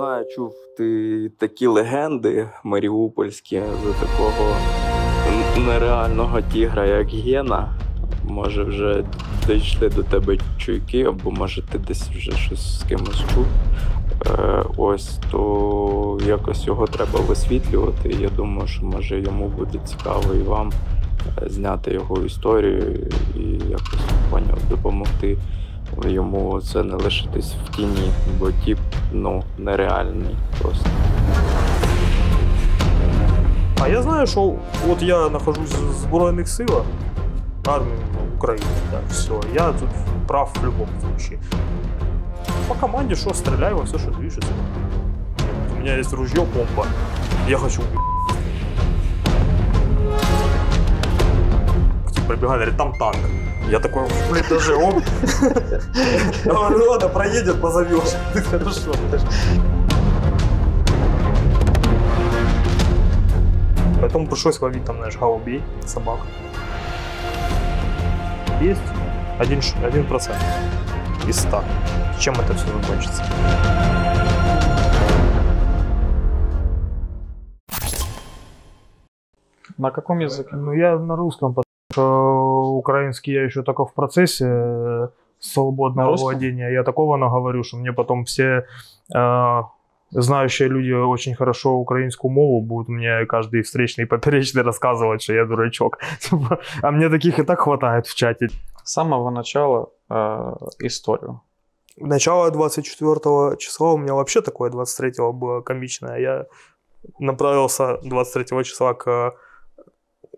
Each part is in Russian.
знаю, чув ти такі легенди маріупольські за такого нереального тігра, як Гена. Може, вже дійшли до тебе чуйки, або може ти десь вже щось з кимось чув. Е, Ось то якось його треба висвітлювати. Я думаю, що може йому буде цікаво і вам е, зняти його історію і якось допомогти. йому це не лишитись в тіні, бо тіп ну нереальний просто. А я знаю, що от я нахожусь в Збройних силах армії України, так, все. Я тут прав в любому случае. По команде що стріляю, во все, що движется. У меня есть ружье, помпа. Я хочу убить. пробегаю, говорит, там танк. Я такой, блин, даже он. Я «Ну ладно, проедет, позовешь. Хорошо. Поэтому пришлось ловить там, знаешь, голубей, собак. Есть один, один процент из ста. Чем это все закончится? На каком языке? Ну, я на русском украинский я еще только в процессе э, свободного владения. Я такого наговорю, что мне потом все э, знающие люди очень хорошо украинскую мову будут мне каждый встречный и поперечный рассказывать, что я дурачок. Типа, а мне таких и так хватает в чате. С самого начала э, историю. Начало 24 числа у меня вообще такое 23 было комичное. Я направился 23 числа к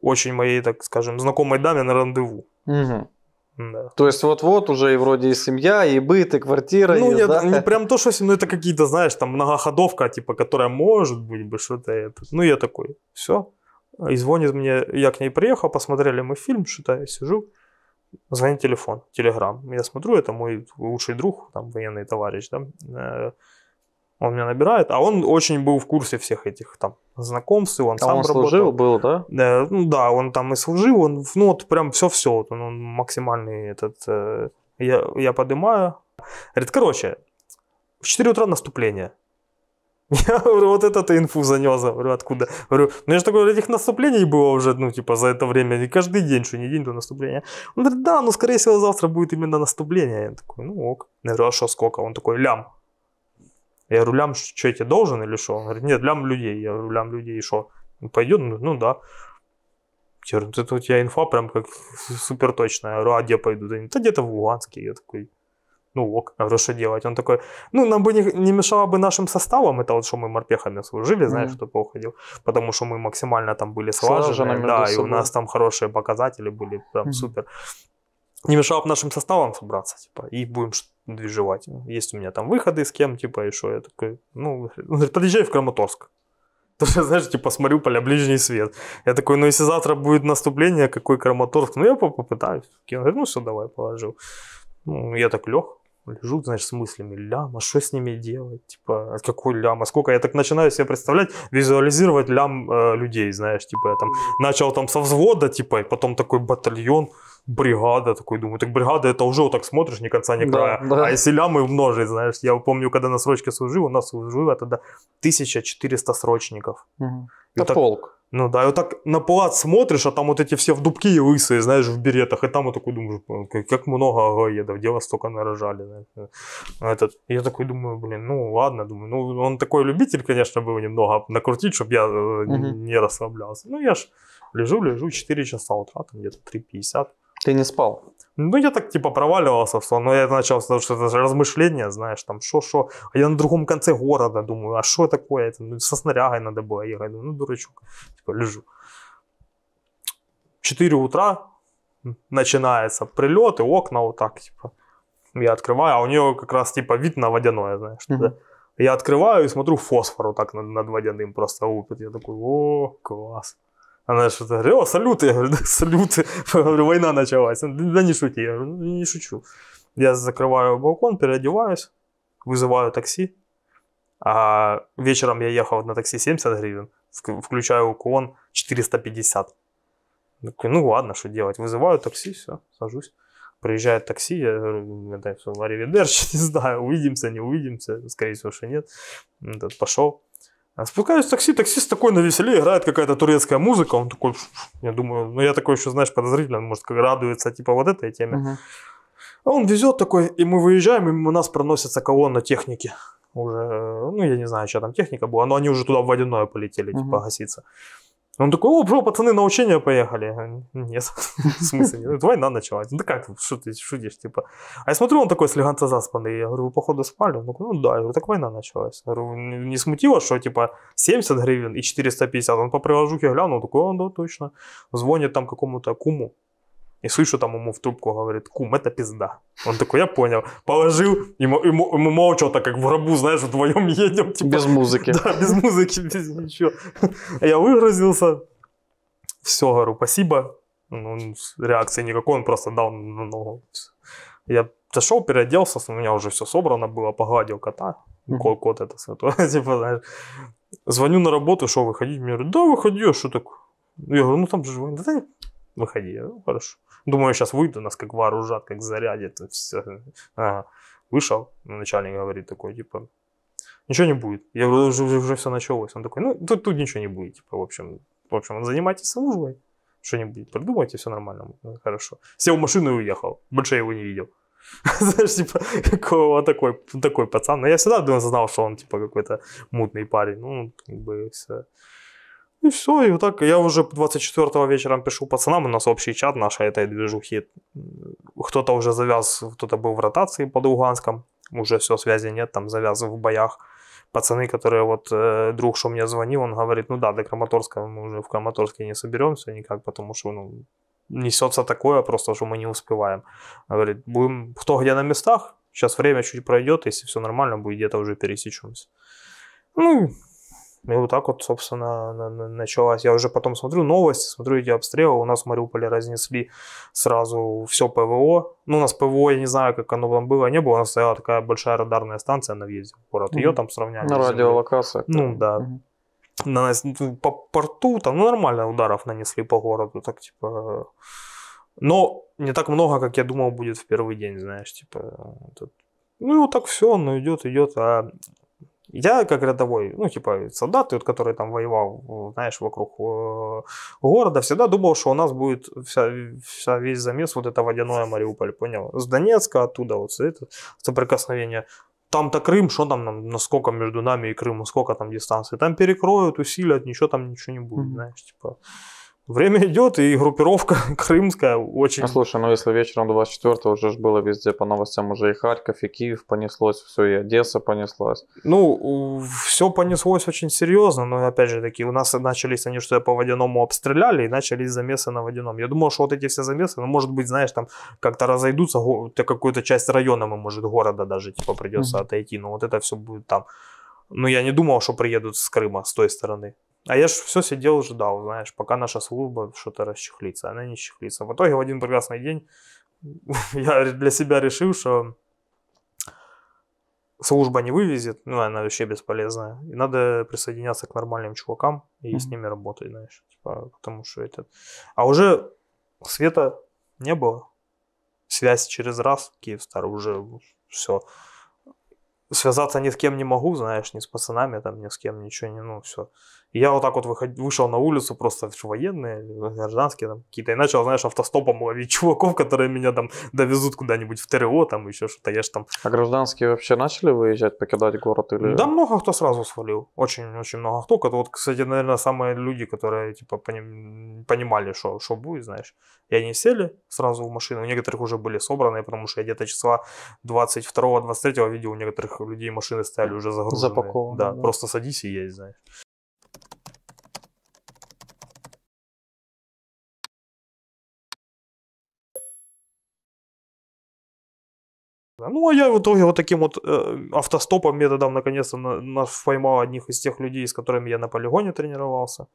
очень моей, так скажем, знакомой даме на рандеву. Угу. Да. То есть вот-вот уже и вроде и семья, и быт, и квартира. Ну, и, нет, да? не прям то, что ну, это какие-то, знаешь, там многоходовка, типа, которая может быть бы что-то это. Ну, я такой, все. И звонит мне, я к ней приехал, посмотрели мы фильм, что-то я сижу, звонит телефон, телеграм. Я смотрю, это мой лучший друг, там, военный товарищ, да, э, он меня набирает, а он очень был в курсе всех этих там знакомств, и он а сам он работал. служил был, да? Да, ну, да, он там и служил, он, ну вот прям все-все, вот он, он максимальный этот, э, я, я поднимаю. Говорит, короче, в 4 утра наступление. Я говорю, вот это ты инфу занес, говорю, откуда? Говорю, ну я же такое, этих наступлений было уже, ну, типа, за это время, не каждый день, что не день, до наступления, Он говорит, да, ну, скорее всего, завтра будет именно наступление. Я такой, ну, ок. Я говорю, а что, сколько? Он такой, лям. Я говорю, лям, что я тебе должен или что? Он говорит, нет, лям людей. Я говорю, лям людей, и что? «Ну, Пойдет? Ну, ну да. Я говорю, тут у тебя инфа прям как супер точная. Я говорю, а где пойдут? да где-то в Луганске. Я такой, ну ок, я а говорю, что делать? Он такой, ну, нам бы не, не мешало бы нашим составам, это вот, что мы морпехами служили, знаешь, mm-hmm. кто поуходил, потому что мы максимально там были слажены, да, собой. и у нас там хорошие показатели были, прям mm-hmm. супер. Не мешало бы нашим составам собраться, типа, и будем что движеватель. Есть у меня там выходы с кем, типа, и что? Я такой, ну, он говорит, подъезжай в Краматорск. Тоже, знаешь, типа, смотрю поля ближний свет. Я такой, ну, если завтра будет наступление, какой Краматорск? Ну, я попытаюсь. Он говорит, ну, все, давай, положил. Ну, я так лег, лежу, знаешь, с мыслями, лям, а что с ними делать? Типа, а какой лям? А сколько? Я так начинаю себе представлять, визуализировать лям э, людей, знаешь, типа, я там начал там со взвода, типа, и потом такой батальон, бригада, такой думаю, так бригада, это уже вот так смотришь, ни конца, ни края. Да, да. А если лямы умножить, знаешь, я помню, когда на срочке служил, у нас служило тогда 1400 срочников. Угу. Это так, полк. Ну да, и вот так на палат смотришь, а там вот эти все в дубки и лысые, знаешь, в беретах, и там я такой думаю, как много агоедов, дело столько нарожали. А этот, я такой думаю, блин, ну ладно, думаю, ну он такой любитель, конечно, был немного а накрутить, чтобы я угу. не расслаблялся. Ну я ж лежу, лежу 4 часа утра, там где-то 3.50, ты не спал? Ну, я так типа проваливался в сон, но ну, я начал, потому что это же размышления, знаешь, там, что-что. А я на другом конце города думаю, а что такое? Это, ну, со снарягой надо было ехать. Ну, дурачок, типа лежу. 4 утра начинается прилет и окна вот так, типа. Я открываю, а у нее как раз типа вид на водяное, знаешь, mm-hmm. да? Я открываю и смотрю фосфор вот так над, над водяным просто лупит. Я такой, о, класс. Она что-то говорит, о, салюты. Я говорю, да, салюты. Я говорю, война началась. Да не шути. Я говорю, «Ну, не шучу. Я закрываю балкон, переодеваюсь, вызываю такси. А вечером я ехал на такси 70 гривен, включаю уклон 450. Такой, ну ладно, что делать. Вызываю такси, все, сажусь. Приезжает такси, я говорю, это все, не знаю, увидимся, не увидимся, скорее всего, что нет. пошел. А спускаюсь в такси, таксист такой на веселе, играет какая-то турецкая музыка, он такой, я думаю, ну я такой еще, знаешь, подозрительно, может, как радуется, типа вот этой теме. Uh-huh. А он везет такой, и мы выезжаем, и у нас проносится колонна техники. Уже, э, ну я не знаю, что там техника была, но они уже туда в водяное полетели, uh-huh. типа гаситься. Он такой, о, бро, пацаны на учение поехали. Нет, в смысле, война началась. Да ну, типа, как, что ты шутишь, типа. А я смотрю, он такой слегонца заспанный. Я говорю, вы, походу, спали? Он такой, ну да. Я говорю, так война началась. Я говорю, не смутило, что, типа, 70 гривен и 450? Он по приложуке глянул, такой, он да, точно. Звонит там какому-то куму. И слышу там ему в трубку, говорит, кум, это пизда. Он такой, я понял. Положил, ему мы, и мы так как в гробу, знаешь, вдвоем едем. Типа, без музыки. Да, без музыки, без ничего. А я выгрузился. Все, говорю, спасибо. Ну, реакции никакой, он просто дал на ногу. Я зашел, переоделся, у меня уже все собрано было, погладил кота. Кот, кот это святой, типа, знаешь. Звоню на работу, шел выходить? Мне говорят, да, выходи, а что такое? Я говорю, ну там же, да, выходи, я говорю, хорошо. Думаю, сейчас выйдут, нас как вооружат, как зарядят. Все. Ага. Вышел, ну, начальник говорит такой, типа, ничего не будет. Я говорю, уже, уже, уже все началось. Он такой, ну, тут, тут ничего не будет, типа, в общем, в общем, занимайтесь службой, что-нибудь придумайте, все нормально, ну, хорошо. Сел в машину и уехал, больше я его не видел. Знаешь, типа, какой какого такой, такой пацан. Но я всегда думал, знал, что он, типа, какой-то мутный парень. Ну, как бы, все. И ну, все, и вот так я уже 24 вечером пишу пацанам, у нас общий чат нашей этой движухи. Кто-то уже завяз, кто-то был в ротации под Луганском, уже все, связи нет, там завяз в боях. Пацаны, которые вот э, друг, что мне звонил, он говорит, ну да, до Краматорска мы уже в Краматорске не соберемся никак, потому что, ну, несется такое просто, что мы не успеваем. Говорит, будем, кто где на местах, сейчас время чуть пройдет, если все нормально, будет где-то уже пересечемся. Ну, ну, и вот так вот, собственно, началась. Я уже потом смотрю новости, смотрю эти обстрелы. У нас в Мариуполе разнесли сразу все ПВО. Ну, у нас ПВО, я не знаю, как оно там было, не было. У нас стояла такая большая радарная станция на въезде в город. Ее там сравняли. На радиолокациях. Ну, да. Mm-hmm на ну, по порту там ну, нормально ударов нанесли по городу, так типа. Но не так много, как я думал, будет в первый день, знаешь, типа. Ну и вот так все, оно идет, идет. А я как рядовой, ну, типа, солдат, вот, который там воевал, знаешь, вокруг э, города, всегда думал, что у нас будет вся, вся весь замес вот это водяное Мариуполь, понял? С Донецка оттуда вот это соприкосновение. Там-то Крым, что там, нам, насколько между нами и Крымом, сколько там дистанции. Там перекроют, усилят, ничего там, ничего не будет, mm-hmm. знаешь, типа. Время идет, и группировка крымская очень... А слушай, ну если вечером 24-го уже ж было везде по новостям, уже и Харьков, и Киев понеслось, все, и Одесса понеслась. Ну, все понеслось очень серьезно, но опять же таки, у нас начались они, что я по водяному обстреляли, и начались замесы на водяном. Я думал, что вот эти все замесы, ну, может быть, знаешь, там как-то разойдутся, какую-то часть района, может, города даже типа придется mm-hmm. отойти, но вот это все будет там. Но ну, я не думал, что приедут с Крыма, с той стороны. А я же все сидел, ждал, знаешь, пока наша служба что-то расчехлится. Она не чехлится. В итоге в один прекрасный день я для себя решил, что служба не вывезет, ну, она вообще бесполезная. И надо присоединяться к нормальным чувакам и mm-hmm. с ними работать, знаешь, типа, потому что это... А уже света не было. Связь через раз, Киев Стар, уже все. Связаться ни с кем не могу, знаешь, ни с пацанами, там, ни с кем, ничего не, ну, все. И я вот так вот выход... вышел на улицу, просто что военные, э, гражданские там какие-то, и начал, знаешь, автостопом ловить чуваков, которые меня там довезут куда-нибудь в ТРО, там еще что-то, я ж там... А гражданские вообще начали выезжать, покидать город или... Да много кто сразу свалил, очень-очень много кто. это Вот, кстати, наверное, самые люди, которые, типа, поним... понимали, что, что будет, знаешь, и они сели сразу в машину, у некоторых уже были собраны, потому что я где-то числа 22-23 видел у некоторых людей машины стояли уже загруженные. Запакованные. Да, да, просто садись и езь, знаешь. интересно. Ну, а я в итоге вот таким вот э, автостопом методом наконец-то на, на, поймал одних из тех людей, с которыми я на полигоне тренировался.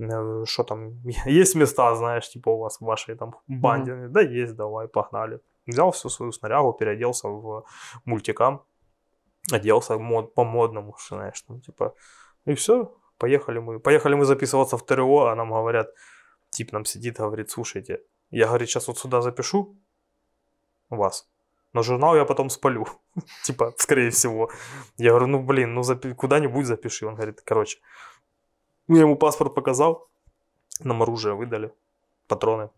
Э, что э, там, есть места, знаешь, типа у вас в вашей там банде. Mm-hmm. Да есть, давай, погнали. Взял всю свою снарягу, переоделся в мультикам. Оделся мод, по-модному, знаешь, там, типа. И все, поехали мы. Поехали мы записываться в ТРО, а нам говорят, тип нам сидит, говорит, слушайте, я, говорит, сейчас вот сюда запишу вас но журнал я потом спалю. типа, скорее всего. Я говорю, ну блин, ну запи- куда-нибудь запиши. Он говорит, короче. Ну, я ему паспорт показал, нам оружие выдали, патроны.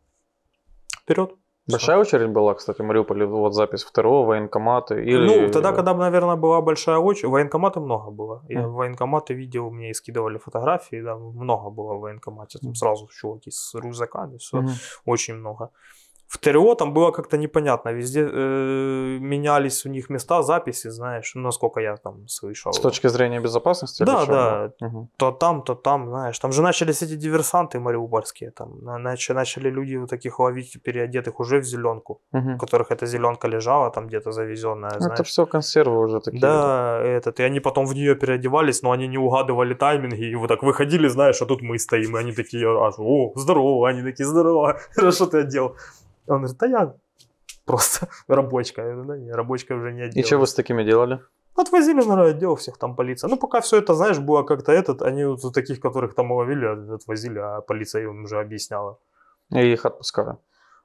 Вперед. Большая Все. очередь была, кстати, в Мариуполе, вот запись второго военкоматы или... Ну, тогда, когда, наверное, была большая очередь, военкоматы много было. Я mm. военкоматы видел, мне и скидывали фотографии, да, много было в военкомате. Там сразу чуваки с рюкзаками, все, mm. очень много в ТРО там было как-то непонятно, везде э, менялись у них места записи, знаешь, насколько я там слышал. С точки зрения безопасности? Да, да, угу. то там, то там, знаешь, там же начались эти диверсанты мариупольские, там начали, начали люди вот таких ловить, переодетых уже в зеленку, угу. у которых эта зеленка лежала там где-то завезенная, Это знаешь. все консервы уже такие. Да, вот. этот, и они потом в нее переодевались, но они не угадывали тайминги, и вот так выходили, знаешь, а тут мы стоим, и они такие, о, здорово, они такие, здорово, хорошо ты одел. Он говорит, да я просто рабочка. Я говорю, да рабочка уже не отдел. И что вы с такими делали? Отвозили на отдел всех, там полиция. Ну, пока все это, знаешь, было как-то этот, они вот таких, которых там ловили, отвозили, а полиция им уже объясняла. И их отпускали?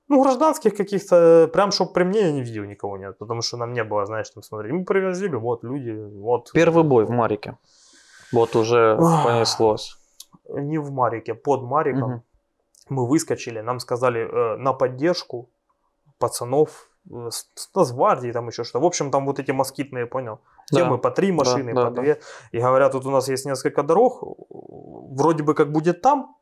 Ну, гражданских каких-то, прям, чтобы при мне я не видел никого нет, потому что нам не было, знаешь, там смотри, мы привозили, вот люди, вот. Первый бой в Марике. Вот уже понеслось. Не в Марике, под Мариком. Угу мы выскочили, нам сказали э, на поддержку пацанов э, с, с гвардии, там еще что. В общем, там вот эти москитные, понял? Где да. мы по три машины, да, по да, две. Да. И говорят, тут у нас есть несколько дорог, вроде бы как будет там,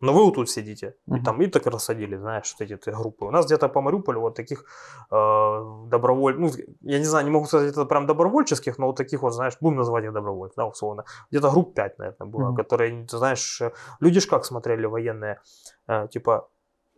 но вы вот тут сидите. uh И там и так рассадили, знаешь, вот эти, эти группы. У нас где-то по Мариуполю вот таких э, добровольцев, ну, я не знаю, не могу сказать, это прям добровольческих, но вот таких вот, знаешь, будем называть их добровольцев, да, условно. Где-то групп 5, наверное, было, uh которые, знаешь, люди ж как смотрели военные, э, типа,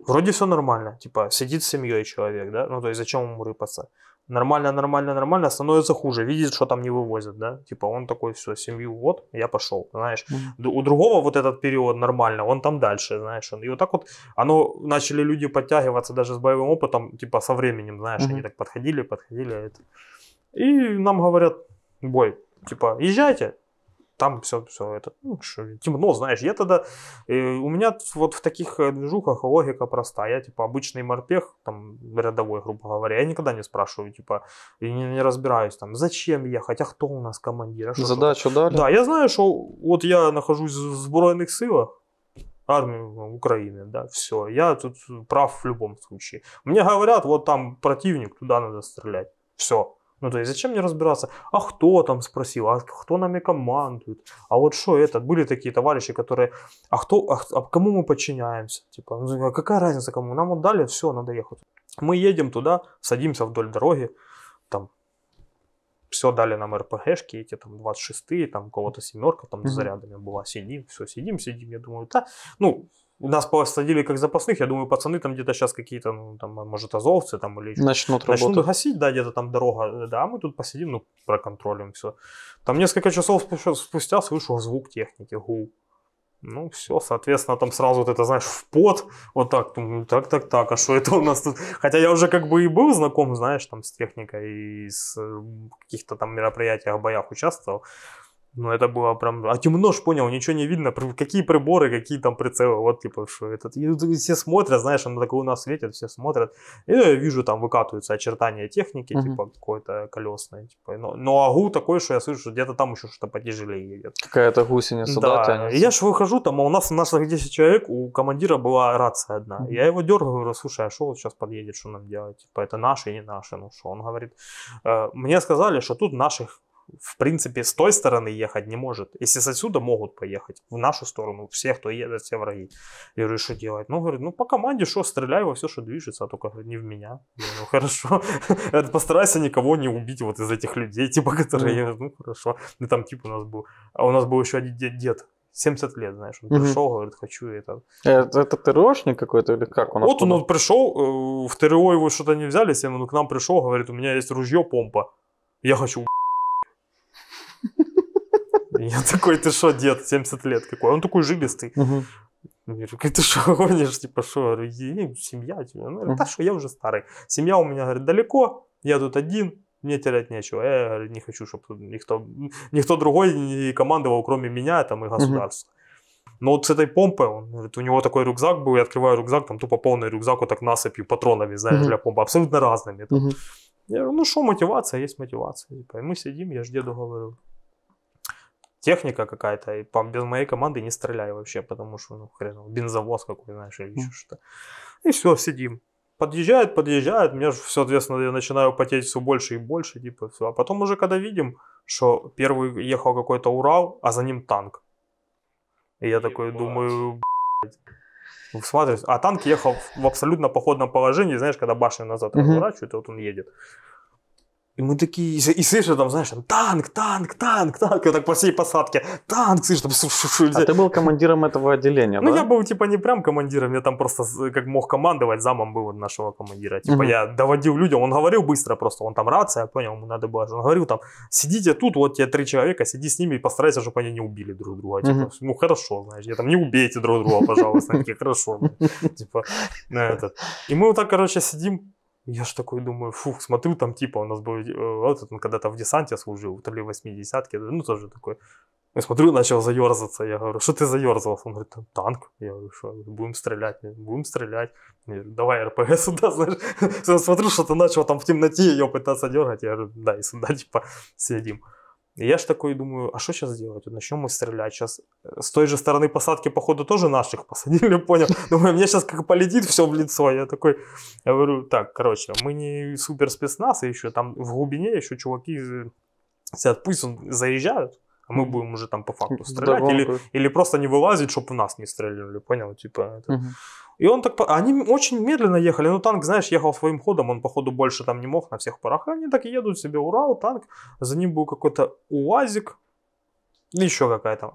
вроде все нормально, типа, сидит с семьей человек, да, ну, то есть зачем ему рыпаться? нормально, нормально, нормально, становится хуже, видит, что там не вывозят, да, типа он такой, все, семью, вот, я пошел, знаешь, mm-hmm. у другого вот этот период нормально, он там дальше, знаешь, и вот так вот, оно, начали люди подтягиваться даже с боевым опытом, типа со временем, знаешь, mm-hmm. они так подходили, подходили, а это. и нам говорят, бой, типа, езжайте, там все, все это ну, темно, типа, ну, знаешь. Я тогда, э, у меня вот в таких э, движухах логика проста. Я, типа, обычный морпех, там, рядовой, грубо говоря, я никогда не спрашиваю, типа, и не, не разбираюсь, там, зачем ехать, а кто у нас командир, а что, Задачу что дали? Да, я знаю, что вот я нахожусь в Збройных силах, армии ну, Украины, да, все, я тут прав в любом случае. Мне говорят, вот там противник, туда надо стрелять, все, ну, то есть зачем мне разбираться? А кто там спросил? А кто нами командует? А вот что это? Были такие товарищи, которые... А кто... А, а кому мы подчиняемся? Типа, ну, а какая разница кому? Нам отдали, все, надо ехать. Мы едем туда, садимся вдоль дороги, там все дали нам РПГшки, эти там 26-е, там кого-то семерка, там с зарядами была, сидим, все, сидим, сидим. Я думаю, да, ну, нас посадили как запасных, я думаю, пацаны там где-то сейчас какие-то, ну, там, а, может, азовцы там или... еще Начнут работать. Начнут гасить, да, где-то там дорога, да, мы тут посидим, ну, проконтролим все. Там несколько часов спустя слышу звук техники, гул. Ну, все, соответственно, там сразу вот это, знаешь, в пот, вот так, так, так, так, а что это у нас тут? Хотя я уже как бы и был знаком, знаешь, там с техникой и с каких-то там мероприятиях, боях участвовал. Ну, это было прям... А темно ж, понял, ничего не видно. Какие приборы, какие там прицелы. Вот, типа, что это... И все смотрят, знаешь, оно такое у нас светит, все смотрят. И я вижу, там выкатываются очертания техники, uh-huh. типа, какое то колесное, Типа. Но, но агу такой, что я слышу, что где-то там еще что-то потяжелее едет. Какая-то гусеница, да. да И я же выхожу, там, а у нас у наших 10 человек, у командира была рация одна. Uh-huh. Я его дергаю, говорю, слушай, а что вот сейчас подъедет, что нам делать? Типа, это наши, не наши, ну что? Он говорит, э, мне сказали, что тут наших в принципе, с той стороны ехать не может. Если с отсюда могут поехать, в нашу сторону, все, кто едет, все враги. Я говорю, что делать? Ну, говорю, ну, по команде, что, стреляй во все, что движется, а только не в меня. Я говорю, ну, хорошо. Постарайся никого не убить вот из этих людей, типа, которые, я ну, хорошо. Ну, там, типа, у нас был, а у нас был еще один дед, 70 лет, знаешь, он угу. пришел, говорит, хочу это. Это, это ТРОшник какой-то или как? Он вот откуда? он пришел, э, в ТРО его что-то не взяли, если он к нам пришел, говорит, у меня есть ружье помпа, я хочу я такой, ты что, дед, 70 лет какой? Он такой жилистый. Я говорю, ты что гонишь, типа, что, ну, семья тебе? Ну, да что, я уже старый. Семья у меня, говорит, далеко, я тут один, мне терять нечего. Я говорит, не хочу, чтобы никто, никто другой не командовал, кроме меня там и государства. Но вот с этой помпой, он, говорит, у него такой рюкзак был, я открываю рюкзак, там тупо полный рюкзак, вот так насыпью патронами, знаешь, угу. для помпы, абсолютно разными. Там. Угу. Я говорю, ну что, мотивация, есть мотивация. Типа, и мы сидим, я же деду говорю, техника какая-то, и там, без моей команды не стреляй вообще, потому что, ну, хрен, бензовоз какой, знаешь, или еще что-то. И все, сидим. Подъезжает, подъезжает, мне же, соответственно, я начинаю потеть все больше и больше, типа, все. А потом уже, когда видим, что первый ехал какой-то Урал, а за ним танк. И я такой бать. думаю, Смотришь, а танк ехал в абсолютно походном положении, знаешь, когда башню назад разворачивают, uh-huh. вот он едет. И мы такие, и, и слышно там, знаешь, там, танк, танк, танк, танк, и так по всей посадке, танк, слышишь, там, шу -шу А ты был командиром этого отделения, Ну, да? я был, типа, не прям командиром, я там просто как мог командовать, замом был нашего командира. Типа, угу. я доводил людям, он говорил быстро просто, он там рация, понял, ему надо было, он говорил там, сидите тут, вот тебе три человека, сиди с ними и постарайся, чтобы они не убили друг друга. Типа, ну, хорошо, знаешь, я там, не убейте друг друга, пожалуйста, такие, хорошо. Ну, типа, на этот. И мы вот так, короче, сидим, я ж такой думаю, фух, смотрю, там типа у нас был, вот, э, он когда-то в десанте служил, то ли в 80-ке, ну тоже такой. Я смотрю, начал заерзаться, я говорю, что ты заерзался? Он говорит, танк. Я говорю, что, будем стрелять, будем стрелять. Я говорю, давай РПГ сюда, знаешь. смотрю, что ты начал там в темноте ее пытаться дергать. Я говорю, да, и сюда, типа, сидим я ж такой думаю, а что сейчас делать? Вот начнем мы стрелять. Сейчас э, с той же стороны посадки, походу, тоже наших посадили, понял? Думаю, мне сейчас как полетит все в лицо. Я такой, я говорю, так, короче, мы не супер спецназ, и а еще там в глубине еще чуваки сидят, пусть он заезжают а мы будем уже там по факту стрелять. или, или просто не вылазить, чтобы в нас не стреляли, понял? Типа, это... угу. И он так... Они очень медленно ехали. Ну, танк, знаешь, ехал своим ходом, он, походу, больше там не мог на всех парах. И они так едут себе, Урал, танк. За ним был какой-то УАЗик. Ну, Еще какая-то.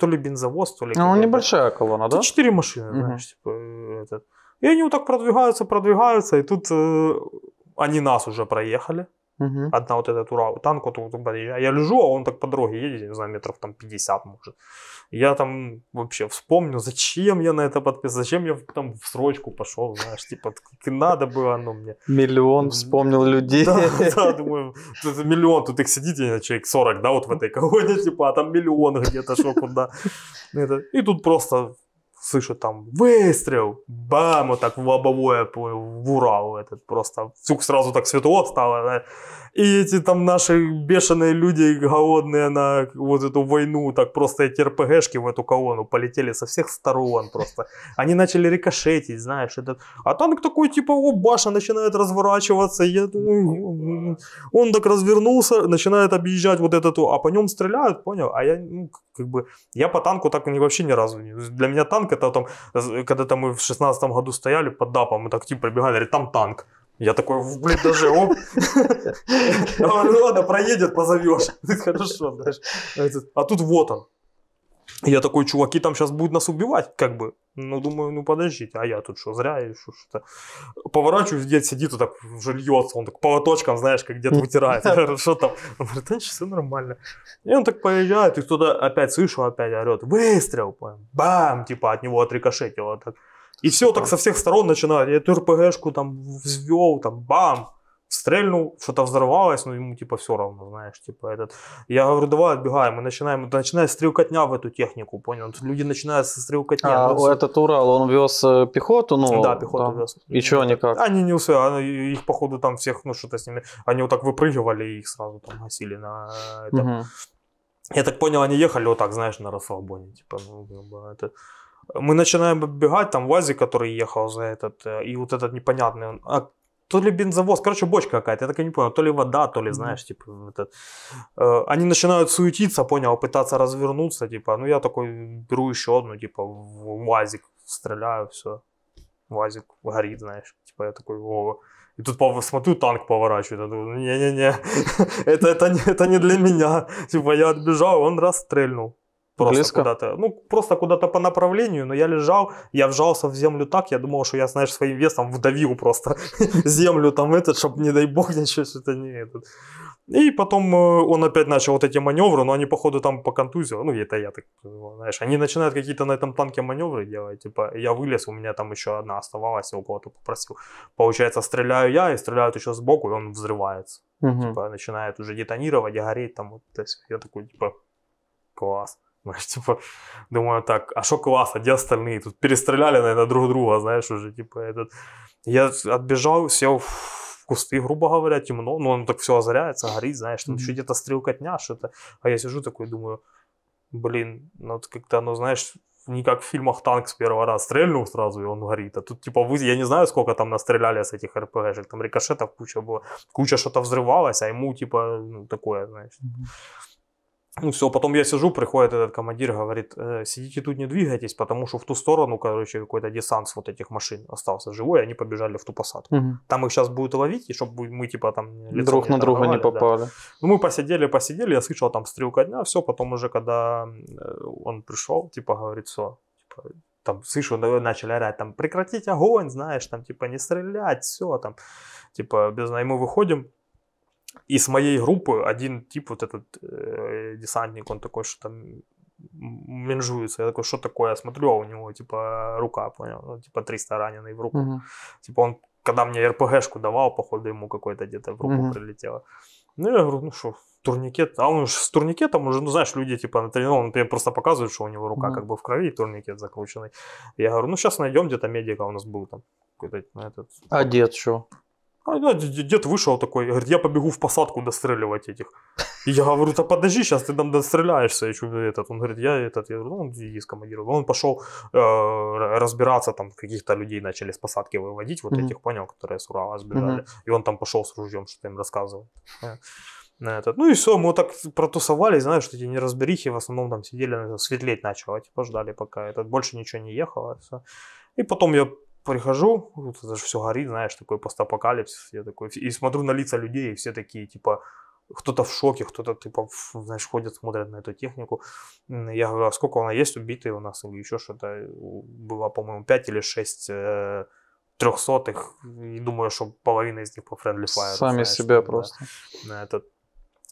то ли бензовоз, то ли... А, ну, небольшая колонна, да? Четыре машины, угу. знаешь, типа, этот. И они вот так продвигаются, продвигаются, и тут э, они нас уже проехали. Угу. Одна вот эта тура, танк вот, вот подъезжает. Я лежу, а он так по дороге едет, не знаю, метров там 50 может. Я там вообще вспомню, зачем я на это подписал, зачем я там в срочку пошел, знаешь, типа, надо было оно мне. Миллион вспомнил людей. Да, да думаю, тут миллион, тут их сидит, человек 40, да, вот в этой колонии, типа, а там миллион где-то, что куда. И тут просто слышу там выстрел, бам, вот так в лобовое, в Урал этот просто, сразу так светло стало, да? И эти там наши бешеные люди, голодные на вот эту войну, так просто эти РПГшки в эту колонну полетели со всех сторон просто. Они начали рикошетить, знаешь. Этот... А танк такой, типа, о, баша начинает разворачиваться. Я... Ну, он так развернулся, начинает объезжать вот эту, а по нем стреляют, понял? А я, ну, как бы, я по танку так вообще ни разу не... Для меня танк это там, когда там мы в шестнадцатом году стояли под ДАПом, мы так типа пробегали, говорит, там танк. Я такой, блин, даже оп. Ну ладно, проедет, позовешь. Хорошо, знаешь. А тут вот он. Я такой, чуваки там сейчас будут нас убивать, как бы. Ну, думаю, ну подождите, а я тут что, зря или что-то. Поворачиваюсь, дед сидит, вот так уже льется, он так полоточком, знаешь, как где-то вытирает. Что там? Он говорит, да все нормально. И он так поезжает, и кто-то опять слышу, опять орет, выстрел, бам, типа от него отрикошетило. Так. И все так со всех сторон начинали. Я эту РПГшку там взвел, там бам, стрельнул, что-то взорвалось, но ну, ему типа все равно, знаешь, типа этот. Я говорю, давай отбегаем, мы начинаем, это начинает стрелкотня в эту технику, понял? Люди начинают со стрелкотня. А вот, этот Урал, он вез э, пехоту, ну? Да, пехоту там. вез. И что они как? Они не успели, их походу там всех, ну что-то с ними, они вот так выпрыгивали и их сразу там гасили на этом. Угу. Я так понял, они ехали вот так, знаешь, на расслабоне, типа, ну, это... Мы начинаем бегать, там Вази, который ехал за этот, э, и вот этот непонятный, а то ли бензовоз, короче, бочка какая-то, я так и не понял, то ли вода, то ли, знаешь, типа, этот. Э, они начинают суетиться, понял, пытаться развернуться, типа, ну я такой беру еще одну, типа, в УАЗик стреляю, все, УАЗик горит, знаешь, типа, я такой, о, и тут смотрю, танк поворачивает, я думаю, не-не-не, это, это, это не для меня, типа, я отбежал, он расстрельнул. Просто Близко? куда-то, ну, просто куда-то по направлению, но я лежал, я вжался в землю так, я думал, что я, знаешь, своим весом вдавил просто землю там этот, чтобы, не дай бог, ничего что-то не этот. И потом э, он опять начал вот эти маневры, но они, походу, там по контузию, ну, это я так знаешь, они начинают какие-то на этом танке маневры делать, типа, я вылез, у меня там еще одна оставалась, я у кого-то попросил. Получается, стреляю я, и стреляют еще сбоку, и он взрывается. Угу. Типа, начинает уже детонировать гореть там, вот, то есть, я такой, типа, класс знаешь Типа, думаю, так, а что класс, а где остальные? Тут перестреляли, наверное, друг друга, знаешь, уже, типа, этот. Я отбежал, сел в кусты, грубо говоря, темно, ну, но он так все озаряется, горит, знаешь, там еще где-то стрелка дня, что-то. А я сижу такой, думаю, блин, ну вот как-то, оно знаешь, не как в фильмах танк с первого раза стрельнул сразу, и он горит. А тут, типа, вы, я не знаю, сколько там настреляли с этих РПГшек, там рикошетов куча было, куча что-то взрывалось а ему, типа, ну, такое, знаешь. Mm-hmm. Ну все, потом я сижу, приходит этот командир, говорит, э, сидите тут, не двигайтесь, потому что в ту сторону, короче, какой-то десант вот этих машин остался живой, и они побежали в ту посадку. Угу. Там их сейчас будут ловить, и чтобы мы, типа, там... Друг на друга не попали. Да. Ну мы посидели, посидели, я слышал, там стрелка дня, все, потом уже, когда э, он пришел, типа, говорит, все, типа, там, слышу, начали орать, там, прекратить огонь, знаешь, там, типа, не стрелять, все, там, типа, без... Ну, и мы выходим, и с моей группы один тип, вот этот э, десантник, он такой, что там менжуется. Я такой, что такое? Я смотрю, а у него, типа, рука, понял? Ну, типа, 300 раненый в руку. Угу. Типа, он, когда мне РПГшку давал, походу, ему какой-то где-то в руку угу. прилетело. Ну, я говорю, ну что, турникет, а он же с турникетом уже, ну, знаешь, люди, типа, на натренированы, например, просто показывают, что у него рука угу. как бы в крови, турникет закрученный. Я говорю, ну, сейчас найдем где-то медика, у нас был там какой-то ну, этот... А дед что? А дед вышел такой, говорит, я побегу в посадку достреливать этих. И я говорю, да подожди, сейчас ты там достреляешься. И этот, он говорит, я этот, я говорю, ну, он из командиров. Он пошел э, разбираться, там каких-то людей начали с посадки выводить, вот mm-hmm. этих, понял, которые с Урала сбежали. Mm-hmm. И он там пошел с ружьем, что-то им рассказывал. Э, на этот. Ну и все, мы вот так протусовались, знаешь, что-то эти неразберихи в основном там сидели, светлеть начало, типа ждали пока этот, больше ничего не ехало. Все. И потом я прихожу, вот это же все горит, знаешь, такой постапокалипсис, я такой, и смотрю на лица людей, и все такие, типа, кто-то в шоке, кто-то, типа, знаешь, ходит, смотрят на эту технику. Я говорю, а сколько она есть убитые у нас, или еще что-то, э, было, по-моему, 5 или 6 э, трехсотых, и думаю, что половина из них по Friendly Fire. Сами знаешь, себя там, просто. Да, этот,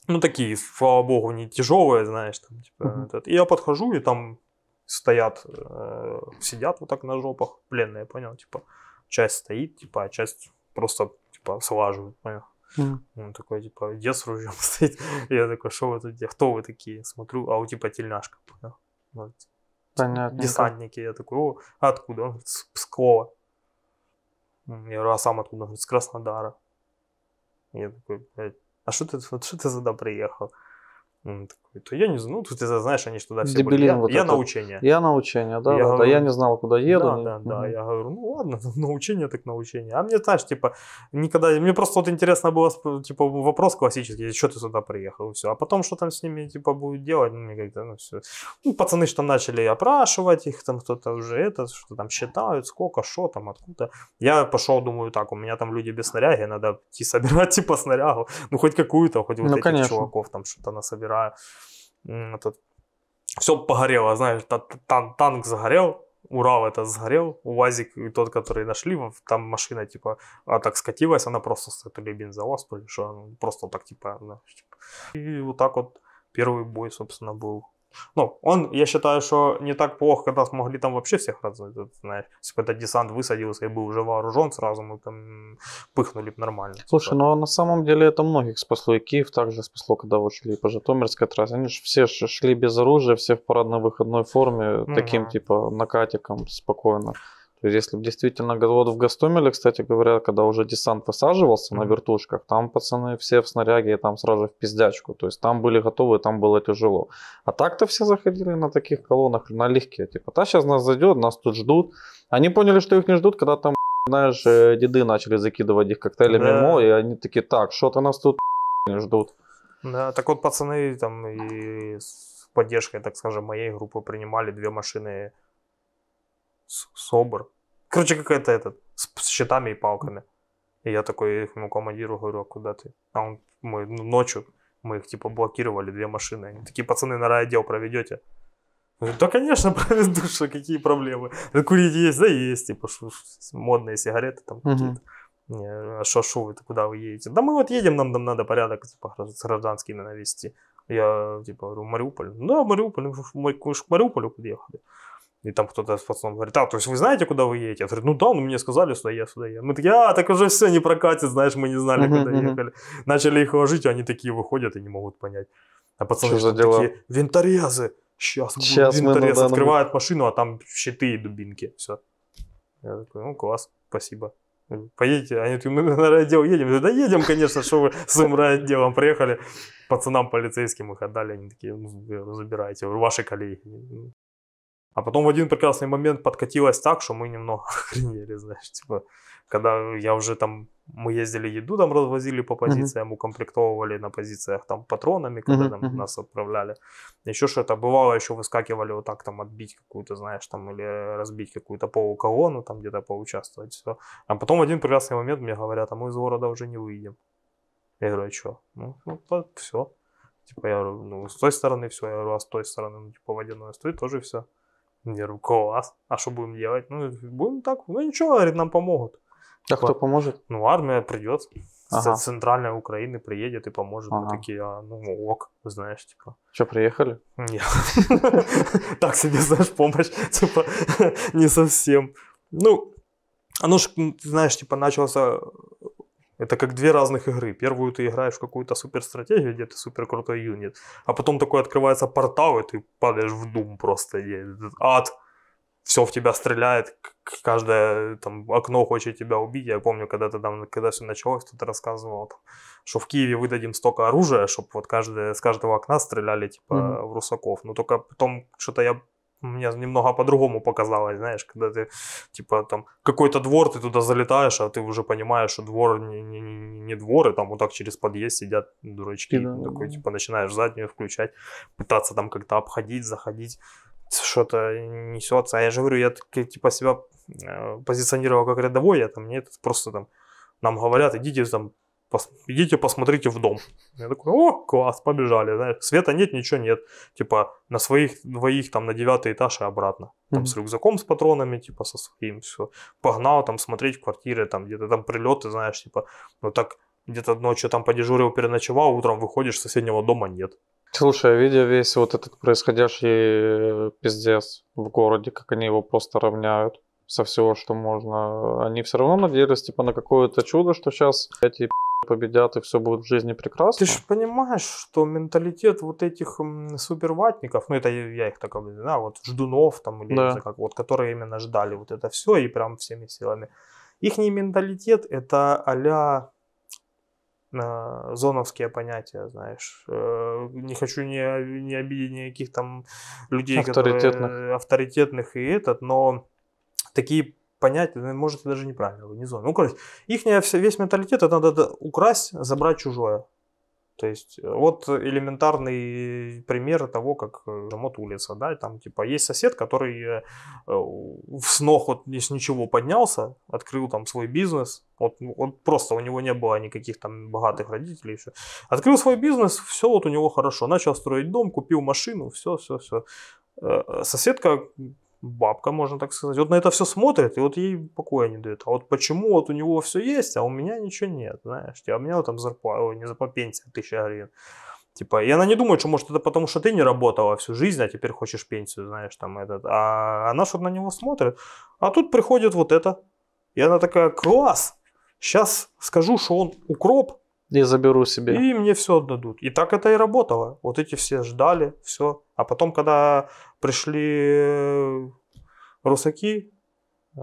ну, такие, слава богу, не тяжелые, знаешь, там, типа, uh-huh. этот. И я подхожу, и там стоят, э, сидят вот так на жопах, пленные, ну, понял, типа, часть стоит, типа, а часть просто, типа, слаживает, понял. Mm. Он такой, типа, где с ружьем стоит? Я такой, что вы тут, кто вы такие? Смотрю, а у типа тельняшка, понял. Ну, вот. Понятно. Десантники. Я такой, о, откуда? Он говорит, с Пскова. Я говорю, а сам откуда? Он говорит, с Краснодара. Я такой, а что ты, вот что ты сюда приехал? Он такой, это я не знаю. Ну, ты знаешь, они что-то все были. Я, вот я это. на учение. Я на учение, да, я да, говорю, да. Я не знал, куда еду. Да, да, да. Я говорю, ну ладно, на учение так на учение. А мне, знаешь, типа, никогда... Мне просто вот интересно было, типа, вопрос классический, что ты сюда приехал, и все. А потом, что там с ними, типа, будет делать, ну, мне как-то, ну, все. Ну, пацаны что начали опрашивать их, там кто-то уже это, что там считают, сколько, что там, откуда. Я пошел, думаю, так, у меня там люди без снаряги, надо идти собирать, типа, снарягу. Ну, хоть какую-то, хоть вот ну, этих конечно. чуваков там что-то насобираю этот, все погорело, знаешь, тан, танк загорел, Урал это сгорел, УАЗик, тот, который нашли, там машина, типа, а так скатилась, она просто с этой бензовоз, что ну, просто так, типа, знаешь, типа. И вот так вот первый бой, собственно, был ну, он, я считаю, что не так плохо, когда смогли там вообще всех разорвать, знаешь. Если бы этот десант высадился и был уже вооружен, сразу мы там пыхнули бы нормально. Типа. Слушай, но ну, а на самом деле это многих спасло. И Киев также спасло, когда вот шли по Житомирской трассе. Они же все шли без оружия, все в парадно-выходной форме, угу. таким типа накатиком спокойно. То есть, если действительно, вот в Гастомеле, кстати говоря, когда уже десант высаживался mm-hmm. на вертушках, там пацаны все в снаряге, и там сразу в пиздячку. То есть, там были готовы, там было тяжело. А так-то все заходили на таких колоннах, на легкие. Типа, та сейчас нас зайдет, нас тут ждут. Они поняли, что их не ждут, когда там, знаешь, э, деды начали закидывать их коктейлями да. мол, и они такие, так, что-то нас тут не ждут. Да, так вот пацаны там и с поддержкой, так скажем, моей группы принимали две машины собор, Короче, какая-то этот, с, с щитами и палками. И я такой их, ну, командиру говорю, а куда ты? А он, мы ну, ночью, мы их типа блокировали, две машины. Они такие, пацаны, на райотдел проведете? да, конечно, проведу, что какие проблемы. Курить есть, да есть, типа, шу, модные сигареты там какие-то. А шо, шо куда вы едете? Да мы вот едем, нам там надо порядок типа, гражданский навести. Я типа говорю, Мариуполь. Да, Мариуполь, мы к Мариуполю подъехали. И там кто-то с пацаном говорит, а, то есть вы знаете, куда вы едете? Я говорю, ну да, ну мне сказали, сюда я, сюда я. Мы такие, а, так уже все не прокатит, знаешь, мы не знали, uh-huh, куда uh-huh. ехали. Начали их ложить, они такие выходят и не могут понять. А пацаны что дела? такие, винторезы, сейчас, сейчас будут ну винторез. Ну Открывают машину, а там щиты и дубинки, все. Я такой, ну класс, спасибо. Поедете? Они такие, мы на райотдел едем. Я говорю, да едем, конечно, что вы с своим райотделом приехали. Пацанам полицейским их отдали, они такие, ну, забирайте, ваши коллеги. А потом в один прекрасный момент подкатилось так, что мы немного охренели, знаешь, типа, когда я уже там, мы ездили еду там развозили по позициям, mm-hmm. укомплектовывали на позициях там патронами, когда mm-hmm. там нас отправляли. Еще что-то бывало, еще выскакивали вот так там отбить какую-то, знаешь, там, или разбить какую-то полуколонну, там где-то поучаствовать, все. А потом в один прекрасный момент мне говорят, а мы из города уже не выйдем. Я говорю, а что? Ну, ну вот, все. Типа, я говорю, ну, с той стороны все, я говорю, а с той стороны, ну, типа, водяное стоит тоже все. Я говорю, класс, а что будем делать? Ну, будем так, ну ничего, говорит, нам помогут. А кто типа, поможет? Ну, армия придет ага. с центральной Украины приедет и поможет. Ага. Мы такие, а, ну ок, знаешь, типа. Что, приехали? Нет. Так себе, знаешь, помощь, типа, не совсем. Ну, оно ж, знаешь, типа, начался это как две разных игры. Первую ты играешь в какую-то суперстратегию, где ты супер крутой юнит, а потом такой открывается портал, и ты падаешь в дум просто. И ад, все в тебя стреляет, каждое там, окно хочет тебя убить. Я помню, когда ты там, когда все началось, кто-то рассказывал, там, что в Киеве выдадим столько оружия, чтобы вот каждое, с каждого окна стреляли типа mm-hmm. в русаков. Но только потом что-то я мне немного по-другому показалось, знаешь, когда ты, типа, там, какой-то двор, ты туда залетаешь, а ты уже понимаешь, что двор не, не, не двор, и там вот так через подъезд сидят дурачки, да. такой, типа, начинаешь заднюю включать, пытаться там как-то обходить, заходить, что-то несется, а я же говорю, я, типа, себя э, позиционировал как рядовой, я там, мне просто там, нам говорят, идите там пос, идите посмотрите в дом. Я такой, о, класс, побежали, знаешь, света нет, ничего нет, типа на своих двоих там на девятый этаж и обратно, там mm-hmm. с рюкзаком, с патронами, типа со своим, все, погнал там смотреть квартиры, там где-то там прилеты, знаешь, типа, ну так где-то ночью там подежурил, переночевал, утром выходишь, соседнего дома нет. Слушай, а видео весь вот этот происходящий э, пиздец в городе, как они его просто равняют, со всего, что можно, они все равно надеялись типа на какое-то чудо, что сейчас эти победят и все будет в жизни прекрасно. Ты же понимаешь, что менталитет вот этих суперватников, ну это я их так объясню, вот ждунов там или да. как, вот, которые именно ждали вот это все и прям всеми силами. Их не менталитет это аля ля э, зоновские понятия, знаешь. Э, не хочу не, не обидеть никаких там людей, авторитетных. которые авторитетных и этот, но такие понятия, ну, может, даже неправильно, не зона. Ну, короче, их весь менталитет, это надо украсть, забрать чужое. То есть э, вот элементарный пример того, как э, жмот улица, да, там типа есть сосед, который э, в снох вот из ничего поднялся, открыл там свой бизнес, вот, ну, вот просто у него не было никаких там богатых родителей, все. Открыл свой бизнес, все вот у него хорошо, начал строить дом, купил машину, все, все, все. Соседка бабка, можно так сказать, вот на это все смотрит, и вот ей покоя не дает. А вот почему вот у него все есть, а у меня ничего нет, знаешь, типа, а у меня вот там зарплата, ой, не зарплата, пенсия, тысяча гривен. Типа, и она не думает, что может это потому, что ты не работала всю жизнь, а теперь хочешь пенсию, знаешь, там этот. А она что на него смотрит. А тут приходит вот это. И она такая, класс, сейчас скажу, что он укроп. Я заберу себе. И мне все отдадут. И так это и работало. Вот эти все ждали, все. А потом, когда пришли э, русаки, э,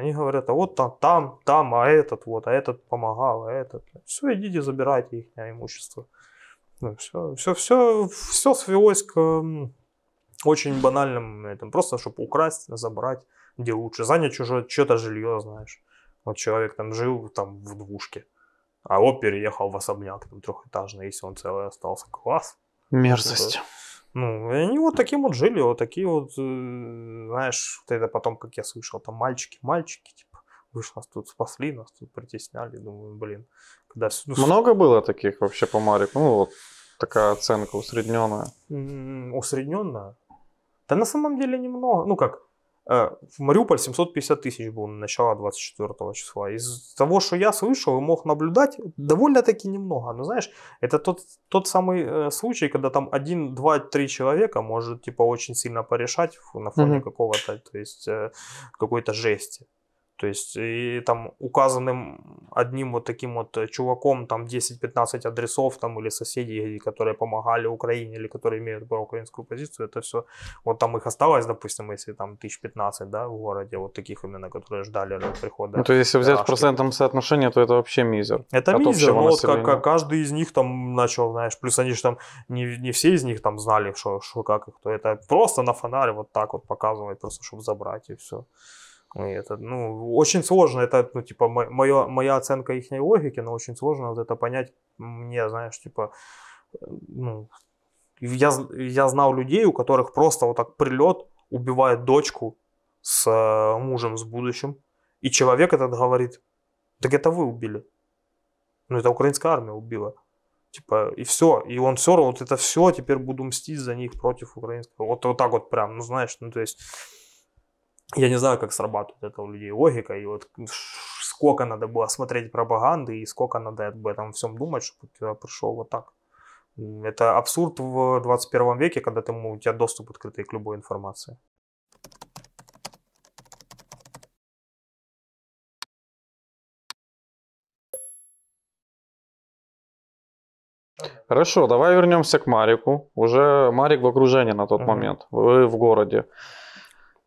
они говорят, а вот там, там, там, а этот вот, а этот помогал, а этот. Все, идите, забирайте их э, имущество. Ну, все, все, все, все свелось к очень банальным, этом, просто чтобы украсть, забрать, где лучше, занять чужое, что то жилье, знаешь. Вот человек там жил там в двушке, а вот переехал в особняк там трехэтажный, если он целый остался. Класс. Мерзость. Ну, и они вот таким вот жили, вот такие вот, э, знаешь, вот это потом, как я слышал, там мальчики, мальчики, типа, вы же нас тут спасли, нас тут притесняли, думаю, блин. Когда... Ну, Много было таких вообще по Марику? Ну, вот такая оценка усредненная. Усредненная? Да на самом деле немного. Ну как, Э, в Мариуполь 750 тысяч было на начало 24 числа. Из того, что я слышал и мог наблюдать, довольно-таки немного. Но знаешь, это тот, тот самый э, случай, когда там один, два, три человека может типа очень сильно порешать на фоне mm-hmm. какого-то, то есть э, какой-то жести. То есть и там указанным одним вот таким вот э, чуваком там 10-15 адресов там или соседей, которые помогали Украине или которые имеют проукраинскую позицию, это все, вот там их осталось, допустим, если там 1015, да, в городе, вот таких именно, которые ждали прихода. Ну, то есть если взять в процентном соотношении, то это вообще мизер. Это мизер, но вот как, каждый из них там начал, знаешь, плюс они же там, не, не все из них там знали, что, что как, кто это, просто на фонаре вот так вот показывает, просто чтобы забрать и все. Мы это, ну, очень сложно, это, ну, типа, моё, моя оценка их логики, но очень сложно вот это понять мне, знаешь, типа, ну, я, я знал людей, у которых просто вот так прилет, убивает дочку с э, мужем, с будущим, и человек этот говорит, так это вы убили. Ну, это украинская армия убила. Типа, и все. И он все равно, вот это все, теперь буду мстить за них против украинского. Вот, вот так вот прям, ну, знаешь, ну, то есть я не знаю, как срабатывает это у людей логика, и вот сколько надо было смотреть пропаганды, и сколько надо об этом всем думать, чтобы у тебя пришел вот так. Это абсурд в 21 веке, когда ты, у тебя доступ открытый к любой информации. Хорошо, давай вернемся к Марику. Уже Марик в окружении на тот mm-hmm. момент. Вы в городе.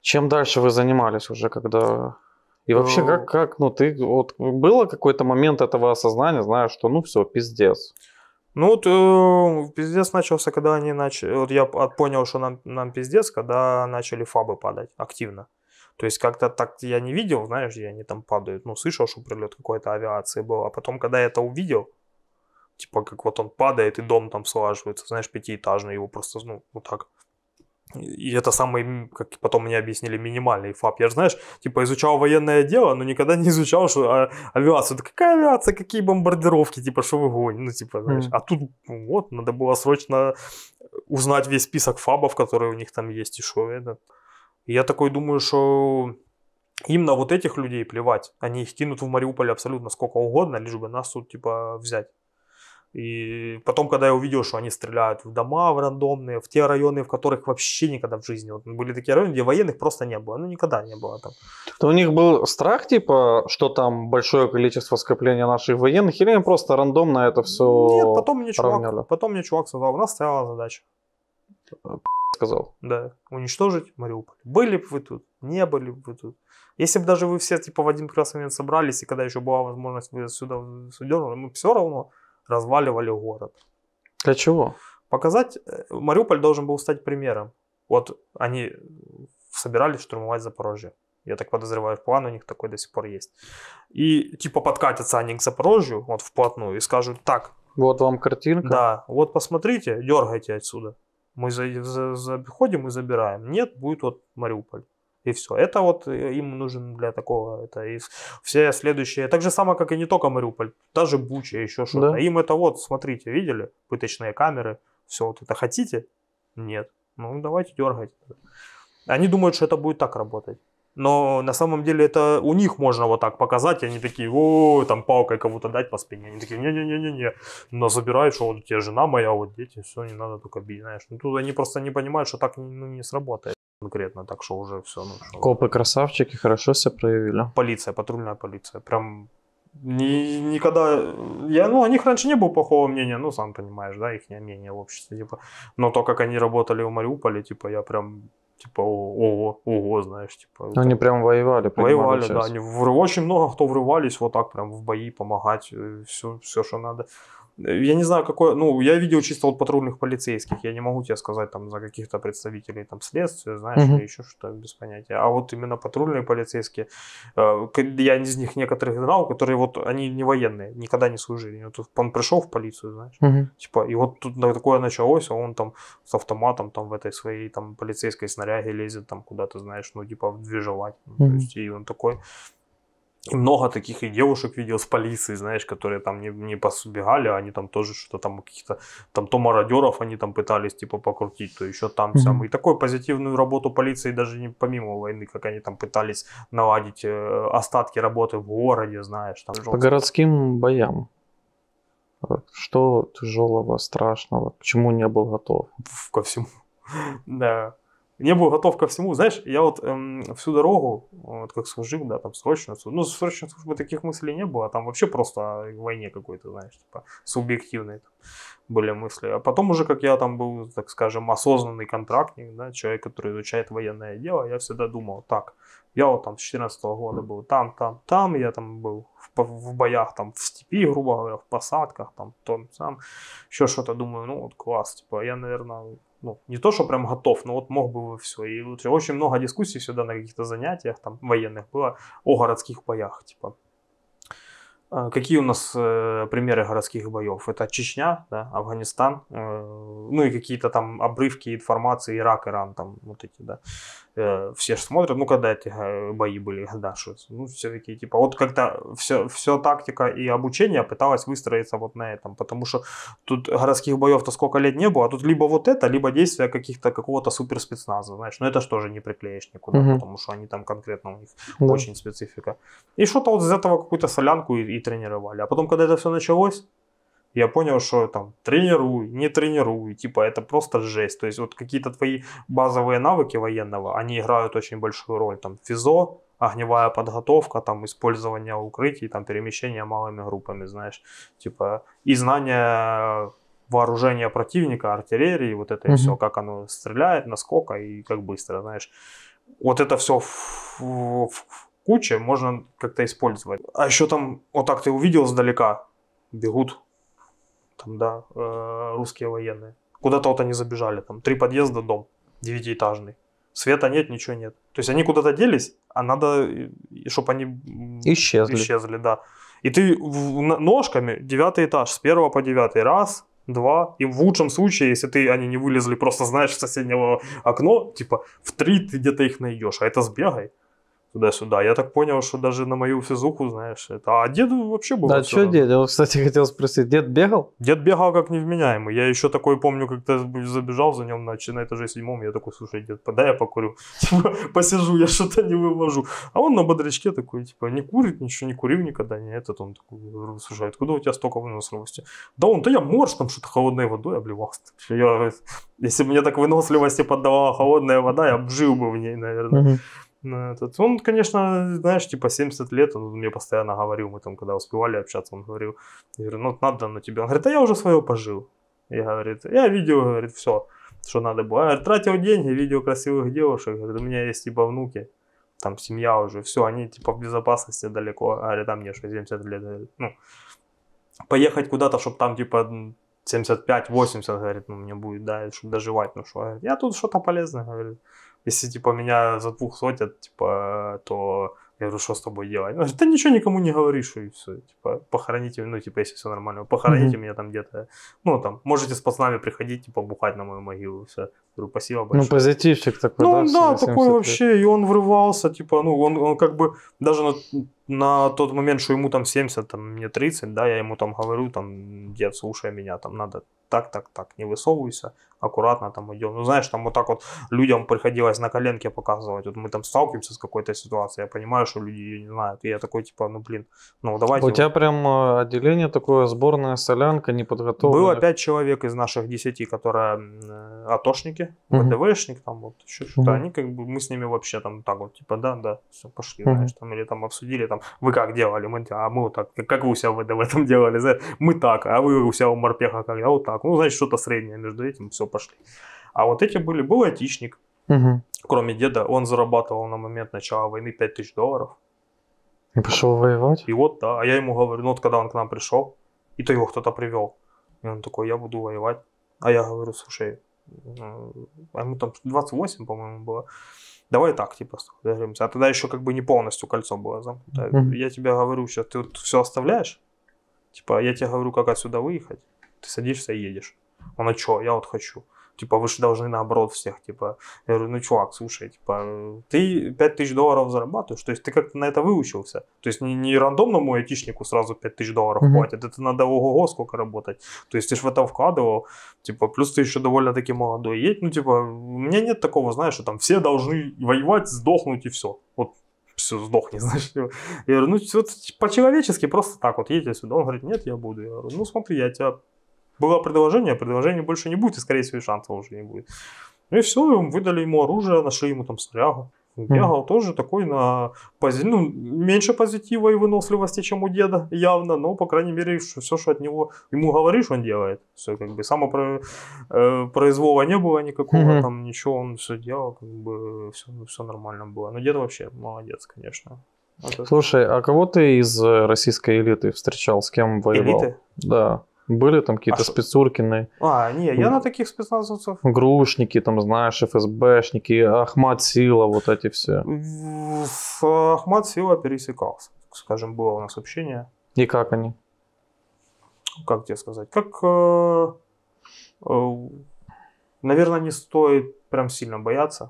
Чем дальше вы занимались уже, когда... И вообще, ну, как, как, ну, ты, вот, было какой-то момент этого осознания, знаешь, что, ну, все, пиздец. Ну, вот, э, пиздец начался, когда они начали... Вот я а, понял, что нам, нам пиздец, когда начали фабы падать активно. То есть как-то так я не видел, знаешь, где они там падают. Ну, слышал, что прилет какой-то авиации был. А потом, когда я это увидел, типа как вот он падает и дом там слаживается, знаешь, пятиэтажный, его просто, ну, вот так и это самый, как потом мне объяснили, минимальный фап. Я же, знаешь, типа изучал военное дело, но никогда не изучал, что а, авиацию. Да какая авиация, какие бомбардировки, типа, что вы гоните? Ну, типа, знаешь. mm А тут ну вот, надо было срочно узнать весь список фабов, которые у них там есть, и что это. И я такой думаю, что им на вот этих людей плевать. Они их кинут в Мариуполе абсолютно сколько угодно, лишь бы нас тут, типа, взять. И потом, когда я увидел, что они стреляют в дома в рандомные, в те районы, в которых вообще никогда в жизни. Вот были такие районы, где военных просто не было. Ну, никогда не было там. То у них был страх, типа, что там большое количество скопления наших военных, или им просто рандомно это все Нет, потом мне чувак, равняли. потом мне чувак сказал, у нас стояла задача. Э, сказал. Да, уничтожить Мариуполь. Были бы вы тут, не были бы вы тут. Если бы даже вы все типа в один прекрасный момент собрались, и когда еще была возможность вы отсюда дернули, мы все равно разваливали город. Для чего? Показать, э, Мариуполь должен был стать примером. Вот они собирались штурмовать Запорожье. Я так подозреваю, план у них такой до сих пор есть. И типа подкатятся они к Запорожью, вот вплотную, и скажут так. Вот вам картинка. Да, вот посмотрите, дергайте отсюда. Мы заходим и забираем. Нет, будет вот Мариуполь. И все. Это вот э, им нужен для такого. Это и все следующие. Так же самое, как и не только Мариуполь, даже Буча, еще что-то. Да. Им это вот, смотрите, видели? Пыточные камеры. Все, вот это хотите? Нет. Ну, давайте дергать. Они думают, что это будет так работать. Но на самом деле это у них можно вот так показать, и они такие, о, там палкой кого то дать по спине. Они такие, не-не-не-не-не, но забираешь, вот у тебя жена моя, вот дети, все, не надо только бить, знаешь. Ну, тут они просто не понимают, что так ну, не сработает конкретно, так что уже все. Ну, что... Копы красавчики хорошо себя проявили. Полиция, патрульная полиция, прям ни, никогда, я, ну, о них раньше не было плохого мнения, ну, сам понимаешь, да, их мнение в обществе, типа, но то, как они работали в Мариуполе, типа, я прям, типа, ого, ого, знаешь, типа. Ну, они прям воевали. Воевали, часть. да, они, очень много кто врывались вот так прям в бои, помогать, все, э, все, что надо я не знаю, какое, ну, я видел чисто вот патрульных полицейских, я не могу тебе сказать там за каких-то представителей там следствия, знаешь, mm-hmm. или еще что-то, без понятия. А вот именно патрульные полицейские, э, я из них некоторых знал, которые вот, они не военные, никогда не служили. Вот он пришел в полицию, знаешь, mm-hmm. типа, и вот тут такое началось, а он там с автоматом там в этой своей там полицейской снаряге лезет там куда-то, знаешь, ну, типа, движевать. Mm-hmm. Ну, то есть, и он такой, и много таких и девушек видел с полицией, знаешь, которые там не, не посбегали, а они там тоже что-то там каких-то, там то мародеров они там пытались типа покрутить, то еще там mm-hmm. сам. И такую позитивную работу полиции даже не помимо войны, как они там пытались наладить э, остатки работы в городе, знаешь. Там, По городским боям. Что тяжелого, страшного, к чему не был готов? Ко всему. Да не был готов ко всему. Знаешь, я вот эм, всю дорогу, вот как служил, да, там срочно, ну, срочно службы таких мыслей не было, а там вообще просто о войне какой-то, знаешь, типа субъективные там, были мысли. А потом уже, как я там был, так скажем, осознанный контрактник, да, человек, который изучает военное дело, я всегда думал, так, я вот там с 14 -го года был там, там, там, я там был в, в боях, там, в степи, грубо говоря, в посадках, там, то сам, еще что-то думаю, ну, вот класс, типа, я, наверное, ну, не то, что прям готов, но ну, вот мог бы все. И очень много дискуссий сюда на каких-то занятиях там военных было о городских боях, типа. А, какие у нас э, примеры городских боев? Это Чечня, да, Афганистан, э, ну и какие-то там обрывки информации, Ирак, Иран, там вот эти, да. Э, все же смотрят, ну когда эти э, бои были, да, что, ну все такие, типа, вот как-то все, все тактика и обучение пыталась выстроиться вот на этом, потому что тут городских боев-то сколько лет не было, а тут либо вот это, либо действия каких-то, какого-то суперспецназа, знаешь, но ну, это же тоже не приклеишь никуда, угу. потому что они там конкретно, у них да. очень специфика. И что-то вот из этого какую-то солянку и тренировали. А потом, когда это все началось, я понял, что там тренируй, не тренируй, типа это просто жесть. То есть вот какие-то твои базовые навыки военного, они играют очень большую роль. Там физо, огневая подготовка, там использование укрытий, там перемещение малыми группами, знаешь, типа и знания вооружения противника, артиллерии, вот это mm-hmm. все, как оно стреляет, насколько и как быстро, знаешь. Вот это все в, в, в куча, можно как-то использовать. А еще там, вот так ты увидел сдалека, бегут, там, да, э, русские военные. Куда-то вот они забежали, там, три подъезда дом, девятиэтажный. Света нет, ничего нет. То есть они куда-то делись, а надо, чтобы они исчезли. исчезли, да. И ты ножками девятый этаж, с первого по девятый, раз, два. И в лучшем случае, если ты, они не вылезли, просто знаешь соседнего окно, типа в три ты где-то их найдешь, а это сбегай туда-сюда. Я так понял, что даже на мою физуху, знаешь, это... А деду вообще было Да, что дед? Я, кстати, хотел спросить. Дед бегал? Дед бегал как невменяемый. Я еще такой помню, как-то забежал за ним на, на этаже седьмом. Я такой, слушай, дед, подай я покурю. Типа, посижу, я что-то не вывожу. А он на бодрячке такой, типа, не курит, ничего не курил никогда, не этот. Он такой, слушай, откуда у тебя столько выносливости? Да он, да я морж там что-то холодной водой обливался. Я, если бы мне так выносливости поддавала холодная вода, я бы жил бы в ней, наверное. Uh-huh на этот. Он, конечно, знаешь, типа 70 лет, он мне постоянно говорил, мы там когда успевали общаться, он говорил, я говорю, ну надо на тебя. Он говорит, а я уже свое пожил. Я, говорит, я видел, говорит, все, что надо было. Я говорит, тратил деньги, видел красивых девушек, говорит, у меня есть типа внуки, там семья уже, все, они типа в безопасности далеко. А говорит, а мне что, 70 лет, говорит, ну, поехать куда-то, чтобы там типа 75-80, говорит, ну, мне будет, да, чтобы доживать, ну что, я тут что-то полезное, говорит если, типа, меня за двух сотят, типа, то я говорю, что с тобой делать? Ну, ты ничего никому не говоришь, и все, типа, похороните, ну, типа, если все нормально, похороните mm-hmm. меня там где-то, ну, там, можете с пацанами приходить, типа, бухать на мою могилу, все. говорю, спасибо ну, большое. Ну, позитивчик такой, Ну, да, да такой лет. вообще, и он врывался, типа, ну, он, он как бы, даже на, на тот момент, что ему там 70, там, мне 30, да, я ему там говорю, там, дед, слушай меня, там, надо так, так, так, не высовывайся, аккуратно там идем. Ну, знаешь, там вот так вот людям приходилось на коленке показывать. Вот мы там сталкиваемся с какой-то ситуацией, я понимаю, что люди ее не знают. И я такой, типа, ну, блин, ну, давайте. У тебя прям э, отделение такое, сборная солянка, не подготовленная. Было пять человек из наших десяти, которые э, атошники, угу. ВДВшник, там вот еще что-то. Они как бы, мы с ними вообще там так вот, типа, да, да, все, пошли, знаешь, там, или там обсудили, там, вы как делали, мы, а мы вот так, как вы у себя в этом делали, мы так, а вы у себя у морпеха как, а вот так. Ну, значит, что-то среднее между этим, все, пошли. А вот эти были, был айтишник, угу. кроме деда, он зарабатывал на момент начала войны 5000 долларов. И пошел воевать? И вот, да, а я ему говорю, ну вот когда он к нам пришел, и то его кто-то привел. И он такой, я буду воевать. А я говорю, слушай, а ему там 28, по-моему, было. Давай так, типа, договоримся. А тогда еще как бы не полностью кольцо было замкнуто. Mm-hmm. Я тебе говорю, сейчас ты вот все оставляешь. Типа, я тебе говорю, как отсюда выехать. Ты садишься и едешь. Он, а что, я вот хочу. Типа, вы же должны наоборот всех, типа. Я говорю, ну, чувак, слушай, типа, ты 5000 долларов зарабатываешь, то есть ты как-то на это выучился. То есть не, не рандомному айтишнику сразу 5000 долларов mm-hmm. платят, это надо ого-го сколько работать. То есть ты же в это вкладывал, типа, плюс ты еще довольно-таки молодой. Едь, ну, типа, у меня нет такого, знаешь, что там все должны воевать, сдохнуть и все. Вот все, сдохни, значит. Я говорю, ну, вот по-человечески просто так вот, едете сюда. Он говорит, нет, я буду. Я говорю, ну, смотри, я тебя было предложение, а предложения больше не будет, и, скорее всего, шанса уже не будет. Ну и все, выдали ему оружие, нашли ему там снарягу. Бегал mm-hmm. тоже такой на пози... ну, меньше позитива и выносливости, чем у деда, явно, но, по крайней мере, все, что от него ему говоришь, он делает. Все, как бы самопроизвола э, не было никакого, mm-hmm. там ничего, он все делал, как бы все, все нормально было. Но дед вообще молодец, конечно. Вот Слушай, а кого ты из э, российской элиты встречал, с кем воевал? Элиты? Да. Были там какие-то а спецуркины. А, не, я на таких спецназовцев. Грушники, там, знаешь, ФСБшники, Ахмат Сила, вот эти все. С Ахмат Сила пересекался. Скажем, было у нас общение. И как они? Как тебе сказать? Как, э, э, наверное, не стоит прям сильно бояться.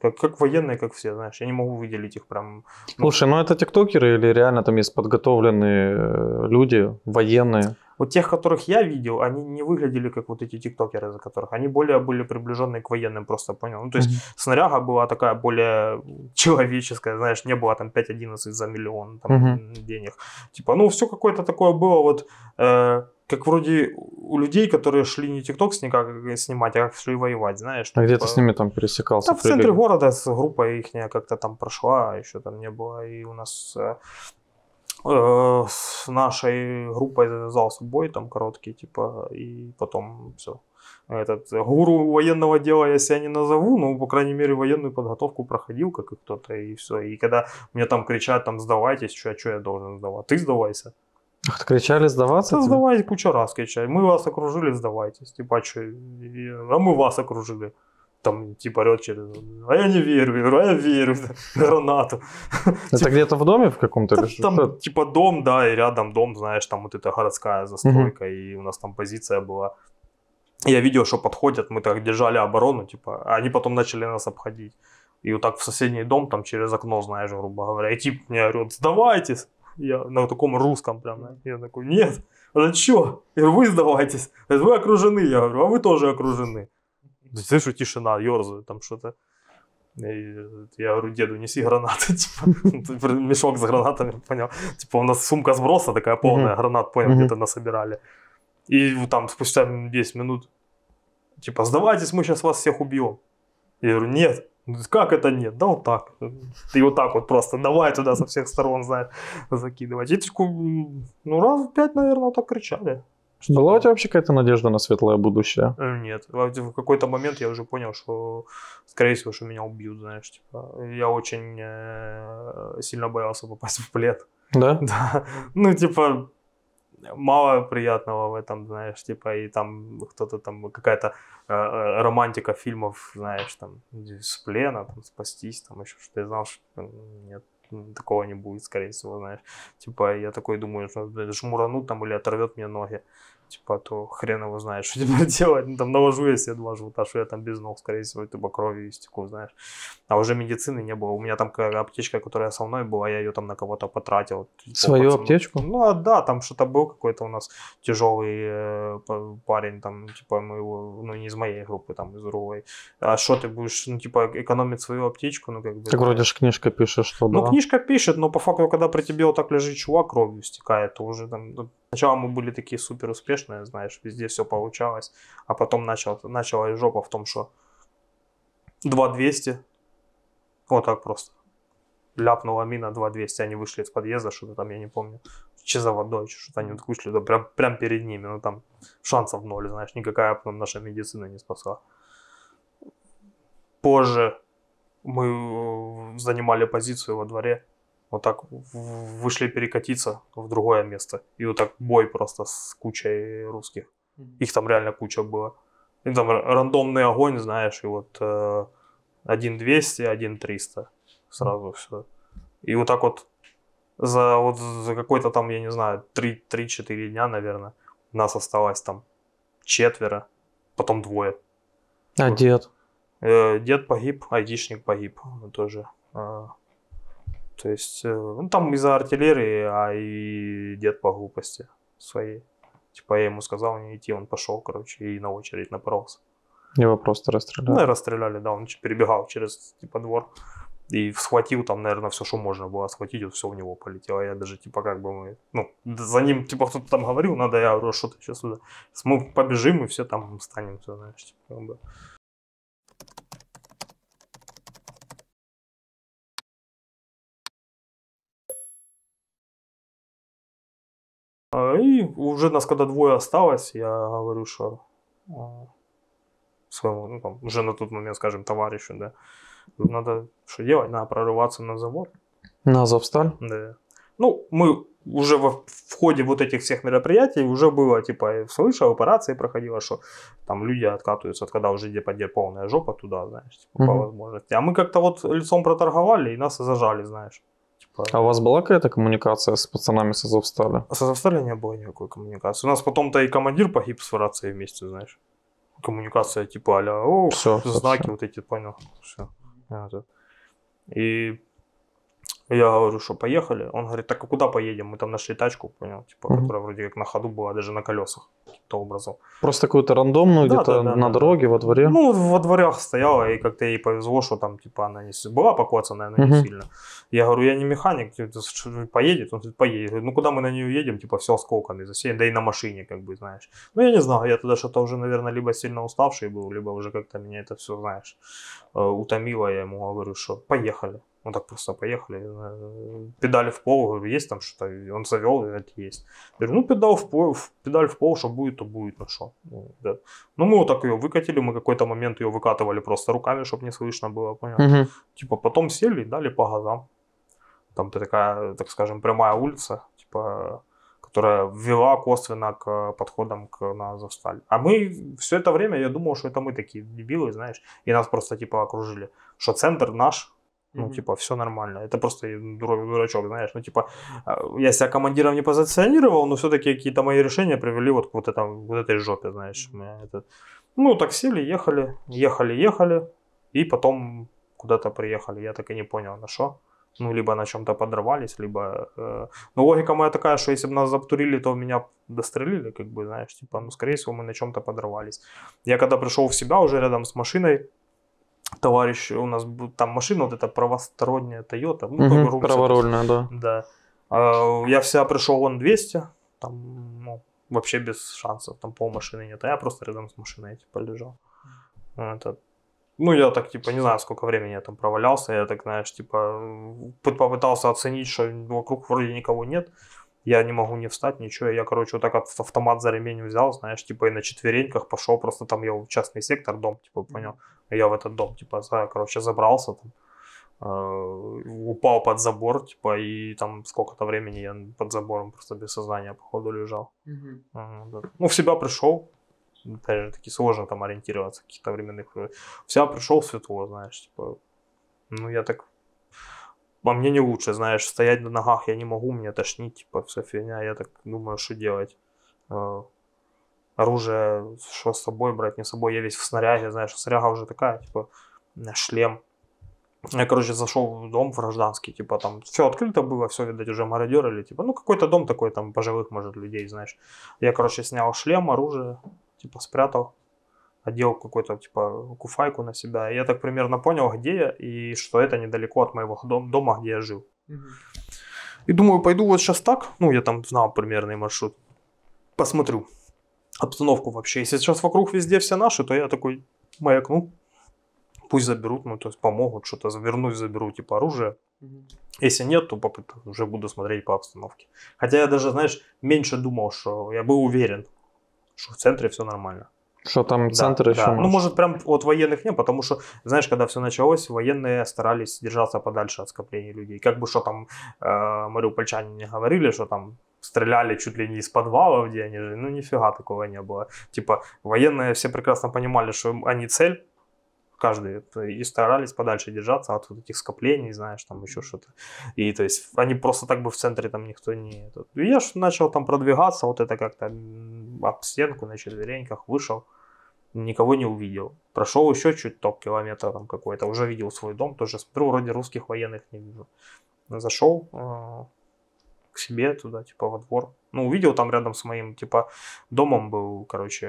Как, как военные, как все, знаешь, я не могу выделить их прям. Ну. Слушай, ну это тиктокеры или реально там есть подготовленные э, люди, военные? Вот тех, которых я видел, они не выглядели как вот эти тиктокеры, за которых. Они более были приближены к военным, просто понял. Ну, то есть mm-hmm. снаряга была такая более человеческая, знаешь, не было там 5.11 за миллион там, mm-hmm. денег. Типа, ну, все какое-то такое было вот... Э, как вроде у людей, которые шли не тикток снимать, а как шли воевать, знаешь. А где типа... с ними там пересекался? Да, в центре города с группой их как-то там прошла, а еще там не было, и у нас э, Э, с нашей группой завязал с бой, там короткий, типа, и потом все. Этот э, гуру военного дела я себя не назову, но, ну, по крайней мере, военную подготовку проходил, как и кто-то, и все. И когда мне там кричат, там, сдавайтесь, что, а что я должен сдавать? Ты сдавайся. Ах, кричали сдаваться? Да, сдавайтесь, куча раз кричали. Мы вас окружили, сдавайтесь. Типа, а что? А мы вас окружили там типа орет через... А я не верю, я говорю, а я верю в гранату. Это типа, где-то в доме в каком-то? Там, там типа дом, да, и рядом дом, знаешь, там вот эта городская застройка, и у нас там позиция была. Я видел, что подходят, мы так держали оборону, типа, они потом начали нас обходить. И вот так в соседний дом, там через окно, знаешь, грубо говоря, и тип мне орет, сдавайтесь. Я на таком русском прям, я такой, нет, а что? Я говорю, вы сдавайтесь. вы окружены. Я говорю, а вы тоже окружены слышу тишина, ерзаю, там что-то. Я говорю, деду, неси гранаты. Типа, мешок с гранатами, понял. Типа, у нас сумка сброса такая полная, гранат, понял, где-то насобирали. И там спустя 10 минут, типа, сдавайтесь, мы сейчас вас всех убьем. Я говорю, нет, как это нет? Да вот так. Ты вот так вот просто давай туда со всех сторон, знаешь, закидывать. И ну раз в пять, наверное, вот так кричали. Что Была у тебя вообще какая-то надежда на светлое будущее? Э, нет. А в какой-то момент я уже понял, что, скорее всего, что меня убьют, знаешь. Типа. Я очень э, сильно боялся попасть в плед. Да? Да. Ну, типа, мало приятного в этом, знаешь, типа, и там кто-то там, какая-то э, э романтика фильмов, знаешь, там, с плена, там, спастись, там, еще что-то. Я знал, что нет, такого не будет, скорее всего, знаешь. Типа, я такой думаю, что блин, шмуранут там или оторвет мне ноги типа, а то хрен его знает, что тебе делать. Ну, там наложу я себе два живота, что я там без ног, скорее всего, типа кровью истеку, знаешь. А уже медицины не было. У меня там аптечка, которая со мной была, я ее там на кого-то потратил. Типа, свою пацану. аптечку? Ну, а, да, там что-то был какой-то у нас тяжелый э, парень, там, типа, мы его, ну, не из моей группы, там, из другой. А что ты будешь, ну, типа, экономить свою аптечку, ну, как бы. Так вроде же книжка пишет, что ну, да. книжка пишет, но по факту, когда при тебе вот так лежит чувак, кровью стекает, то уже там ну, Сначала мы были такие супер успешные, знаешь, везде все получалось, а потом начал, началась жопа в том, что 2200, вот так просто, ляпнула мина 2200, они вышли из подъезда, что-то там, я не помню, за водой, что-то они вот вышли, да, прям, прям перед ними, ну там шансов ноль, знаешь, никакая потом наша медицина не спасла. Позже мы э, занимали позицию во дворе, вот так вышли перекатиться в другое место. И вот так бой просто с кучей русских. Их там реально куча было. И там рандомный огонь, знаешь, и вот э, один 1-200, 1-300 сразу все. И вот так вот за, вот за какой-то там, я не знаю, 3-4 дня, наверное, нас осталось там четверо, потом двое. А дед? Э, дед погиб, айтишник погиб тоже. А, то есть, э, ну там из-за артиллерии, а и дед по глупости своей. Типа я ему сказал не идти, он пошел, короче, и на очередь напоролся. Его просто расстреляли? Ну, расстреляли, да, он перебегал через, типа, двор и схватил там, наверное, все, что можно было схватить, вот все у него полетело. Я даже, типа, как бы мы, ну, за ним, типа, кто-то там говорил, надо, я говорю, «А что ты сейчас сюда. Мы побежим и все там станем, все, знаешь, типа, как бы. уже нас когда двое осталось, я говорю, что э, своему, ну, там, уже на тот момент, скажем, товарищу, да, надо что делать? Надо прорываться на завод. На Завсталь? Да. Ну, мы уже в, в ходе вот этих всех мероприятий уже было, типа, слышал, операции проходила, что там люди откатываются, от когда уже типа, где полная жопа туда, знаешь, типа, mm-hmm. по возможности. А мы как-то вот лицом проторговали и нас зажали, знаешь типа... А у вас была какая-то коммуникация с пацанами с Азовстали? С Азовстали не было никакой коммуникации. У нас потом-то и командир погиб с рацией вместе, знаешь. Коммуникация типа а-ля, о, все, знаки все. вот эти, понял, все. И я говорю, что поехали. Он говорит, так а куда поедем? Мы там нашли тачку, понял, типа, угу. которая вроде как на ходу была, даже на колесах каким-то образом. Просто какую-то рандомную да, где-то да, да, на да, дороге, да. во дворе? Ну, во дворях стояла, и как-то ей повезло, что там, типа, она не... Была покоцанная, но угу. не сильно. Я говорю, я не механик, ну, поедет? Он говорит, поедет. Говорю, ну, куда мы на нее едем? Типа, все осколками засеян, да и на машине, как бы, знаешь. Ну, я не знаю, я тогда что-то уже, наверное, либо сильно уставший был, либо уже как-то меня это все, знаешь, э, утомило. Я ему говорю, что поехали. Мы ну, так просто поехали, педали в пол, есть там что-то, он завел, это есть. Я говорю, ну педал в пол, педаль в пол, что будет, то будет, ну что. Ну, да. ну мы вот так ее выкатили, мы какой-то момент ее выкатывали просто руками, чтобы не слышно было, понятно. Угу. Типа потом сели и дали по газам. Там такая, так скажем, прямая улица, типа которая вела косвенно к э, подходам к на Азовсталь. А мы все это время, я думал, что это мы такие дебилы, знаешь, и нас просто типа окружили, что центр наш, ну, mm-hmm. типа, все нормально. Это просто э, дурачок, знаешь. Ну, типа, а, я себя командиром не позиционировал, но все-таки какие-то мои решения привели вот к вот, этому, вот этой жопе, знаешь. Это... Ну, так сели, ехали, ехали, ехали. И потом куда-то приехали. Я так и не понял, на что. Ну, либо на чем-то подорвались, либо... Э... Ну, логика моя такая, что если бы нас заптурили, то меня дострелили, как бы, знаешь. Типа, ну, скорее всего, мы на чем-то подорвались. Я когда пришел в себя уже рядом с машиной, товарищ, у нас там машина вот эта правосторонняя Toyota. Ну, угу, праворульная, да. Да. А, я вся пришел, он 200, там, ну, вообще без шансов, там пол машины нет, а я просто рядом с машиной типа лежал. Это, а, ну, я так, типа, не знаю, сколько времени я там провалялся, я так, знаешь, типа, попытался оценить, что вокруг вроде никого нет, я не могу не встать, ничего. Я, короче, вот так автомат за ремень взял, знаешь, типа и на четвереньках пошел, просто там я в частный сектор, дом, типа, понял. А я в этот дом, типа, за, короче, забрался там. Uh, упал под забор, типа, и там сколько-то времени я под забором просто без сознания, походу, лежал. Mm-hmm. Uh, да. Ну, в себя пришел, даже таки сложно там ориентироваться в каких-то временных. Э, в себя пришел светло, знаешь, типа, ну, я так по мне не лучше, знаешь, стоять на ногах я не могу, меня тошнит, типа, вся фигня, я так думаю, что делать. А, оружие, что с собой брать, не с собой, я весь в снаряге, знаешь, снаряга уже такая, типа, шлем. Я, короче, зашел в дом в гражданский, типа, там все открыто было, все, видать, уже или типа, ну, какой-то дом такой, там, пожилых, может, людей, знаешь. Я, короче, снял шлем, оружие, типа, спрятал одел какой-то, типа, куфайку на себя. Я так примерно понял, где я, и что это недалеко от моего дом, дома, где я жил. И думаю, пойду вот сейчас так, ну, я там знал примерный маршрут, посмотрю обстановку вообще. Если сейчас вокруг везде все наши, то я такой маякну, пусть заберут, ну, то есть помогут, что-то вернусь, заберу, типа, оружие. Если нет, то попыт, уже буду смотреть по обстановке. Хотя я даже, знаешь, меньше думал, что я был уверен, что в центре все нормально. Что там центр да, еще? Да. Ну, может, прям от военных нет, потому что, знаешь, когда все началось, военные старались держаться подальше от скопления людей. Как бы что там э, мариупольчане не говорили, что там стреляли чуть ли не из подвала, где они жили, ну нифига такого не было. Типа, военные все прекрасно понимали, что они цель, каждый, и старались подальше держаться от вот этих скоплений, знаешь, там еще что-то. И то есть они просто так бы в центре там никто не... И я же начал там продвигаться, вот это как-то об стенку на четвереньках вышел, никого не увидел. Прошел еще чуть топ километра там какой-то, уже видел свой дом, тоже смотрю, вроде русских военных не вижу. Зашел э, а, к себе туда, типа во двор, ну, увидел там рядом с моим, типа, домом был, короче,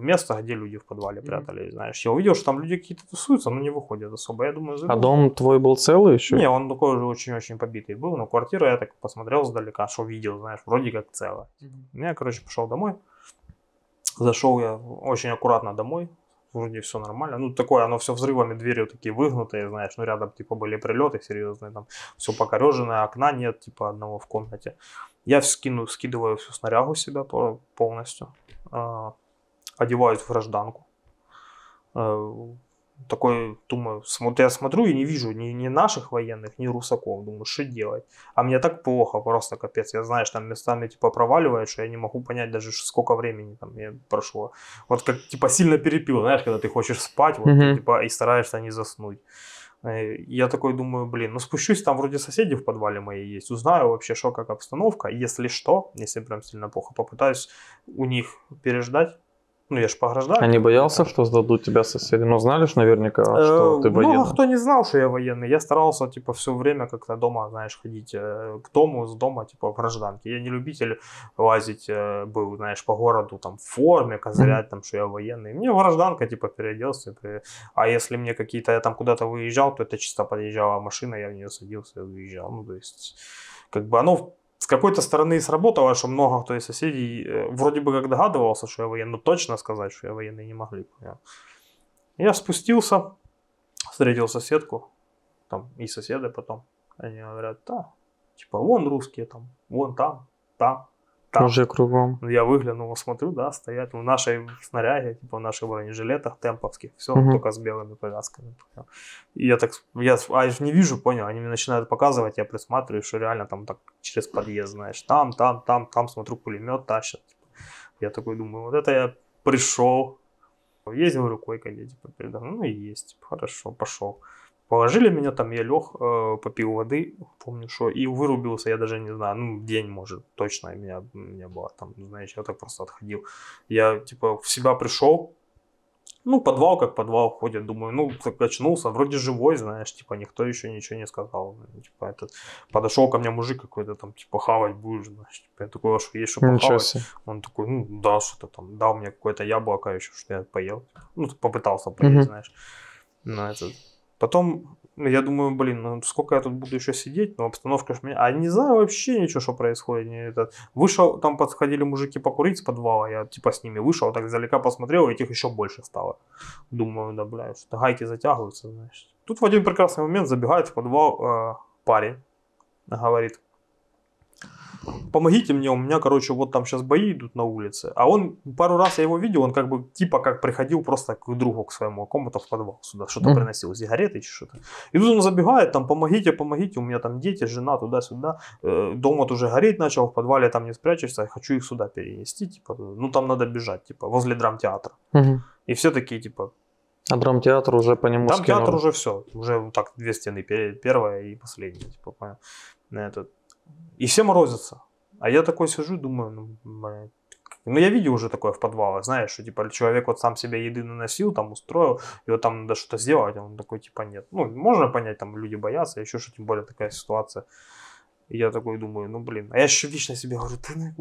место, где люди в подвале прятались, знаешь. Я увидел, что там люди какие-то тусуются, но не выходят особо. Я думаю, забыл. А дом твой был целый еще? Не, он такой же очень-очень побитый был, но квартира я так посмотрел сдалека, что видел, знаешь, вроде как целая. Я, короче, пошел домой. Зашел я очень аккуратно домой, вроде все нормально. Ну, такое, оно все взрывами, двери вот такие выгнутые, знаешь, ну, рядом, типа, были прилеты серьезные, там, все покореженное, окна нет, типа, одного в комнате. Я скину, скидываю всю снарягу себя полностью, а, одеваюсь в гражданку, э, такой, думаю, смотрю, я смотрю и не вижу ни, ни наших военных, ни русаков. Думаю, что делать? А мне так плохо, просто капец. Я, знаешь, там местами типа проваливаешь, что я не могу понять даже, сколько времени там мне прошло. Вот как типа сильно перепил, знаешь, когда ты хочешь спать, вот, mm-hmm. типа, и стараешься не заснуть. Э, я такой думаю, блин, ну спущусь, там вроде соседи в подвале мои есть, узнаю вообще, что как обстановка, если что, если прям сильно плохо, попытаюсь у них переждать, ну, я ж по гражданке. А не боялся, что сдадут тебя соседи? Ну, знали же наверняка, э, что ты военный. Много кто не знал, что я военный. Я старался, типа, все время как-то дома, знаешь, ходить э, к дому, с дома, типа, в гражданке. Я не любитель лазить э, был, знаешь, по городу, там, в форме, козырять, там, что я военный. Мне гражданка, типа, переоделся. А если мне какие-то, я там куда-то выезжал, то это чисто подъезжала машина, я в нее садился и выезжал. Ну, то есть, как бы оно какой-то стороны сработало, что много кто из соседей э, вроде бы как догадывался, что я военный, но точно сказать, что я военный не могли. Я спустился, встретил соседку, там и соседы потом. Они говорят, да, типа вон русские там, вон там, там там. Уже кругом. Ну, я выглянул, смотрю, да, стоят в нашей снаряге, типа в наших бронежилетах, темповских, все, угу. только с белыми повязками. И я так, я, а я же не вижу, понял, они мне начинают показывать, я присматриваю, что реально там так через подъезд, знаешь, там, там, там, там, смотрю, пулемет тащат. Типа. Я такой думаю, вот это я пришел, ездил рукой, когда типа передо мной, ну и есть, типа, хорошо, пошел. Положили меня там, я лег, э, попил воды, помню, что, и вырубился, я даже не знаю, ну, день, может, точно меня, не было там, знаешь, я так просто отходил. Я, типа, в себя пришел, ну, подвал как подвал ходит, думаю, ну, так очнулся, вроде живой, знаешь, типа, никто еще ничего не сказал. Типа, этот, подошел ко мне мужик какой-то там, типа, хавать будешь, знаешь, типа, я такой, а что, есть что похавать? Он такой, ну, да, что-то там, дал мне какое-то яблоко еще, что я поел. Ну, попытался поесть, угу. знаешь. Но ну, этот, Потом ну, я думаю, блин, ну сколько я тут буду еще сидеть, ну обстановка ж меня... А не знаю вообще ничего, что происходит. Не этот... Вышел, там подходили мужики покурить с подвала, я типа с ними вышел, так издалека посмотрел, и этих еще больше стало. Думаю, да, блядь, что гайки затягиваются, значит. Тут в один прекрасный момент забегает в подвал э, парень, говорит, помогите мне, у меня, короче, вот там сейчас бои идут на улице. А он, пару раз я его видел, он как бы типа как приходил просто к другу, к своему кому то в подвал сюда, что-то приносил, сигареты или что-то. И тут он забегает, там, помогите, помогите, у меня там дети, жена, туда-сюда. Э, дом вот уже гореть начал, в подвале там не спрячешься, я хочу их сюда перенести, типа, ну там надо бежать, типа, возле драмтеатра. И все такие, типа, а драмтеатр уже по нему Драмтеатр скинули. уже все. Уже так две стены. Первая и последняя. Типа, на этот, и все морозятся. А я такой сижу и думаю, ну, ну, я видел уже такое в подвалах, знаешь, что, типа, человек вот сам себе еды наносил, там, устроил, и вот там надо что-то сделать, а он такой, типа, нет. Ну, можно понять, там, люди боятся, еще что, тем более, такая ситуация. И я такой думаю, ну, блин. А я еще вечно себе говорю, ты,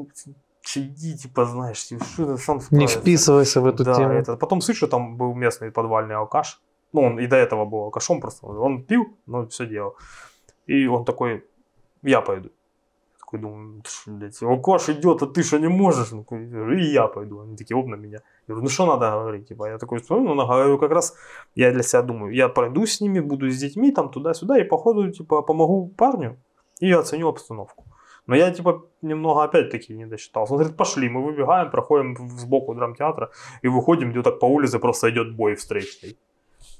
сиди, типа, знаешь, что ты сам вправится. Не вписывайся в эту да, тему. Это. Потом слышу, там был местный подвальный алкаш. Ну, он и до этого был алкашом просто. Он пил, но все делал. И он такой, я пойду. Такой думаю, «Ну, блядь, Окош идет, а ты что не можешь? Ну, и я пойду. Они такие, оп, на меня. Я говорю, ну что надо говорить? Типа, я такой, ну, говорю, как раз я для себя думаю, я пройду с ними, буду с детьми, там, туда-сюда, и походу, типа, помогу парню и оценю обстановку. Но я, типа, немного опять-таки не досчитался. Он говорит, пошли, мы выбегаем, проходим сбоку драмтеатра и выходим, где так по улице просто идет бой встречный.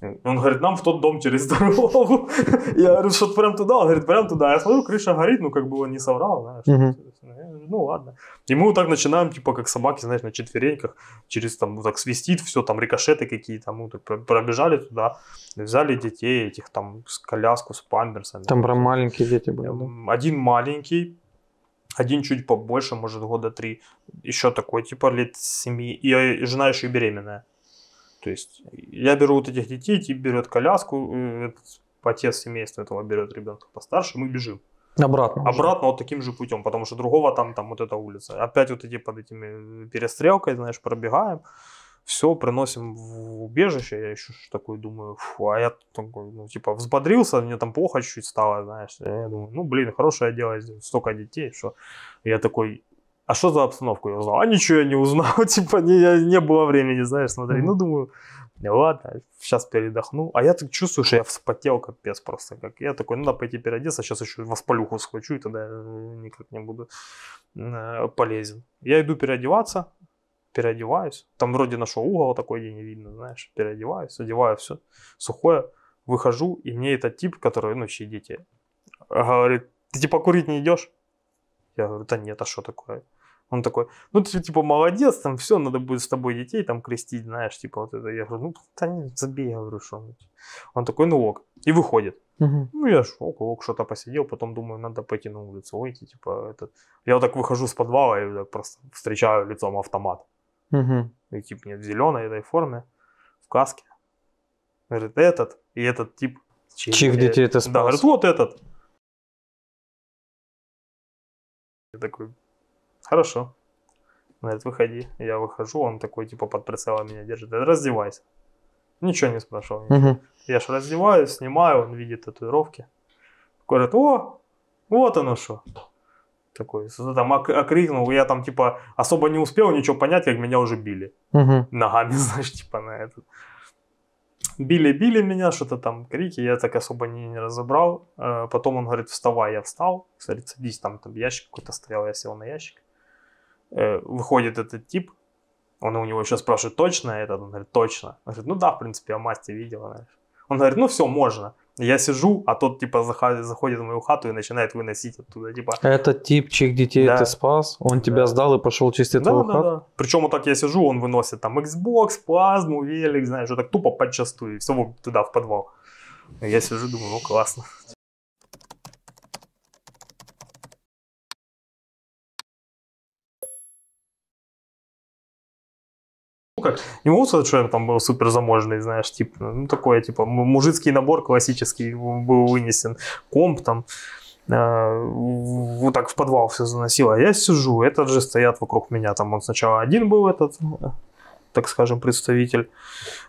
Он говорит, нам в тот дом через дорогу. Я говорю, что прям туда? Он говорит, прям туда. Я смотрю, крыша горит, ну как бы он не соврал, знаешь. Угу. Ну ладно. И мы вот так начинаем, типа как собаки, знаешь, на четвереньках, через там вот так свистит, все, там рикошеты какие-то, мы вот так пробежали туда, взяли детей этих там с коляску, с памперсами. Там прям маленькие дети были, Один маленький, один чуть побольше, может года три, еще такой, типа лет семи, и э, жена еще и беременная. То есть я беру вот этих детей, тип берет коляску, э, этот отец семейства этого берет ребенка постарше, мы бежим. Обратно. Обратно уже. вот таким же путем, потому что другого там, там вот эта улица. Опять вот эти под этими перестрелкой, знаешь, пробегаем. Все, приносим в убежище. Я еще такой думаю, фу, а я такой, ну, типа, взбодрился, мне там плохо чуть-чуть стало, знаешь. Я думаю, ну, блин, хорошее дело, столько детей, что я такой а что за обстановку я узнал? А ничего я не узнал, типа не, не было времени, знаешь, смотри. Mm-hmm. Ну, думаю, «Ну, ладно, сейчас передохну. А я так чувствую, что я вспотел капец просто. Как я такой, ну надо пойти переодеться, сейчас еще воспалюху схвачу, и тогда э, никак не буду э, полезен. Я иду переодеваться, переодеваюсь. Там вроде нашел угол такой, где не видно, знаешь. Переодеваюсь, одеваю все сухое, выхожу, и мне этот тип, который, ну, чьи дети, говорит, ты типа курить не идешь? Я говорю, да нет, а что такое? Он такой, ну ты типа молодец, там все, надо будет с тобой детей там крестить, знаешь, типа вот это. Я говорю, ну да не, забей, я говорю, что. Он такой, ну ок. И выходит. Угу. Ну я ж ок, ок, что-то посидел, потом думаю, надо пойти на улицу выйти, типа этот. Я вот так выхожу с подвала и так просто встречаю лицом автомат. Угу. И тип нет, в зеленой этой форме, в каске. Говорит, этот и этот тип. Чьих, чьих э, детей это спас? Да, говорит, вот этот. Я такой, хорошо. Он говорит, выходи. Я выхожу, он такой, типа, под прицелом меня держит. Раздевайся. Ничего не спрашивал. Угу. Я же раздеваюсь, снимаю, он видит татуировки. Говорит, о, вот оно что. Такой, там окрикнул, я там, типа, особо не успел ничего понять, как меня уже били. Угу. Ногами, знаешь, типа, на этот. Били-били меня, что-то там, крики, я так особо не, не разобрал. Э, потом он говорит, вставай, я встал. Говорит, садись, там, там ящик какой-то стоял, я сел на ящик э, выходит этот тип, он у него еще спрашивает, точно это? Он говорит, точно. Он говорит, ну да, в принципе, я масти видел. Знаешь. Он говорит, ну все, можно. Я сижу, а тот типа заходит в мою хату и начинает выносить оттуда. Типа... Этот тип, чьих детей да. ты спас, он да. тебя сдал и пошел чистить да, твою да, хату? Да. Причем вот так я сижу, он выносит там Xbox, плазму, велик, знаешь, вот так тупо подчастую, и все туда в подвал. Я сижу, думаю, ну классно. не могу сказать, что я там супер заможный, знаешь, типа, ну, такое, типа, мужицкий набор классический был вынесен, комп там, а, вот так в подвал все заносило. А я сижу, этот же стоят вокруг меня. Там он сначала один был, этот, так скажем, представитель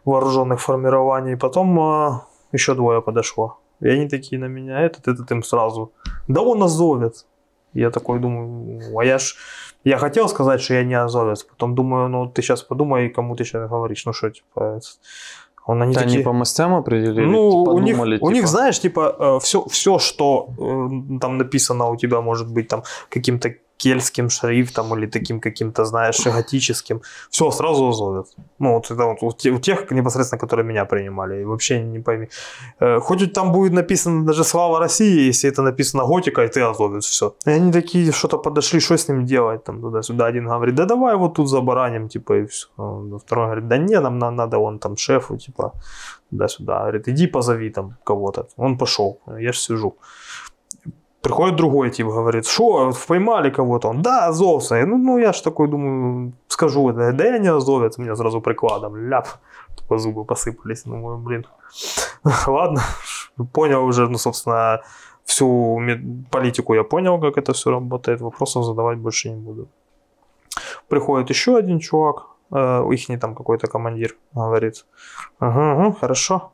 вооруженных формирований. Потом а, еще двое подошло. И они такие на меня, этот, этот им сразу. Да он назовет. Я такой думаю, а я ж я хотел сказать, что я не азовец, потом думаю, ну ты сейчас подумай, кому ты сейчас говоришь, ну что, типа, он, они да такие... они по мастям определили, ну, подумали, типа, у них, типа... у них, знаешь, типа, все, э, все, что э, там написано у тебя, может быть, там, каким-то кельтским шрифтом или таким каким-то, знаешь, готическим. Все, сразу ловят. Ну, вот это вот у тех, непосредственно, которые меня принимали. И вообще не пойми. Э, хоть там будет написано даже «Слава России», если это написано готика, и ты озовешь все. И они такие что-то подошли, что с ним делать, там туда-сюда. Один говорит, да давай вот тут за забараним, типа, и все. А второй говорит, да не, нам надо, он там шефу, типа, туда-сюда. Говорит, иди позови там кого-то. Он пошел, я же сижу. Приходит другой тип, говорит, что, поймали кого-то? Он, да, азовца. ну, ну, я ж такой думаю, скажу, да, да я не азовец, меня сразу прикладом, ляп, по зубы посыпались. Ну, блин, ладно, понял уже, ну, собственно, всю политику я понял, как это все работает, вопросов задавать больше не буду. Приходит еще один чувак, э, их не там какой-то командир, говорит, угу, угу, хорошо,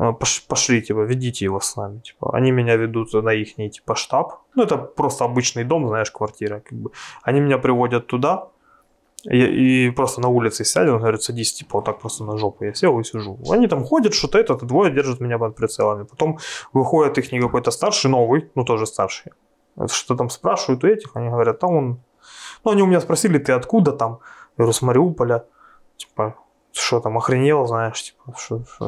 а, пошли, типа, ведите его с нами, типа, они меня ведут на их, типа, штаб, ну, это просто обычный дом, знаешь, квартира, как бы, они меня приводят туда, и, и просто на улице сядем. он говорит, садись, типа, вот так просто на жопу я сел и сижу. Они там ходят, что-то это, двое держат меня под прицелами. Потом выходит их не какой-то старший, новый, ну, тоже старший. Что там спрашивают у этих, они говорят, там он... Ну, они у меня спросили, ты откуда там? Я говорю, с Мариуполя. Типа, что там, охренел, знаешь, типа,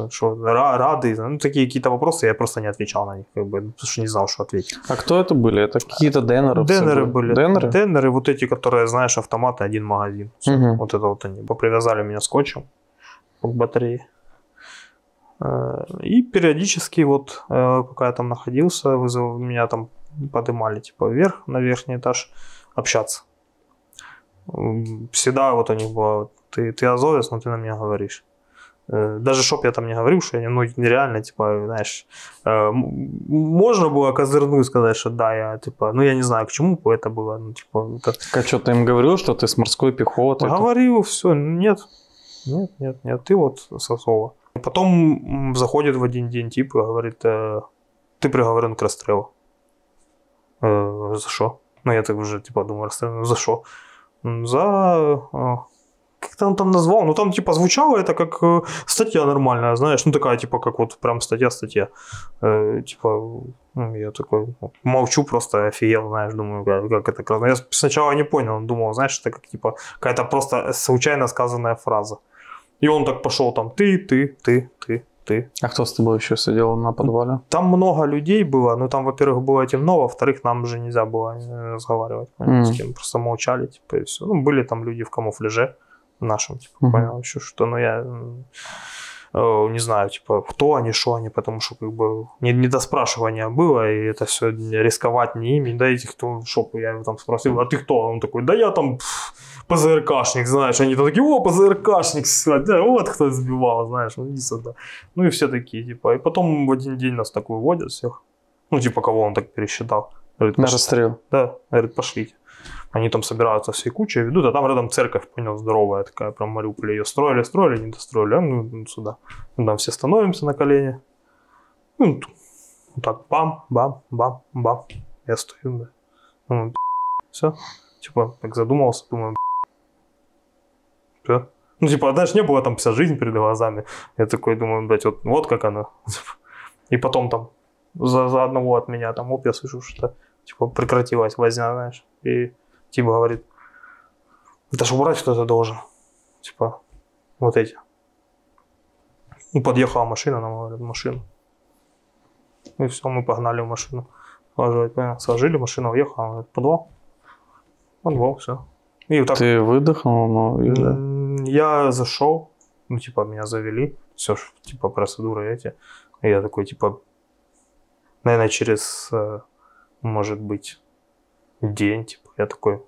что, рады, ну, такие какие-то вопросы, я просто не отвечал на них, как бы, потому что не знал, что ответить. А кто это были? Это какие-то денеры? Денеры были. Денеры? Денеры, вот эти, которые, знаешь, автоматы, один магазин. Угу. Вот это вот они. Попривязали меня скотчем к батарее. Э, и периодически вот, э, пока я там находился, вызов, меня там поднимали, типа, вверх, на верхний этаж общаться. Всегда вот у них была ты, ты азовец, но ты на меня говоришь. Э, даже чтоб я там не говорил, что я ну, нереально, типа, знаешь, э, можно было козырную сказать, что да, я, типа, ну, я не знаю, к чему это было, ну, типа... Как... А что, ты им говорил, что ты с морской пехотой? Говорил, все, нет, нет, нет, нет, ты вот сосова. Потом заходит в один день тип и говорит, э, ты приговорен к расстрелу. Э, за что? Ну, я так уже, типа, думаю, расстрел, за что? За а, это он там назвал? Ну, там, типа, звучало это как э, статья нормальная, знаешь, ну, такая, типа, как вот прям статья-статья. Э, типа, ну, я такой молчу просто, офигел, знаешь, думаю, как, как это классно. Я сначала не понял, думал, знаешь, это как, типа, какая-то просто случайно сказанная фраза. И он так пошел там, ты, ты, ты, ты, ты. А кто с тобой еще сидел на подвале? Там много людей было, но там, во-первых, было темно, во-вторых, нам же нельзя было э, разговаривать mm. с кем, просто молчали, типа, и все. Ну, были там люди в камуфляже, нашим, типа, mm-hmm. понял еще, что, но ну, я э, не знаю, типа, кто они, что они, потому что, как бы, не не недоспрашивание было, и это все рисковать не ими, да, этих, кто, шоп, я его там спросил, а ты кто? Он такой, да я там ПЗРКшник, знаешь, они там такие, о, ПЗРКшник, а, да, вот кто сбивал, знаешь, ну, иди сюда. Ну, и все такие, типа, и потом в один день нас так выводят всех, ну, типа, кого он так пересчитал. Говорит, На расстрел. Да, говорит, пошлите. Они там собираются всей кучей, ведут, а там рядом церковь, понял, здоровая такая, прям Мариуполе. Ее строили, строили, не достроили, а ну, ну сюда. Ну, там все становимся на колени. Ну, вот так, бам, бам, бам, бам. Я стою, да. Думаю, все. Типа, так задумался, думаю, все. Ну, типа, знаешь, не было там вся жизнь перед глазами. Я такой думаю, блядь, вот, вот как она. И потом там за, за одного от меня, там, оп, я слышу, что типа прекратилась возня, знаешь. И типа говорит, даже убрать кто-то должен. Типа, вот эти. Ну, подъехала машина, нам говорит машину. И все, мы погнали в машину. Ложить, Сложили машину, уехала, говорит, подвал. Подвал, все. И вот так... Ты выдохнул, но... Ну, я зашел, ну, типа, меня завели, все, типа, процедуры эти. И я такой, типа, наверное, через, э, может быть, день, типа, я такой,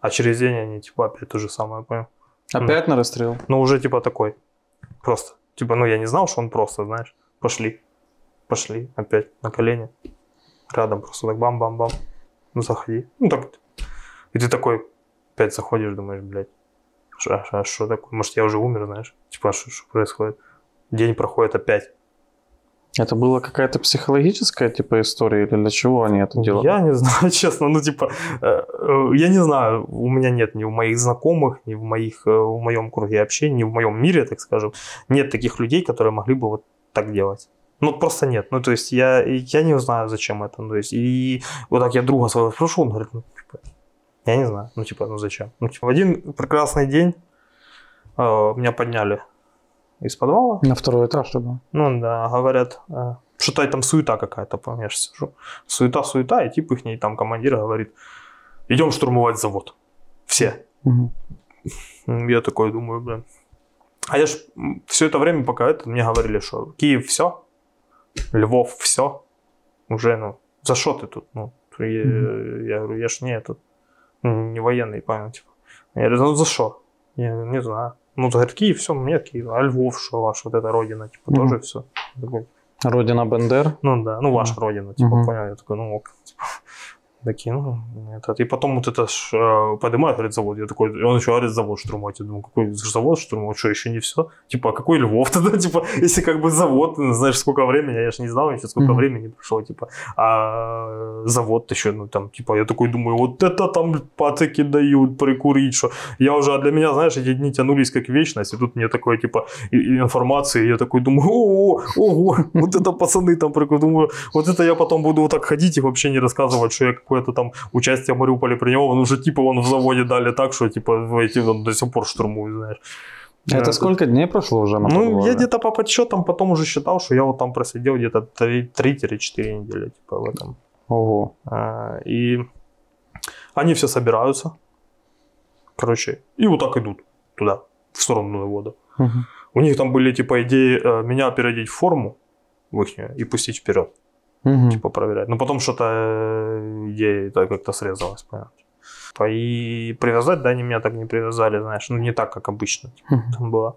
а через день они, типа, опять то же самое, понял? Опять ну, на расстрел? Ну, уже, типа, такой. Просто. Типа, ну, я не знал, что он просто, знаешь. Пошли. Пошли. Опять на колени. Рядом просто так бам-бам-бам. Ну, заходи. Ну, так. И ты такой, опять заходишь, думаешь, блядь, а, а что такое? Может, я уже умер, знаешь? Типа, а что происходит? День проходит опять. Это была какая-то психологическая типа история или для чего они это делали? Я не знаю, честно, ну типа э, э, я не знаю, у меня нет ни у моих знакомых, ни в моих э, в моем круге общения, ни в моем мире, так скажем, нет таких людей, которые могли бы вот так делать. Ну, просто нет. Ну, то есть, я, я не знаю, зачем это. Ну, то есть, и вот так я друга своего спрошу, он говорит, ну, типа, я не знаю. Ну, типа, ну зачем? Ну, типа, в один прекрасный день э, меня подняли из подвала. На второй этаж, чтобы Ну да, говорят, э, что-то там суета какая-то, помнишь сижу. Суета, суета, и типа их там командир говорит, идем штурмовать завод. Все. Угу. Я такой думаю, блин. А я ж все это время, пока это, мне говорили, что Киев все, Львов все, уже, ну, за что ты тут? Ну, я, я говорю, я ж не этот, ну, не военный, понял, типа. Я говорю, ну за что? Я говорю, не знаю. Ну, и все, нет, такие, а Львов, что ваш, вот эта родина, типа, угу. тоже все. родина Бендер? Ну да, ну ваша угу. родина, типа, угу. понял, я такой, ну ок. Типа. Докинул этот. И потом вот это ж, э, а, поднимают арендзавод. Я такой, и он еще арендзавод штурмовать. Я думаю, какой завод штурмовать, что еще не все? Типа, а какой Львов тогда? Типа, если как бы завод, ну, знаешь, сколько времени, я же не знал еще, сколько mm-hmm. времени прошло, типа, а завод еще, ну там, типа, я такой думаю, вот это там патоки дают, прикурить, что я уже, а для меня, знаешь, эти дни тянулись как вечность, и тут мне такое, типа, информации, я такой думаю, ого, ого, вот это пацаны там прикурить, думаю, вот это я потом буду вот так ходить и вообще не рассказывать, что я какое-то там участие в Мариуполе принял, он уже типа он в заводе дали так, что типа эти он до сих пор штурмуют, знаешь. А это да, сколько дней прошло уже? на Ну, я где-то по подсчетам потом уже считал, что я вот там просидел где-то 3-4 недели, типа, в этом. Ого. А, и они все собираются, короче, и вот так идут туда, в сторону завода. Угу. У них там были, типа, идеи э, меня переодеть в форму в их, и пустить вперед угу. типа проверять. Но ну, потом что-то идея э, это как-то срезалась, понятно. Типа, и привязать, да, они меня так не привязали, знаешь, ну не так, как обычно типа, угу. там было.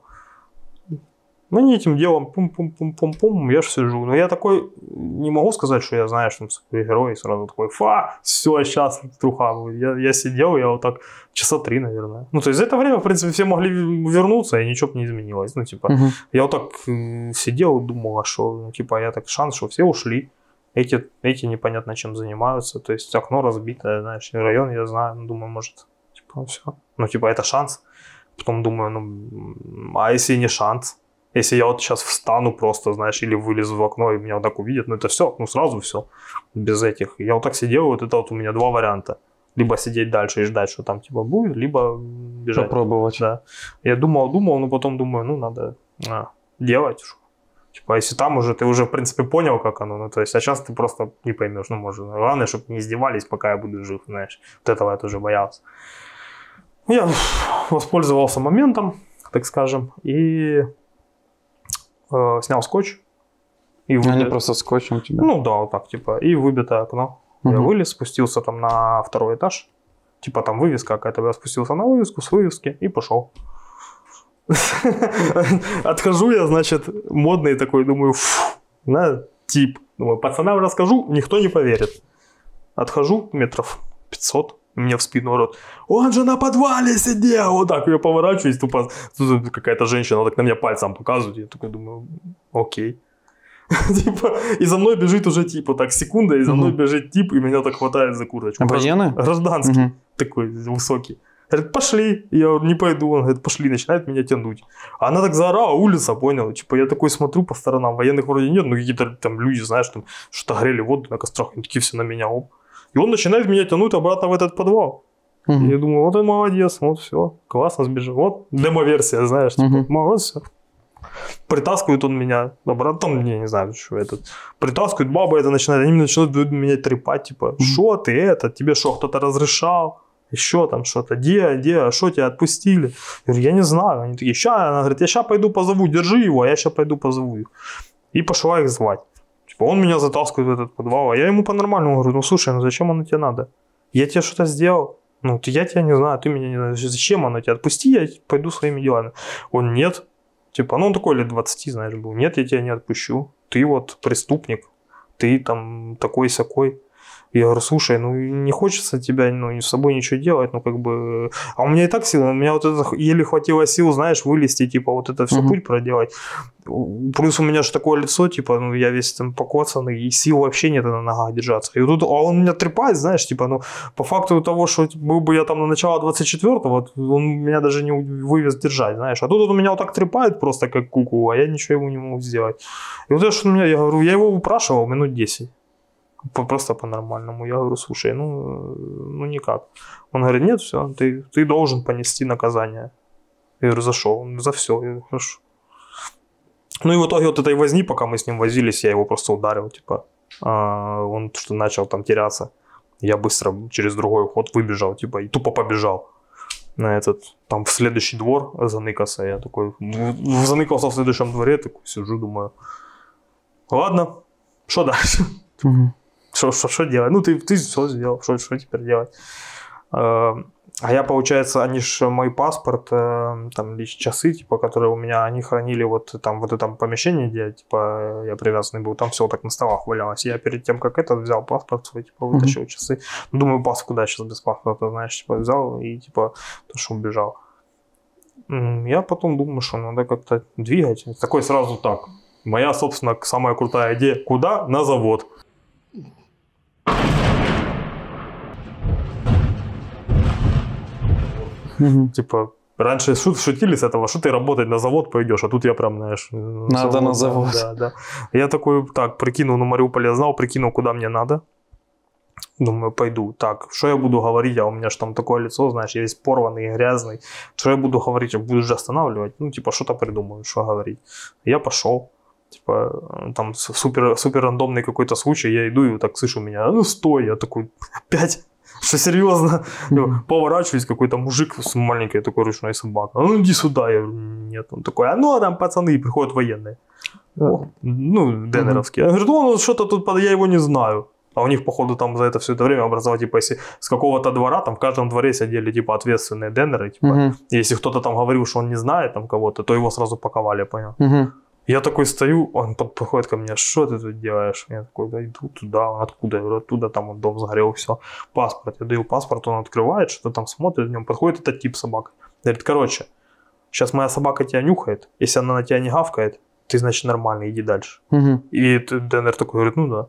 Ну, не этим делом, пум-пум-пум-пум-пум, я же сижу. Но я такой, не могу сказать, что я знаю, что там супергерой, и сразу такой, фа, все, сейчас труха Я, я сидел, я вот так часа три, наверное. Ну, то есть за это время, в принципе, все могли вернуться, и ничего бы не изменилось. Ну, типа, угу. я вот так э, сидел, думал, а что, ну, типа, я так шанс, что все ушли. Эти, эти непонятно чем занимаются. То есть окно разбито, знаешь, район, я знаю, ну, думаю, может, типа, ну, все. Ну, типа, это шанс. Потом думаю, ну, а если не шанс? Если я вот сейчас встану просто, знаешь, или вылезу в окно, и меня вот так увидят, ну это все, ну сразу все, без этих. Я вот так сидел, вот это вот у меня два варианта. Либо сидеть дальше и ждать, что там типа будет, либо бежать. Попробовать. Да. Я думал, думал, но потом думаю, ну надо а, делать, Типа, если там уже ты уже, в принципе, понял, как оно, ну, то есть, а сейчас ты просто не поймешь, ну, может, главное, чтобы не издевались, пока я буду жив, знаешь, вот этого я тоже боялся. Я воспользовался моментом, так скажем, и э, снял скотч. И выбит... Они просто скотчем тебя? Ну, да, вот так, типа, и выбитое окно. Угу. Я вылез, спустился там на второй этаж, типа, там вывеска какая-то, я спустился на вывеску, с вывески и пошел. Отхожу я, значит, модный такой, думаю, на тип. Думаю, пацанам расскажу, никто не поверит. Отхожу метров 500, мне в спину рот. он же на подвале сидел, вот так, я поворачиваюсь, тупо, какая-то женщина так на меня пальцем показывает, я такой думаю, окей. Типа, и за мной бежит уже тип, вот так секунда, и за мной бежит тип, и меня так хватает за курочку. А военный? Гражданский, такой высокий говорит, пошли. Я не пойду. Он говорит, пошли, начинает меня тянуть. А она так заорала, улица, понял? Типа, я такой смотрю по сторонам, военных вроде нет, но какие-то там люди, знаешь, там что-то грели воду на кострах, они такие все на меня, оп. И он начинает меня тянуть обратно в этот подвал. Угу. Я думаю, вот он молодец, вот все, классно сбежал. Вот демоверсия, знаешь, типа, угу. молодец, все. Притаскивает он меня, обратно, там, я не знаю, что этот. Притаскивает баба, это начинает, они начинают меня трепать, типа, что ты это, тебе что, кто-то разрешал? еще там что-то, где, где, а что тебя отпустили? Я говорю, я не знаю. Они такие, ща, она говорит, я сейчас пойду позову, держи его, а я сейчас пойду позову. И пошла их звать. Типа, он меня затаскивает в этот подвал, а я ему по-нормальному говорю, ну слушай, ну зачем оно тебе надо? Я тебе что-то сделал? Ну, ты, я тебя не знаю, ты меня не знаешь. Зачем оно тебе? Отпусти, я пойду своими делами. Он, нет. Типа, ну он такой лет 20, знаешь, был. Нет, я тебя не отпущу. Ты вот преступник. Ты там такой-сякой. Я говорю, слушай, ну не хочется тебя, ну с собой ничего делать, ну как бы... А у меня и так сил, у меня вот это еле хватило сил, знаешь, вылезти, типа вот это все угу. путь проделать. Плюс у меня же такое лицо, типа, ну я весь там покоцанный, и сил вообще нет на ногах держаться. И тут, а он меня трепает, знаешь, типа, ну по факту того, что типа, был бы я там на начало 24-го, он меня даже не вывез держать, знаешь. А тут он меня вот так трепает просто как куку, а я ничего ему не могу сделать. И вот это, что у меня, я говорю, я его упрашивал минут 10 просто по-нормальному. Я говорю, слушай, ну, ну никак. Он говорит, нет, все, ты, ты должен понести наказание. Я говорю, за что? за все. Я говорю, хорошо. Ну и в итоге вот этой возни, пока мы с ним возились, я его просто ударил, типа, а, он что начал там теряться. Я быстро через другой ход выбежал, типа, и тупо побежал на этот, там, в следующий двор заныкался. Я такой, заныкался в следующем дворе, такой сижу, думаю, ладно, что дальше? Mm-hmm. Что что делать? Ну, ты, ты все сделал, что что теперь делать? Эм, а я, получается, они же э, мой паспорт, э, там там, часы, типа, которые у меня, они хранили вот там, вот этом помещении, где, я, типа, э, я привязанный был, там все так на столах валялось. Я перед тем, как этот, взял паспорт свой, типа, вытащил mm-hmm. часы. Думаю, пас куда сейчас без паспорта, знаешь, типа, взял и, типа, то, что убежал. Я потом думаю, что надо как-то двигать. Такой сразу так. Моя, собственно, самая крутая идея. Куда? На завод. Угу. Типа, раньше шут, шутили с этого, что ты работать на завод пойдешь, а тут я прям, знаешь... Надо завод, на завод. Да, да. Я такой, так, прикинул, ну, Мариуполь я знал, прикинул, куда мне надо. Думаю, пойду. Так, что я буду говорить, а у меня же там такое лицо, знаешь, я весь порванный, грязный. Что я буду говорить, я буду же останавливать. Ну, типа, что-то придумаю, что говорить. Я пошел типа, э, там супер, супер рандомный какой-то случай, я иду и так слышу меня, ну стой, я такой, пять, что серьезно? Mm-hmm. Поворачиваюсь, какой-то мужик с маленькой такой ручной собакой, ну иди сюда, я говорю, нет, он такой, а ну а там пацаны, приходят военные, yeah. О, ну, денеровские, mm-hmm. я говорю, ну что-то тут, я его не знаю, а у них, походу, там за это все это время образовали, типа, если с какого-то двора, там в каждом дворе сидели, типа, ответственные денеры, типа, угу. uh если кто-то там говорил, что он не знает там кого-то, то его сразу паковали, понял? Угу. uh я такой стою, он подходит ко мне, что ты тут делаешь? Я такой, да иду туда, откуда? Я говорю, оттуда, там он дом загорел, все, паспорт. Я даю паспорт, он открывает, что-то там смотрит, в нем подходит этот тип собак. Говорит, короче, сейчас моя собака тебя нюхает, если она на тебя не гавкает, ты, значит, нормальный, иди дальше. Угу. И Деннер такой говорит, ну да.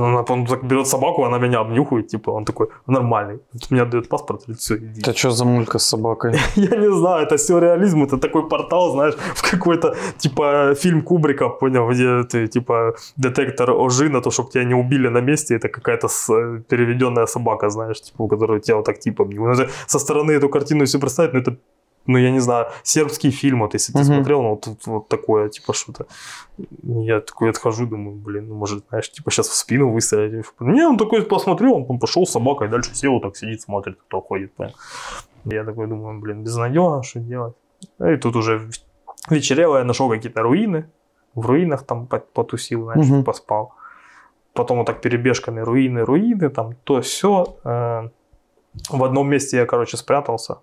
Он, ну, он так берет собаку, она меня обнюхает, типа, он такой, нормальный. Тут мне дает паспорт, или все, иди. Ты что за мулька с собакой? Я не знаю, это все реализм, это такой портал, знаешь, в какой-то, типа, фильм Кубрика, понял, где ты, типа, детектор ожи на то, чтобы тебя не убили на месте, это какая-то э, переведенная собака, знаешь, типа, у которой тебя вот так, типа, со стороны эту картину все представить, но ну, это ну, я не знаю, сербский фильм, вот если ты смотрел, ну, вот, вот такое, типа, что-то. Я такой отхожу, думаю, блин, ну, может, знаешь, типа, сейчас в спину выстрелить. Не, он такой посмотрел, он там пошел с собакой, дальше сел, так сидит, смотрит, кто ходит, понял. Я такой думаю, блин, безнадежно, что делать. И тут уже вечерело, я нашел какие-то руины, в руинах там потусил, знаешь, угу. поспал. Потом вот так перебежками руины, руины, там то все. Э, в одном месте я, короче, спрятался.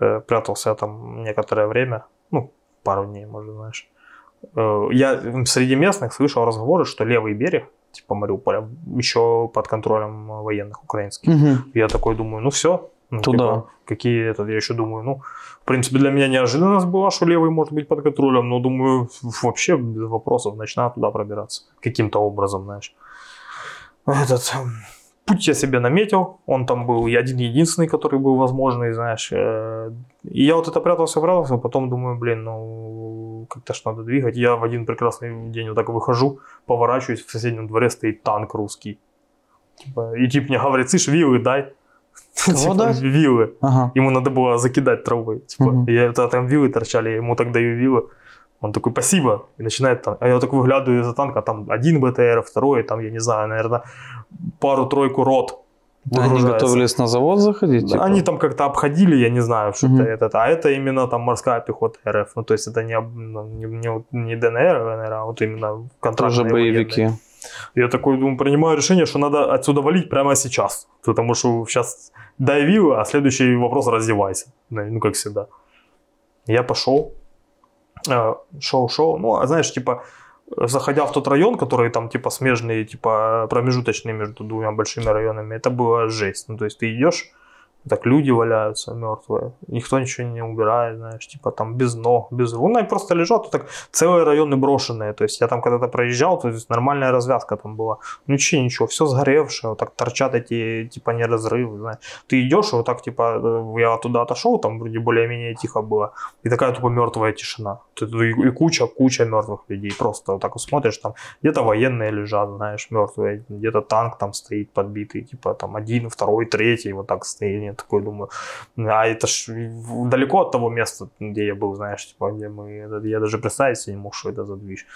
Э, прятался я там некоторое время, ну, пару дней, может, знаешь. Э, я среди местных слышал разговоры, что левый берег, типа Мариуполя, еще под контролем военных украинских. Угу. Я такой думаю, ну все. Ну, Туда. Типа, какие это, я еще думаю, ну, в принципе, для меня неожиданность была, что левый может быть под контролем, но думаю, вообще без вопросов, начинаю туда пробираться. Каким-то образом, знаешь. Этот, эм, путь я себе наметил, он там был и один единственный, который был возможный, знаешь. Э, и я вот это прятался, прятался, потом думаю, блин, ну как-то ж надо двигать. Я в один прекрасный день вот так выхожу, поворачиваюсь, в соседнем дворе стоит танк русский. Типа, и тип мне говорит, слышь, вилы дай. Кого типа, дать? Вилы. Ага. Ему надо было закидать травы. Типа, угу. я, там вилы торчали, я ему так даю вилы. Он такой, спасибо, и начинает там. А я так выглядываю из-за танка, там один БТР, второй, там, я не знаю, наверное, пару-тройку рот они готовились на завод заходить? типа? Они там как-то обходили, я не знаю, что угу. это, а это именно там морская пехота РФ. Ну, то есть это не, ну, не, не, не ДНР, а ВНР, а вот именно контрактные Тоже боевики. Военные. Я такой думаю, принимаю решение, что надо отсюда валить прямо сейчас. Потому что сейчас давил, а следующий вопрос раздевайся. Ну, ну как всегда. Я пошел, Э, шоу-шоу. Ну, а знаешь, типа, заходя в тот район, который там, типа, смежный, типа, промежуточный между двумя большими районами, это было жесть. Ну, то есть ты идешь, так люди валяются мертвые, никто ничего не убирает, знаешь, типа там без ног, без рук, ну и просто лежат, так целые районы брошенные, то есть я там когда-то проезжал, то есть нормальная развязка там была, ну, ничего, ничего, все сгоревшее, вот так торчат эти, типа, не разрывы, знаешь, ты идешь, и вот так, типа, э, я туда отошел, там вроде более-менее тихо было, и такая тупо мертвая тишина, и куча, куча мертвых людей, просто вот так вот смотришь, там где-то военные лежат, знаешь, мертвые, где-то танк там стоит подбитый, типа, там один, второй, третий вот так стоит, такой думаю, а это ж далеко от того места, где я был, знаешь, типа, где мы, я даже представить себе не мог, что это за движ.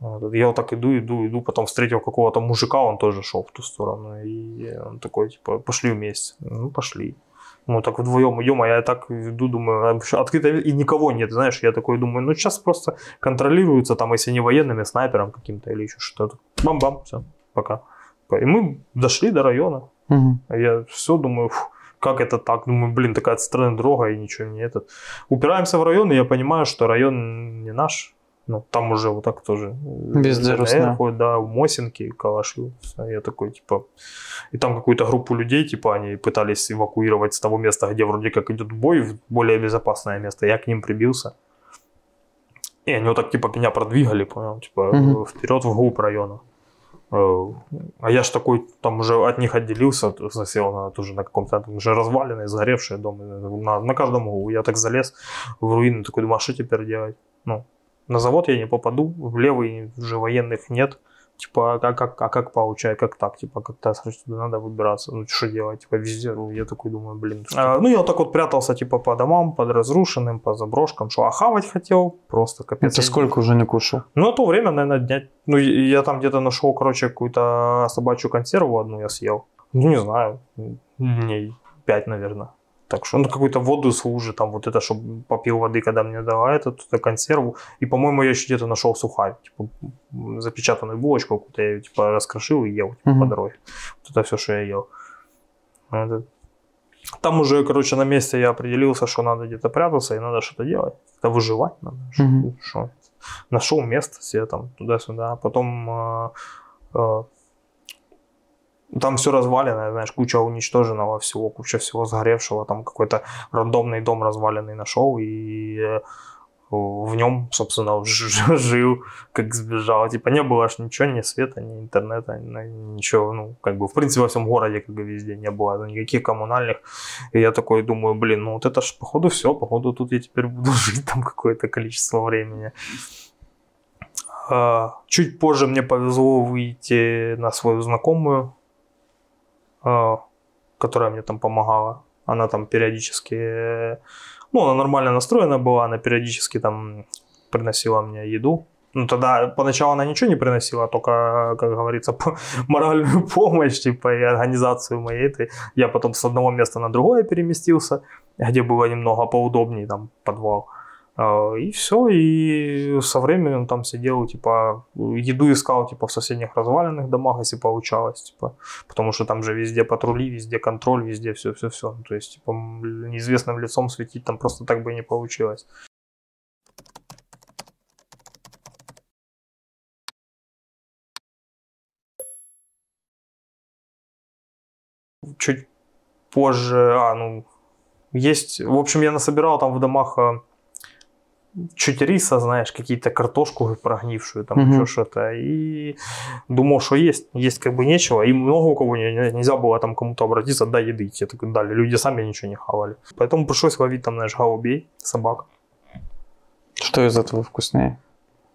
Вот, я вот так иду, иду, иду, потом встретил какого-то мужика, он тоже шел в ту сторону, и он такой, типа, пошли вместе. Ну, пошли. Мы так вдвоем идем, а я так иду, думаю, а открыто и никого нет, знаешь, я такой думаю, ну сейчас просто контролируется там, если не военными, снайпером каким-то или еще что-то. Бам-бам, все, пока. И мы дошли до района. Угу. Я все думаю, фу, как это так? Думаю, ну, блин, такая страна дорога и ничего не этот. Упираемся в район, и я понимаю, что район не наш. Ну, там уже вот так тоже. Без ходит, да, в Мосинке, Калашлю. А я такой, типа... И там какую-то группу людей, типа, они пытались эвакуировать с того места, где вроде как идет бой, в более безопасное место. Я к ним прибился. И они вот так, типа, меня продвигали, понял, типа, угу. вперед, вглубь района. Э, а я ж такой там уже от них отделился, засел на, тоже на каком-то там уже разваленный, загоревший дом. На, на каждом углу я так залез в руины, такой думаю, а что теперь делать? Ну, на завод я не попаду, в левый уже военных нет типа, а как, а как получать, как так, типа, как-то отсюда надо выбираться, ну, что делать, типа, везде, ну, я такой думаю, блин. Что... Ну, а, ну, я вот так вот прятался, типа, по домам, под разрушенным, по заброшкам, что, а хавать хотел, просто капец. Это сколько уже не кушал? Ну, на то время, наверное, дня, ну, я там где-то нашел, короче, какую-то собачью консерву одну я съел, ну, не знаю, дней пять, наверное. Так что он какую-то воду служит, там вот это, чтобы попил воды, когда мне дала это, это консерву. И, по-моему, я еще где-то нашел сухарь, типа запечатанную булочку какую-то, я ее типа раскрошил и ел типа, угу. по дороге. Вот это все, что я ел. Это... Там уже, короче, на месте я определился, что надо где-то прятаться и надо что-то делать. Это выживать надо. Угу. Что? Нашел место себе там туда-сюда. А потом э, э, ну, там все развалено, знаешь, куча уничтоженного всего, куча всего сгоревшего, там какой-то рандомный дом разваленный нашел, и э, в нем, собственно, жил, как сбежал. Типа не было аж ничего, ни света, ни интернета, ничего. Ну, как бы, в принципе, во всем городе, как бы везде, не было ну, никаких коммунальных. И я такой думаю, блин, ну вот это ж, походу, все, походу, тут я теперь буду жить там какое-то количество времени. А, чуть позже мне повезло выйти на свою знакомую, а, которая мне там помогала. Она там периодически, ну, она нормально настроена была, она периодически там приносила мне еду. Ну, тогда поначалу она ничего не приносила, только, как говорится, моральную помощь, типа, и организацию моей этой. Я потом с одного места на другое переместился, где было немного поудобнее, там, подвал. А, и все, и со временем там сидел, типа, еду искал, типа, в соседних разваленных домах, если получалось, типа, потому что там же везде патрули, везде контроль, везде все-все-все. Ну, то есть, типа, неизвестным лицом светить там просто так бы не получилось. Чуть позже, а, ну, есть, в общем, я насобирал там в домах а, чуть риса, знаешь, какие-то картошку прогнившую, там угу. что-то. И думал, что есть, есть как бы нечего. И много у кого нельзя было там кому-то обратиться, да, еды. идти, так дали. Люди сами ничего не хавали. Поэтому пришлось ловить там, знаешь, голубей, собак. Что из этого вкуснее?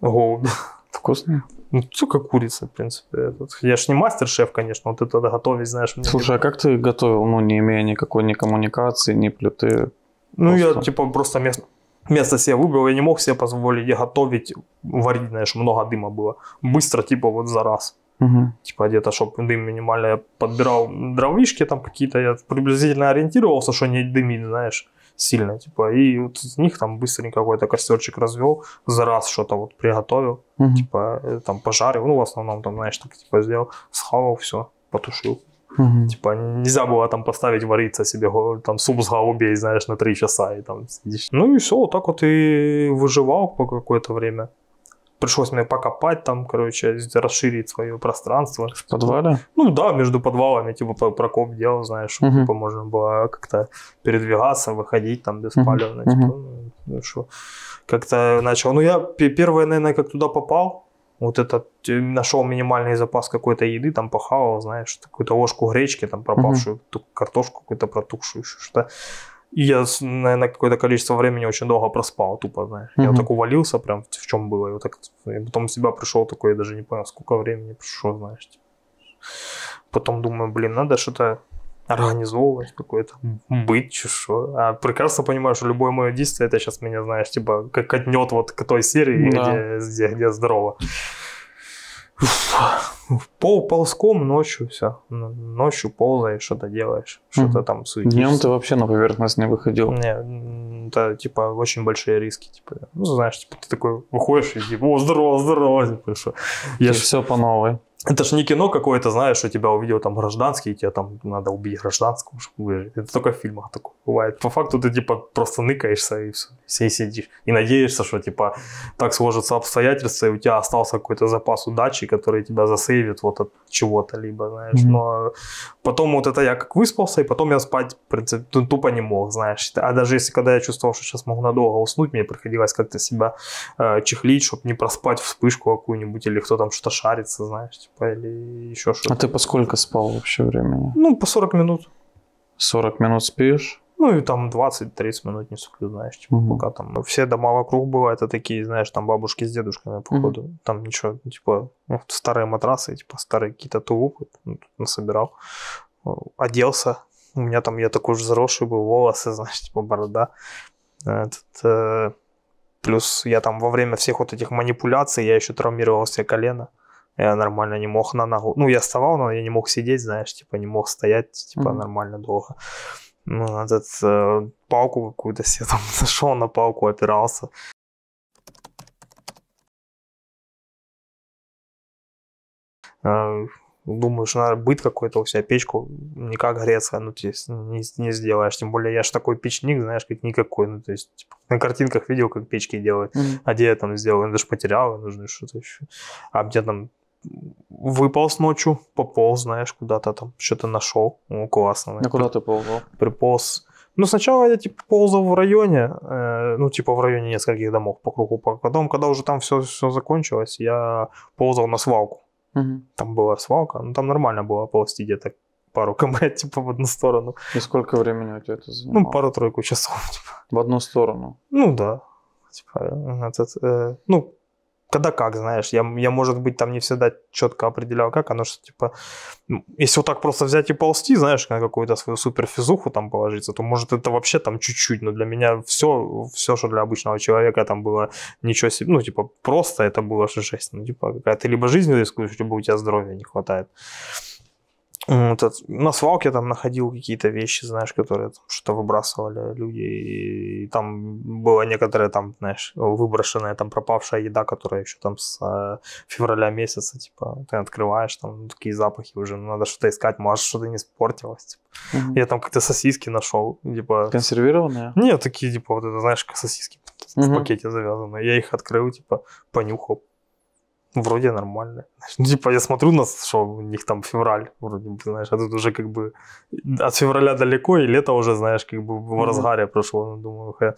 Голуби. Вкуснее? Ну, сука, курица, в принципе. Этот. Я ж не мастер-шеф, конечно, вот это готовить, знаешь. Мне Слушай, а не... а как ты готовил, ну, не имея никакой ни коммуникации, ни плиты? Ну, просто... я, типа, просто местный место себе выбрал, я не мог себе позволить готовить, варить, знаешь, много дыма было. Быстро, типа, вот за раз. Угу. Типа где-то, чтобы дым минимально. Я подбирал дровишки там какие-то, я приблизительно ориентировался, что не дымит, знаешь, сильно. Типа, и вот из них там быстренько какой-то костерчик развел, за раз что-то вот приготовил, угу. типа, э, там пожарил, ну, в основном там, знаешь, так, типа, сделал, схавал, все, потушил. Угу. Типа нельзя было там поставить вариться себе там суп с голубей, знаешь, на три часа и там сидишь. Ну и все, вот так вот и выживал по какое-то время. Пришлось мне покопать там, короче, расширить свое пространство. В подвале? Ну да, между подвалами, типа прокоп делал, знаешь, чтобы угу. типа, можно было как-то передвигаться, выходить там беспалевно. Угу. Типа, ну, ну что, как-то начал. Ну я первое, наверное, как туда попал, вот этот э, нашел минимальный запас какой-то еды, там похавал, знаешь, какую-то ложку гречки, там пропавшую, mm-hmm. картошку какую-то протухшую, что-то. И я, наверное, какое-то количество времени очень долго проспал, тупо, знаешь. Mm-hmm. Я вот так увалился прям, в чем было. И, вот так, и потом себя пришел такой, я даже не понял, сколько времени прошло, знаешь. Типа. Потом думаю, блин, надо что-то организовывать какое то быть чужой. А прекрасно понимаю, что любое мое действие, это сейчас меня, знаешь, типа, как отнет вот к той серии, да. где, где, где здорово. Пол ползком ночью все. Ночью ползаешь, что-то делаешь, что-то угу. там суетишься. Днем ты вообще на поверхность не выходил. Не, это типа очень большие риски. Типа, ну, знаешь, типа, ты такой выходишь и типа, о, здорово, здорово, типа, что. Я ж... все по новой. Это ж не кино какое-то, знаешь, что тебя увидел там гражданский, и тебе там надо убить гражданского, чтобы выжить. Это только в фильмах такое бывает. По факту ты типа просто ныкаешься и все, и сидишь. И надеешься, что типа так сложатся обстоятельства, и у тебя остался какой-то запас удачи, который тебя засейвит вот от чего-то либо, знаешь. Mm-hmm. Но потом вот это я как выспался, и потом я спать принципе, ну, тупо не мог, знаешь. А даже если когда я чувствовал, что сейчас могу надолго уснуть, мне приходилось как-то себя э, чехлить, чтобы не проспать вспышку какую-нибудь, или кто там что-то шарится, знаешь типа или еще а что-то. А ты по сколько спал вообще времени? Ну, по 40 минут. 40 минут спишь? Ну и там 20-30 минут не сплю, знаешь, типа, угу. пока там. Все дома вокруг бывают, это а такие, знаешь, там бабушки с дедушками, походу. Угу. Там ничего, типа, ну, старые матрасы, типа, старые какие-то тулупы ну, насобирал. Оделся. У меня там, я такой же взрослый был, волосы, знаешь, типа, борода. Этот, э, плюс я там во время всех вот этих манипуляций, я еще травмировал себе колено я нормально не мог на ногу. Ну, я вставал, но я не мог сидеть, знаешь, типа не мог стоять, типа mm-hmm. нормально долго. Ну, этот э, палку какую-то себе там зашел на палку, опирался. Э, думаю, что надо быть какой-то у себя печку, никак как ну, то есть не, не сделаешь. Тем более, я же такой печник, знаешь, как никакой. Ну, то есть, типа, на картинках видел, как печки делают, mm-hmm. а где я там сделал, я ну, даже потерял, нужно что-то еще. А где там выполз ночью, пополз, знаешь, куда-то там, что-то нашел. О, классно. Наверное. А куда ты ползал? Приполз. Ну, сначала я, типа, ползал в районе, э, ну, типа, в районе нескольких домов по кругу. Потом, когда уже там все, все закончилось, я ползал на свалку. Угу. Там была свалка, ну, там нормально было ползти где-то пару км, типа, в одну сторону. И сколько времени у тебя это занимало? Ну, пару-тройку часов, типа. В одну сторону? Ну, да. Типа, э, этот, э, ну, когда как, знаешь, я, я, может быть, там не всегда четко определял, как, оно что, типа, если вот так просто взять и ползти, знаешь, на какую-то свою суперфизуху там положиться, то, может, это вообще там чуть-чуть, но для меня все, все, что для обычного человека там было ничего себе, ну, типа, просто это было 6-6, ну, типа, какая-то либо жизнь рискуешь, либо у тебя здоровья не хватает этот, на свалке там находил какие-то вещи, знаешь, которые там что-то выбрасывали люди. И, и там было некоторые там, знаешь, выброшенная там пропавшая еда, которая еще там с э, февраля месяца, типа, ты открываешь, там такие запахи уже, ну, надо что-то искать, может, что-то не испортилось. Типа. mm Я там как-то сосиски нашел, типа... Консервированные? Нет, такие, типа, вот это, знаешь, сосиски mm в пакете завязаны. Я их открыл, типа, понюхал, Вроде нормально. Ну, типа, я смотрю на, что у них там февраль, вроде бы, знаешь, а тут уже как бы от февраля далеко, и лето уже, знаешь, как бы в mm-hmm. разгаре прошло. Ну, думаю, хэ.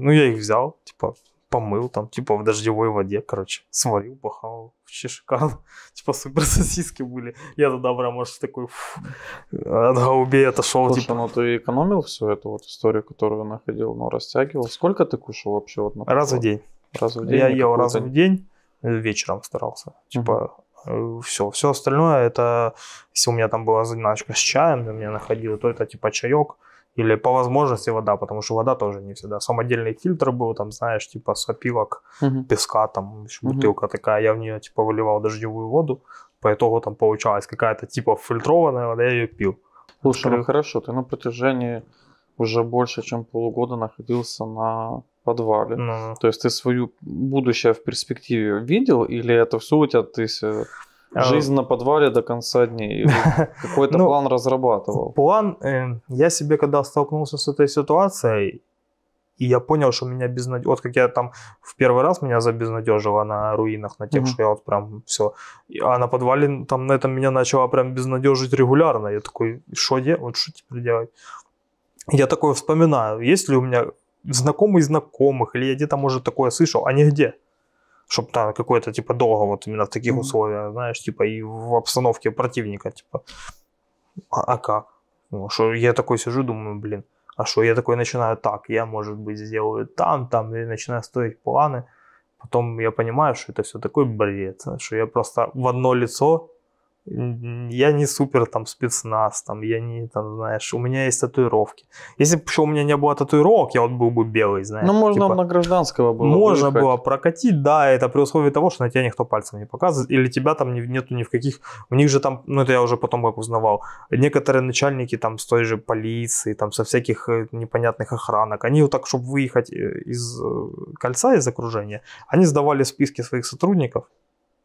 ну, я их взял, типа, помыл там, типа, в дождевой воде, короче, сварил, похавал, вообще шикарно. Типа, супер сосиски были. Я тогда прям аж такой фу, от голубей отошел. Слушай, типа. ну ты экономил всю эту вот историю, которую находил, но ну, растягивал. Сколько ты кушал вообще? Вот, на раз в день. Раз в день. Я ел раз в день вечером старался. Типа, mm-hmm. Э, все. Все остальное, это если у меня там была заначка с чаем, я меня находил, то это типа чаек или по возможности вода, потому что вода тоже не всегда. Самодельный фильтр был, там, знаешь, типа с опилок, uh песка, там, еще uh-huh. бутылка такая, я в нее, типа, выливал дождевую воду, по итогу там получалась какая-то, типа, фильтрованная вода, я ее пил. Слушай, ну Открыл... ну хорошо, ты на протяжении уже больше, чем полугода находился на подвале. Ну. То есть ты свою будущее в перспективе видел, или это все у тебя ты а, жизнь на подвале до конца дней? Какой-то ну, план разрабатывал? План, э, я себе когда столкнулся с этой ситуацией, и я понял, что меня безнадеж... Вот как я там в первый раз меня забезнадежило на руинах, на тех, mm-hmm. что я вот прям все. А на подвале там на этом меня начало прям безнадежить регулярно. Я такой, что делать, вот что теперь делать? Я такое вспоминаю, есть ли у меня знакомый знакомых, или я где-то, может, такое слышал, а не где Чтобы там какое-то, типа, долго вот именно в таких mm-hmm. условиях, знаешь, типа, и в обстановке противника, типа, а, а как? Ну, а что я такой сижу, думаю, блин, а что я такой начинаю так, я, может быть, сделаю там, там, и начинаю строить планы. Потом я понимаю, что это все такой бред, что я просто в одно лицо я не супер там спецназ, там, я не, там, знаешь, у меня есть татуировки. Если бы еще у меня не было татуировок, я вот был бы белый, знаешь. Ну, можно типа, на гражданского было Можно выехать. было прокатить, да, это при условии того, что на тебя никто пальцем не показывает, или тебя там не, нету ни в каких, у них же там, ну, это я уже потом как узнавал, некоторые начальники там с той же полиции, там, со всяких э, непонятных охранок, они вот так, чтобы выехать э, из э, кольца, из окружения, они сдавали списки своих сотрудников,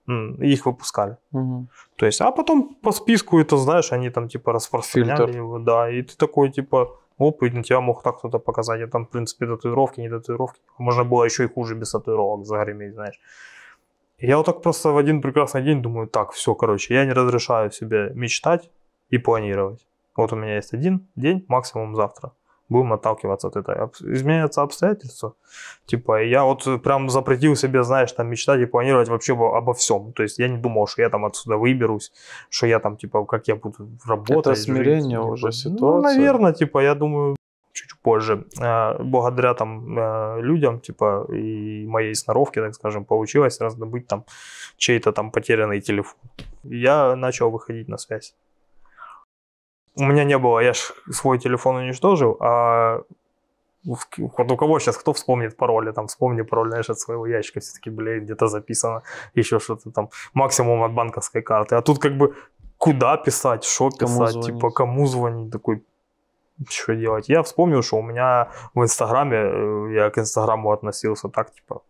их выпускали. Угу. То есть, а потом по списку это, знаешь, они там типа распространяли Фильтр. его, да, и ты такой типа, оп, и на тебя мог так кто-то показать, а там, в принципе, татуировки, не татуировки. А можно было еще и хуже без татуировок загреметь, знаешь. я вот так просто в один прекрасный день думаю, так, все, короче, я не разрешаю себе мечтать и планировать. Вот у меня есть один день, максимум завтра будем отталкиваться от этого. Изменятся обстоятельства. Типа, я вот прям запретил себе, знаешь, там мечтать и планировать вообще обо всем. То есть я не думал, что я там отсюда выберусь, что я там, типа, как я буду работать. Это смирение жить, типа. уже типа. ситуации. Ну, наверное, типа, я думаю, чуть позже. А, благодаря там а, людям, типа, и моей сноровке, так скажем, получилось раздобыть там чей-то там потерянный телефон. Я начал выходить на связь. У меня не было, я ж свой телефон уничтожил, а вот у кого сейчас, кто вспомнит пароли, там, вспомни пароль, знаешь, от своего ящика, все-таки, блин, где-то записано, еще что-то там, максимум от банковской карты. А тут как бы куда писать, что писать, звонить? типа, кому звонить, такой, что делать. Я вспомнил, что у меня в Инстаграме, э, я к Инстаграму относился так, типа,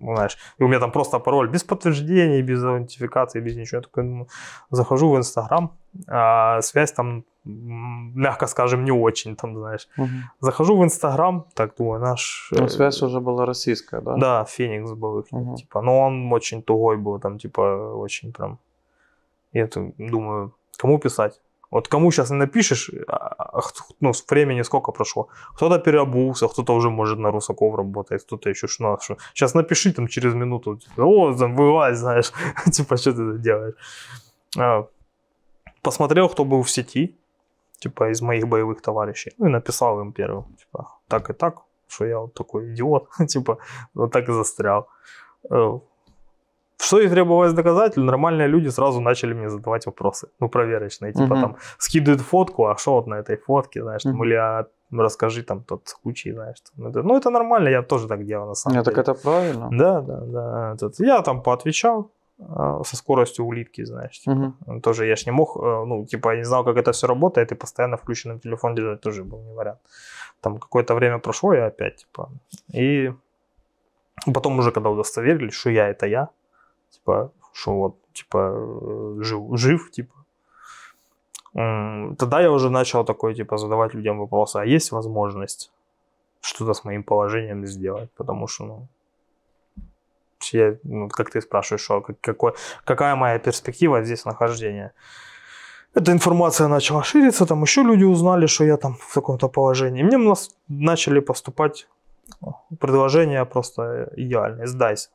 знаешь, и у меня там просто пароль без подтверждений, без аутентификации, без ничего. Я такой, ну, захожу в Инстаграм, а связь там, мягко скажем, не очень, там, знаешь. Угу. Захожу в Инстаграм, так думаю, наш... Ну, э, связь уже была российская, да? Да, Феникс был угу. типа, но он очень тугой был, там, типа, очень прям... Я думаю, кому писать? Вот кому сейчас не напишешь, а, а, ну, времени сколько прошло. Кто-то переобулся, кто-то уже, может, на Русаков работать кто-то еще что, что. Сейчас напиши там через минуту. Типа, О, там, вылазь, знаешь. типа, что ты делаешь? А, посмотрел, кто был в сети, типа, из моих боевых товарищей, ну, и написал им первым, типа, так и так, что я вот такой идиот, типа, вот так и застрял. Э, что и требовалось доказать, нормальные люди сразу начали мне задавать вопросы, ну, проверочные, типа, там, скидывают фотку, а что вот на этой фотке, знаешь, там, или а, расскажи там тот случай, знаешь. ну, это нормально, я тоже так делал, на самом Нет, ну, деле. Так это правильно. Да, да, да. я там поотвечал, а, со скоростью улитки, знаешь. Типа. Угу. Тоже я ж не мог, э, ну, типа, я не знал, как это все работает, и постоянно включенным телефон держать тоже был не вариант. Там какое-то время прошло, и опять, типа, и потом уже, когда удостоверились, что я это я, типа, что вот, типа, э, жив, жив, типа, тогда я уже начал такой, типа, задавать людям вопросы, а есть возможность что-то с моим положением сделать, потому что, ну, я, ну, как ты спрашиваешь, что, какой, какая моя перспектива здесь нахождения? Эта информация начала шириться, там еще люди узнали, что я там в каком то положении. Мне нас начали поступать предложения просто идеальные. Сдайся.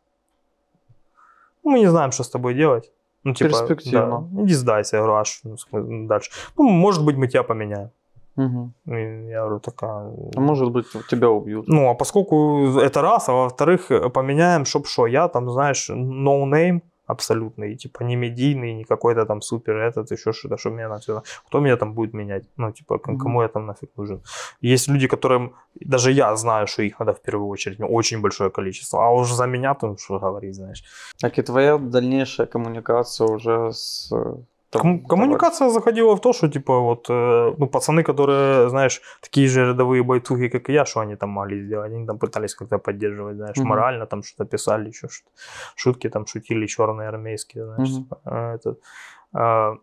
Мы не знаем, что с тобой делать. Ну, типа, Перспективно. Да, иди сдайся, я говорю, аж ну, дальше? Ну, может быть, мы тебя поменяем. Угу. И я говорю, такая... А может быть, тебя убьют. Ну, а поскольку это раз, а во-вторых, э, поменяем, чтоб что, я там, знаешь, no name абсолютный, типа не медийный, не какой-то там супер этот, еще что-то, что меня нафиг. Кто меня там будет менять? Ну, типа, кому я там нафиг нужен? Есть люди, которым даже я знаю, что их надо в первую очередь, ну, очень большое количество, а уже за меня там что говорить, знаешь. Так и твоя дальнейшая коммуникация уже с э, Ком- коммуникация давай. заходила в то, что типа вот э, ну пацаны, которые, знаешь, такие же рядовые бойтухи, как и я, что они там могли сделать, они там пытались как-то поддерживать, знаешь, mm-hmm. морально там что-то писали, еще что-то. шутки там шутили черные армейские, знаешь, mm-hmm. это. Типа, э, а,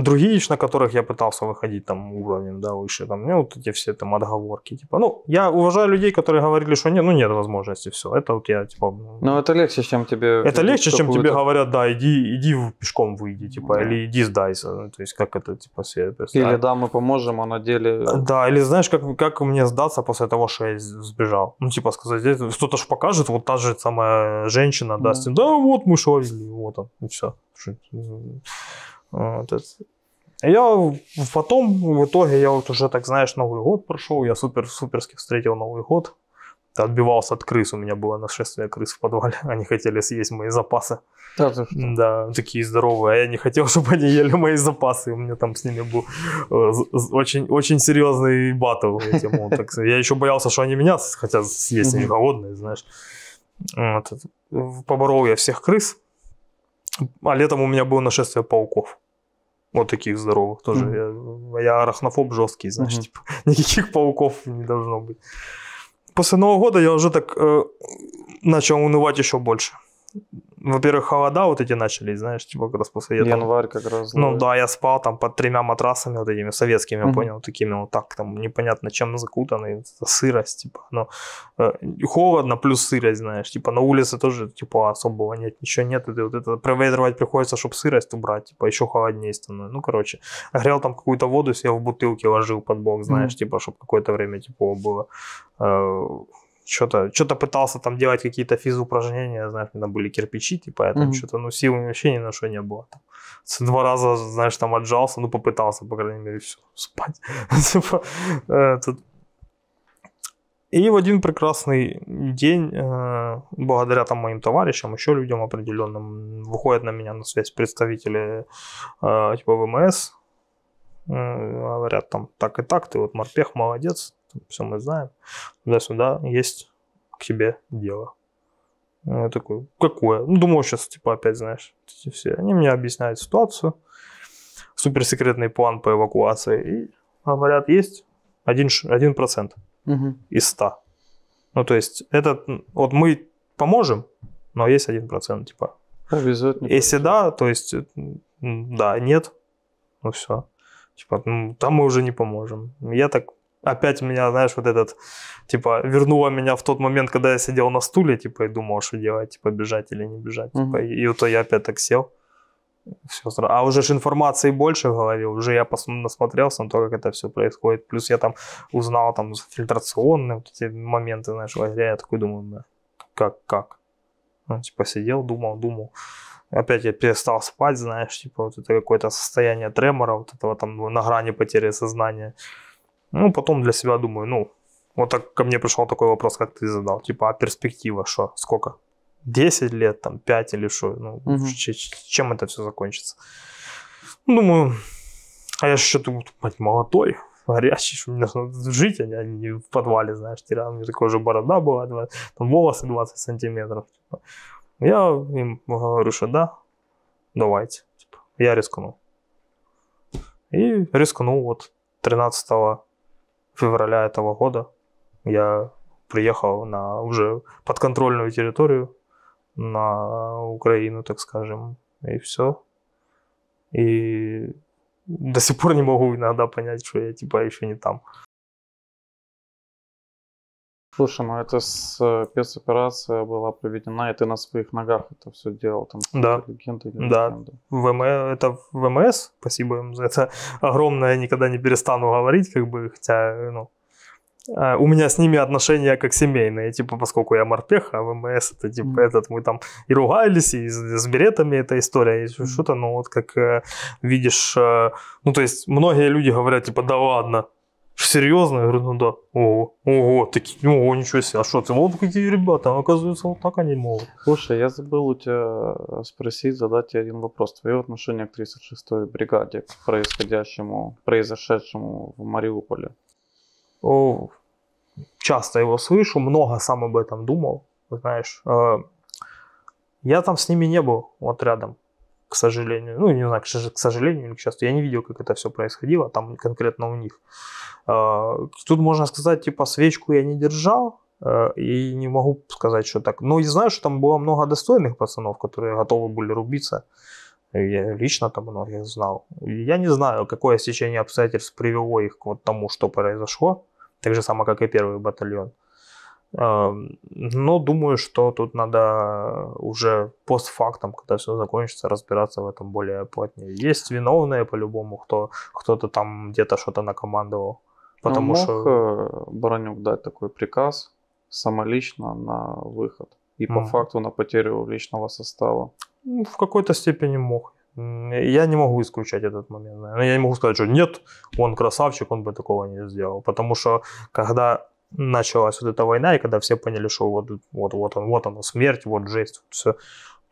другие, на которых я пытался выходить там уровнем, да, выше, там, ну, вот эти все там отговорки, типа, ну, я уважаю людей, которые говорили, что нет, ну, нет возможности, все, это вот я, типа... ну это легче, чем тебе... Это легче, чем тебе говорят, да, иди, иди пешком выйди, типа, да. или иди сдайся, ну, то есть, как это, типа, себе Или, да, мы поможем, а на деле... Да, или, знаешь, как, как мне сдаться после того, что я сбежал, ну, типа, сказать, здесь кто-то же покажет, вот та же самая женщина, да, да, с ним, да, вот мы шовили, вот он, и все. Вот Я потом, в итоге, я вот уже, так знаешь, Новый год прошел, я супер-суперски встретил Новый год. Отбивался от крыс, у меня было нашествие крыс в подвале, они хотели съесть мои запасы. Да, ты да такие здоровые, а я не хотел, чтобы они ели мои запасы, у меня там с ними был э, очень, очень серьезный батл. Этим, вот, так, я еще боялся, что они меня хотят съесть, они голодные, знаешь. Вот. Поборол я всех крыс, а летом у меня было нашествие пауков. Вот таких здоровых тоже. Mm. Я, я арахнофоб жесткий, знаешь, mm-hmm. типа, никаких пауков не должно быть. После Нового года я уже так э, начал унывать еще больше во-первых, холода вот эти начались, знаешь, типа как раз после этого. Январь как раз. Ну да. я спал там под тремя матрасами вот этими советскими, mm-hmm. понял, такими вот так там непонятно чем закутанный, сырость, типа, но э, холодно плюс сырость, знаешь, типа на улице тоже типа особого нет, ничего нет, и вот это проветривать приходится, чтобы сырость убрать, типа еще холоднее становится. Ну короче, грел там какую-то воду, себе в бутылке ложил под бок, знаешь, mm-hmm. типа, чтобы какое-то время типа было. Э, что-то что то пытался там делать какие-то физ-упражнения, знаешь, там были кирпичи, типа, я там mm-hmm. что-то, ну, силы вообще ни на что не было. Там. Два раза, знаешь, там отжался, ну, попытался, по крайней мере, все, спать. Типа, э, и в один прекрасный день, э, благодаря там моим товарищам, еще людям определенным, выходят на меня на связь представители э, типа ВМС, говорят там так и так, ты вот морпех, молодец, все мы знаем, да сюда есть к тебе дело. Я такой, какое? Ну, думал, сейчас, типа, опять, знаешь, эти все. Они мне объясняют ситуацию, суперсекретный план по эвакуации, и а, говорят, есть 1%, 1% угу. из 100. Ну, то есть, этот вот мы поможем, но есть один процент типа. Обязательно. Если повезет. да, то есть, да, нет, ну все. Типа, ну, там мы уже не поможем. Я так опять меня, знаешь, вот этот, типа, вернуло меня в тот момент, когда я сидел на стуле, типа, и думал, что делать, типа, бежать или не бежать. Mm-hmm. Типа, и, и вот я опять так сел. Все А уже же информации больше в голове, уже я пос- насмотрелся на то, как это все происходит. Плюс я там узнал там фильтрационные вот эти моменты, знаешь, лагеря. Я такой думаю, да, как, как? Ну, типа, сидел, думал, думал опять я перестал спать, знаешь, типа вот это какое-то состояние тремора, вот этого там ну, на грани потери сознания. Ну, потом для себя думаю, ну, вот так ко мне пришел такой вопрос, как ты задал. Типа, а перспектива что? Сколько? 10 лет, там, 5 или что? Ну, угу. чем это все закончится? Думаю, а я еще тут, мать, молодой, горячий, что мне надо жить, а, а не в подвале, знаешь, тиран. У меня такая же борода была, 20, там волосы 20 сантиметров. Типа. Я им говорю, что да, давайте. Типа, я рискну И рискнул вот 13 февраля этого года я приехал на уже подконтрольную территорию, на Украину, так скажем, и все. И до сих пор не могу иногда понять, что я типа еще не там. Слушай, ну это э, спецоперация была проведена, и ты на своих ногах это все делал, там да. легенды или да. легенды. ВМ, э, это ВМС, э спасибо им за это огромное, я никогда не перестану говорить, как бы, хотя, ну, а, у меня с ними отношения как семейные, типа, поскольку я морпех, а ВМС это, типа, mm-hmm. этот, мы там и ругались, и с, с беретами эта история, и что-то, ну, вот, как видишь, ну, то есть, многие люди говорят, типа, да ладно, серьезно? Я говорю, ну да. Ого, ого, такие, ого, ничего себе, а что ты, вот какие ребята, а оказывается, вот так они могут. Слушай, я забыл у тебя спросить, задать тебе один вопрос. Твое отношение к 36-й бригаде, к происходящему, произошедшему в Мариуполе? О, часто его слышу, много сам об этом думал, знаешь. Э, я там с ними не был, вот рядом к сожалению, ну, не знаю, к сожалению или к счастью, я не видел, как это все происходило там конкретно у них. Э, тут можно сказать, типа, свечку я не держал, э, и не могу сказать, что так. Но и знаю, что там было много достойных пацанов, которые готовы были рубиться. Я лично там многих знал. Я не знаю, какое стечение обстоятельств привело их к тому, что произошло. Так же самое, как и первый батальон. Э, но думаю, что тут надо уже постфактом, когда все закончится, разбираться в этом более плотнее. Есть виновные по-любому, кто, кто-то там где-то что-то накомандовал. А Потому Но мог что э, Баранюк дать такой приказ самолично на выход и mm. по факту на потерю личного состава. Ну, в какой-то степени мог. Я не могу исключать этот момент. Наверное. Я не могу сказать, что нет, он красавчик, он бы такого не сделал. Потому что когда началась вот эта война, и когда все поняли, что вот, вот, вот он, вот она смерть, вот жесть, вот все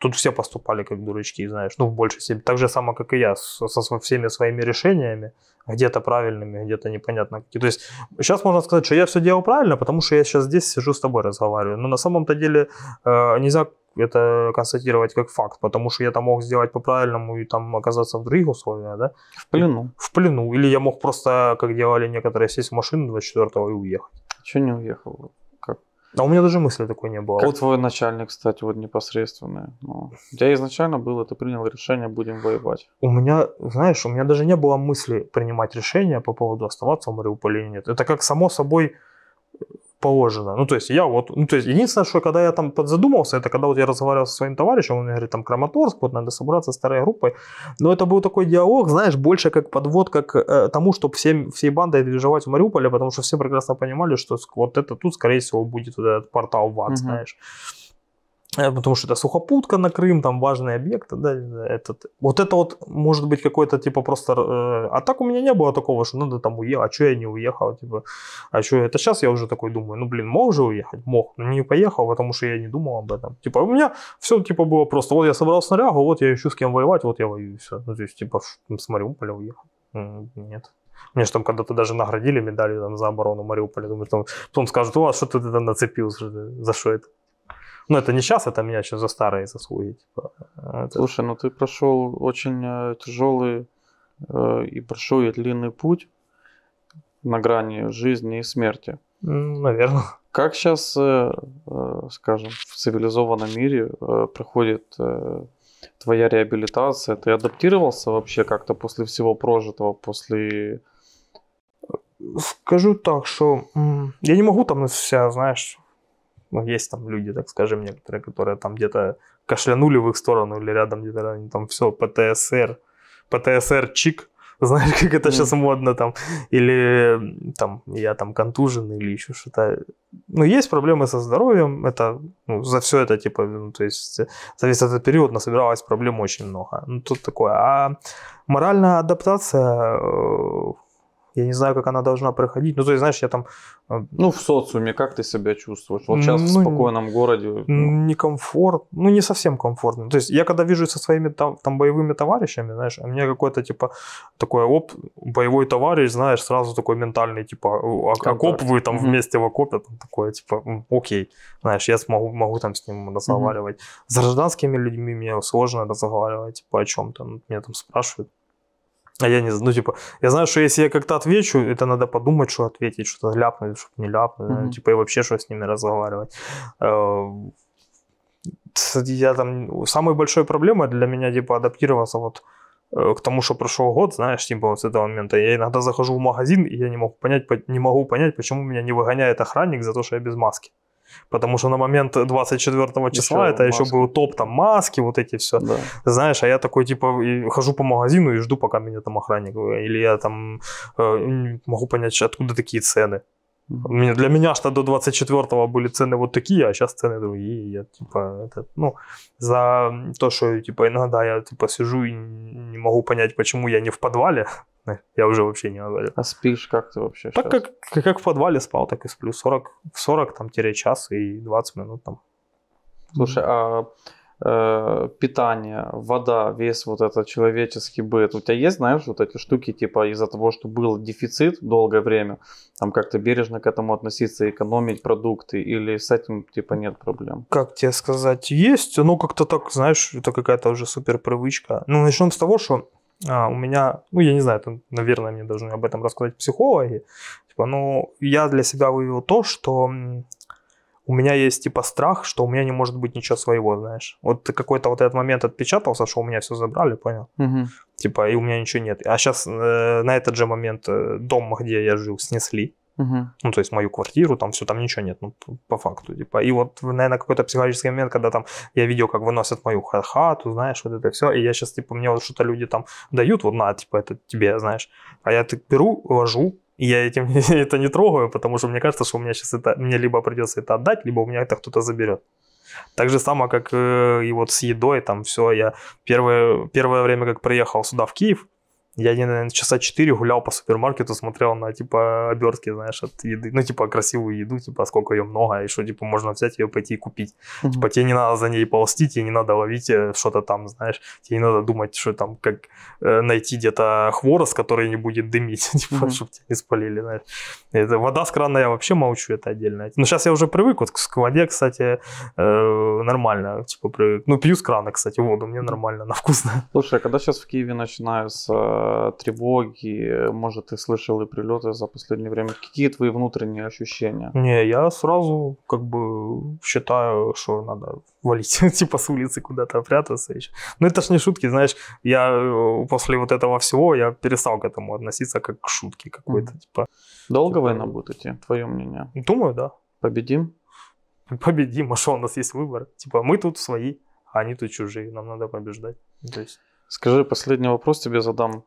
тут все поступали как дурачки, знаешь, ну, в большей степени. Так же само, как и я, со, со всеми своими решениями, где-то правильными, где-то непонятно То есть сейчас можно сказать, что я все делал правильно, потому что я сейчас здесь сижу с тобой разговариваю. Но на самом-то деле э, нельзя это констатировать как факт, потому что я там мог сделать по-правильному и там оказаться в других условиях, да? В плену. В плену. Или я мог просто, как делали некоторые, сесть в машину 24-го и уехать. Чего не уехал? А у меня даже мысли такой не было. Как вот твой начальник, кстати, вот непосредственный? Ну, я изначально был, ты принял решение, будем воевать. У меня, знаешь, у меня даже не было мысли принимать решение по поводу оставаться в Мариуполе или нет. Это как само собой положено. Ну, то есть я вот, ну, то есть единственное, что когда я там подзадумался, это когда вот я разговаривал со своим товарищем, он мне говорит, там, Краматорск, вот надо собраться старой группой. Но это был такой диалог, знаешь, больше как подвод, как э, тому, чтобы всем, всей бандой движевать в Мариуполе, потому что все прекрасно понимали, что вот это тут, скорее всего, будет вот этот портал в угу. знаешь. Э, потому что это сухопутка на Крым, там важные объекты, да, этот. Вот это вот может быть какой-то типа просто, э, а так у меня не было такого, что надо там уехать, а что я не уехал, типа, а что это сейчас я уже такой думаю, ну блин, мог же уехать, мог, но не поехал, потому что я не думал об этом. Типа у меня все типа было просто, вот я собрал снарягу, вот я ищу с кем воевать, вот я воюю, все. Ну, то есть типа с Мариуполя уехал. Нет. Мне же там когда-то даже наградили медалью там, за оборону Мариуполя. Думаю, там, потом скажут, у вас что ты там нацепил, за что это? Ну, это не сейчас, это меня еще за старые заслуги. Типа. Э, это... Слушай, ну ты прошел очень э, тяжелый э, и большой и длинный путь на грани жизни и смерти. Наверное. Как сейчас, э, э, скажем, в цивилизованном мире э, проходит э, твоя реабилитация? Ты адаптировался вообще как-то после всего прожитого, после... Скажу так, что я не могу там вся, знаешь, ну, есть там люди, так скажем, некоторые, которые там где-то кашлянули в их сторону или рядом где-то они там все, ПТСР, ПТСР чик, знаешь, как это сейчас модно там, или там я там контужен или еще что-то. Ну, есть проблемы со здоровьем, это, ну, за все это, типа, ну, то есть э, за весь этот период насобиралось проблем очень много. Ну, тут такое. А моральная адаптация э, я не знаю, как она должна проходить. Ну, то есть, знаешь, я там... Э, ну, в социуме как ты себя чувствуешь? Вот сейчас ну, в спокойном городе... Ну. Некомфорт. Ну, не совсем комфортно. То есть, я когда вижу со своими там, там боевыми товарищами, знаешь, у меня какой-то, типа, такой оп, боевой товарищ, знаешь, сразу такой ментальный, типа, окоп вы там угу. вместе в окопе, там такое, типа, окей, знаешь, я смогу, могу там с ним разговаривать. Угу. С гражданскими людьми мне сложно разговаривать, типа, о чем-то. Меня там спрашивают, а я не знаю, ну, типа, я знаю, что если я как-то отвечу, это надо подумать, что ответить, что-то ляпнуть, что не ляпнуть, mm-hmm. ну, типа, и вообще, что с ними разговаривать. Э, я там, самой большой проблемой для меня, типа, адаптироваться вот э, к тому, что прошел год, знаешь, типа вот с этого момента. Я иногда захожу в магазин, и я не могу понять, не могу понять, почему меня не выгоняет охранник за то, что я без маски. Потому что на момент 24 числа еще это еще был топ, там маски, вот эти все. Да. Знаешь, а я такой типа хожу по магазину и жду, пока меня там охранник. Или я там э, могу понять, откуда такие цены. Для меня что до 24-го были цены вот такие, а сейчас цены другие. Я типа это, ну, за то, что типа иногда я типа сижу и не могу понять, почему я не в подвале, Э, я уже вообще не могу. А спишь как ты вообще Так сейчас? как, как в подвале спал, так и сплю. 40, 40 там, тире час и 20 минут там. Слушай, а э, питание, вода, весь вот этот человеческий быт. У тебя есть, знаешь, вот эти штуки, типа из-за того, что был дефицит долгое время, там как-то бережно к этому относиться, экономить продукты, или с этим, типа, нет проблем? Как тебе сказать, есть, но как-то так, знаешь, это какая-то уже супер привычка. Ну, начнем с того, что а, у меня, ну, я не знаю, это, наверное, мне должны об этом рассказать психологи, типа, ну, я для себя вывел то, что у меня есть, типа, страх, что у меня не может быть ничего своего, знаешь. Вот какой-то вот этот момент отпечатался, что у меня все забрали, понял? Угу. Типа, и у меня ничего нет. А сейчас э, на этот же момент э, дом, где я жил, снесли. Угу. Ну, то есть мою квартиру, там все, там ничего нет, ну, по факту, типа. И вот, наверное, какой-то психологический момент, когда там я видел, как выносят мою хату, знаешь, вот это все, и я сейчас, типа, мне вот что-то люди там дают, вот на, типа, это тебе, знаешь. А я так беру, вожу, и я этим это не трогаю, потому что мне кажется, что у меня сейчас это, мне либо придется это отдать, либо у меня это кто-то заберет. Так же самое как э, и вот с едой, там все, я первое, первое время, как приехал сюда в Киев, я, наверное, часа 4 гулял по супермаркету, смотрел на, типа, обертки, знаешь, от еды. Ну, типа, красивую еду, типа, сколько ее много, и что, типа, можно взять ее, пойти и купить. Mm-hmm. Типа, тебе не надо за ней ползти, тебе не надо ловить э, что-то там, знаешь. Тебе не надо думать, что там, как э, найти где-то хворост, который не будет дымить, типа, mm-hmm. чтобы тебя не спалили, знаешь. Это, вода с крана я вообще молчу, это отдельно. Но ну, сейчас я уже привык, вот к воде, кстати, э, нормально, типа, привык. Ну, пью с крана, кстати, воду, мне нормально, она вкусная. Слушай, а когда сейчас в Киеве начинаются э, Э, тревоги, может, ты слышал и прилеты за последнее время. Какие твои внутренние ощущения? Не, я сразу как бы считаю, что надо валить, типа с улицы куда-то прятаться еще. Ну это ж не шутки, знаешь, я э, после вот этого всего, я перестал к этому относиться как к шутке какой-то, mm типа. Долго типа... война будет идти, твое мнение? Думаю, да. Победим? Победим, а что у нас есть выбор? Типа мы тут свои, а они тут чужие, нам надо побеждать. То есть... Скажи, последний вопрос тебе задам.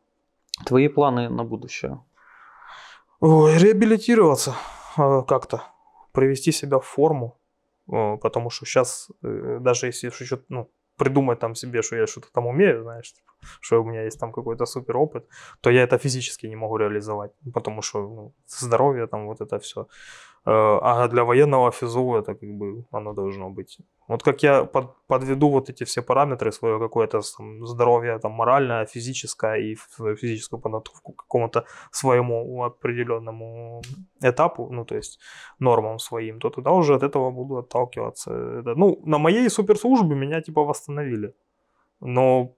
Твои планы на будущее? Ой, реабилитироваться э, как-то, привести себя в форму, э, потому что сейчас, э, даже если что-то, ну, придумать там себе, что я что-то там умею, знаешь, типа, что у меня есть там какой-то супер опыт, то я это физически не могу реализовать, потому что ну, здоровье там вот это все. А для военного физу это как бы оно должно быть вот как я под, подведу вот эти все параметры, свое какое-то там, здоровье, там, моральное, физическое и физическую подготовку к какому-то своему определенному этапу, ну, то есть нормам своим, то тогда уже от этого буду отталкиваться. Это, ну, на моей суперслужбе меня типа восстановили. Но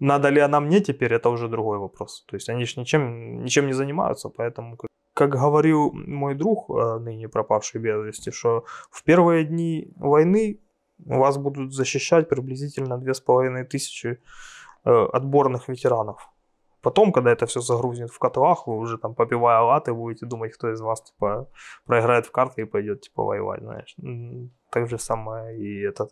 надо ли она мне теперь, это уже другой вопрос. То есть они же ничем, ничем не занимаются, поэтому как говорил мой друг, э, ныне пропавший без вести, что в первые дни войны вас будут защищать приблизительно 2500 э, отборных ветеранов. Потом, когда это все загрузит в котлах, вы уже там, попивая латы, будете думать, кто из вас, типа, проиграет в карты и пойдет, типа, воевать, знаешь. Так же самое и этот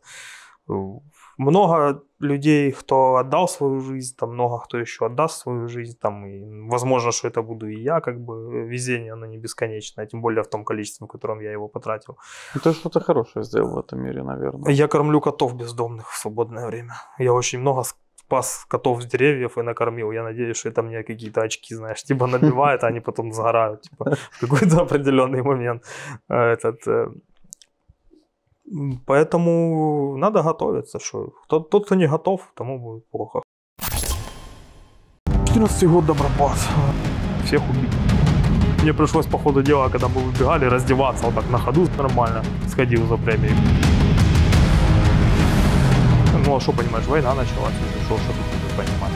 много людей, кто отдал свою жизнь, там много кто еще отдаст свою жизнь, там, и возможно, что это буду и я, как бы везение, оно не бесконечное, тем более в том количестве, в котором я его потратил. И ну, ты что-то хорошее сделал в этом мире, наверное. Я кормлю котов бездомных в свободное время. Я очень много спас котов с деревьев и накормил. Я надеюсь, что это мне какие-то очки, знаешь, типа набивает, а они потом сгорают, типа в какой-то определенный момент. Э, этот, э, Поэтому надо готовиться. Что тот, тот, кто не готов, тому будет плохо. 14 год Добропас. Всех убить. Мне пришлось по ходу дела, когда мы выбегали, раздеваться вот так на ходу нормально. Сходил за премией. Ну а что понимаешь, война началась, что, что тут понимать.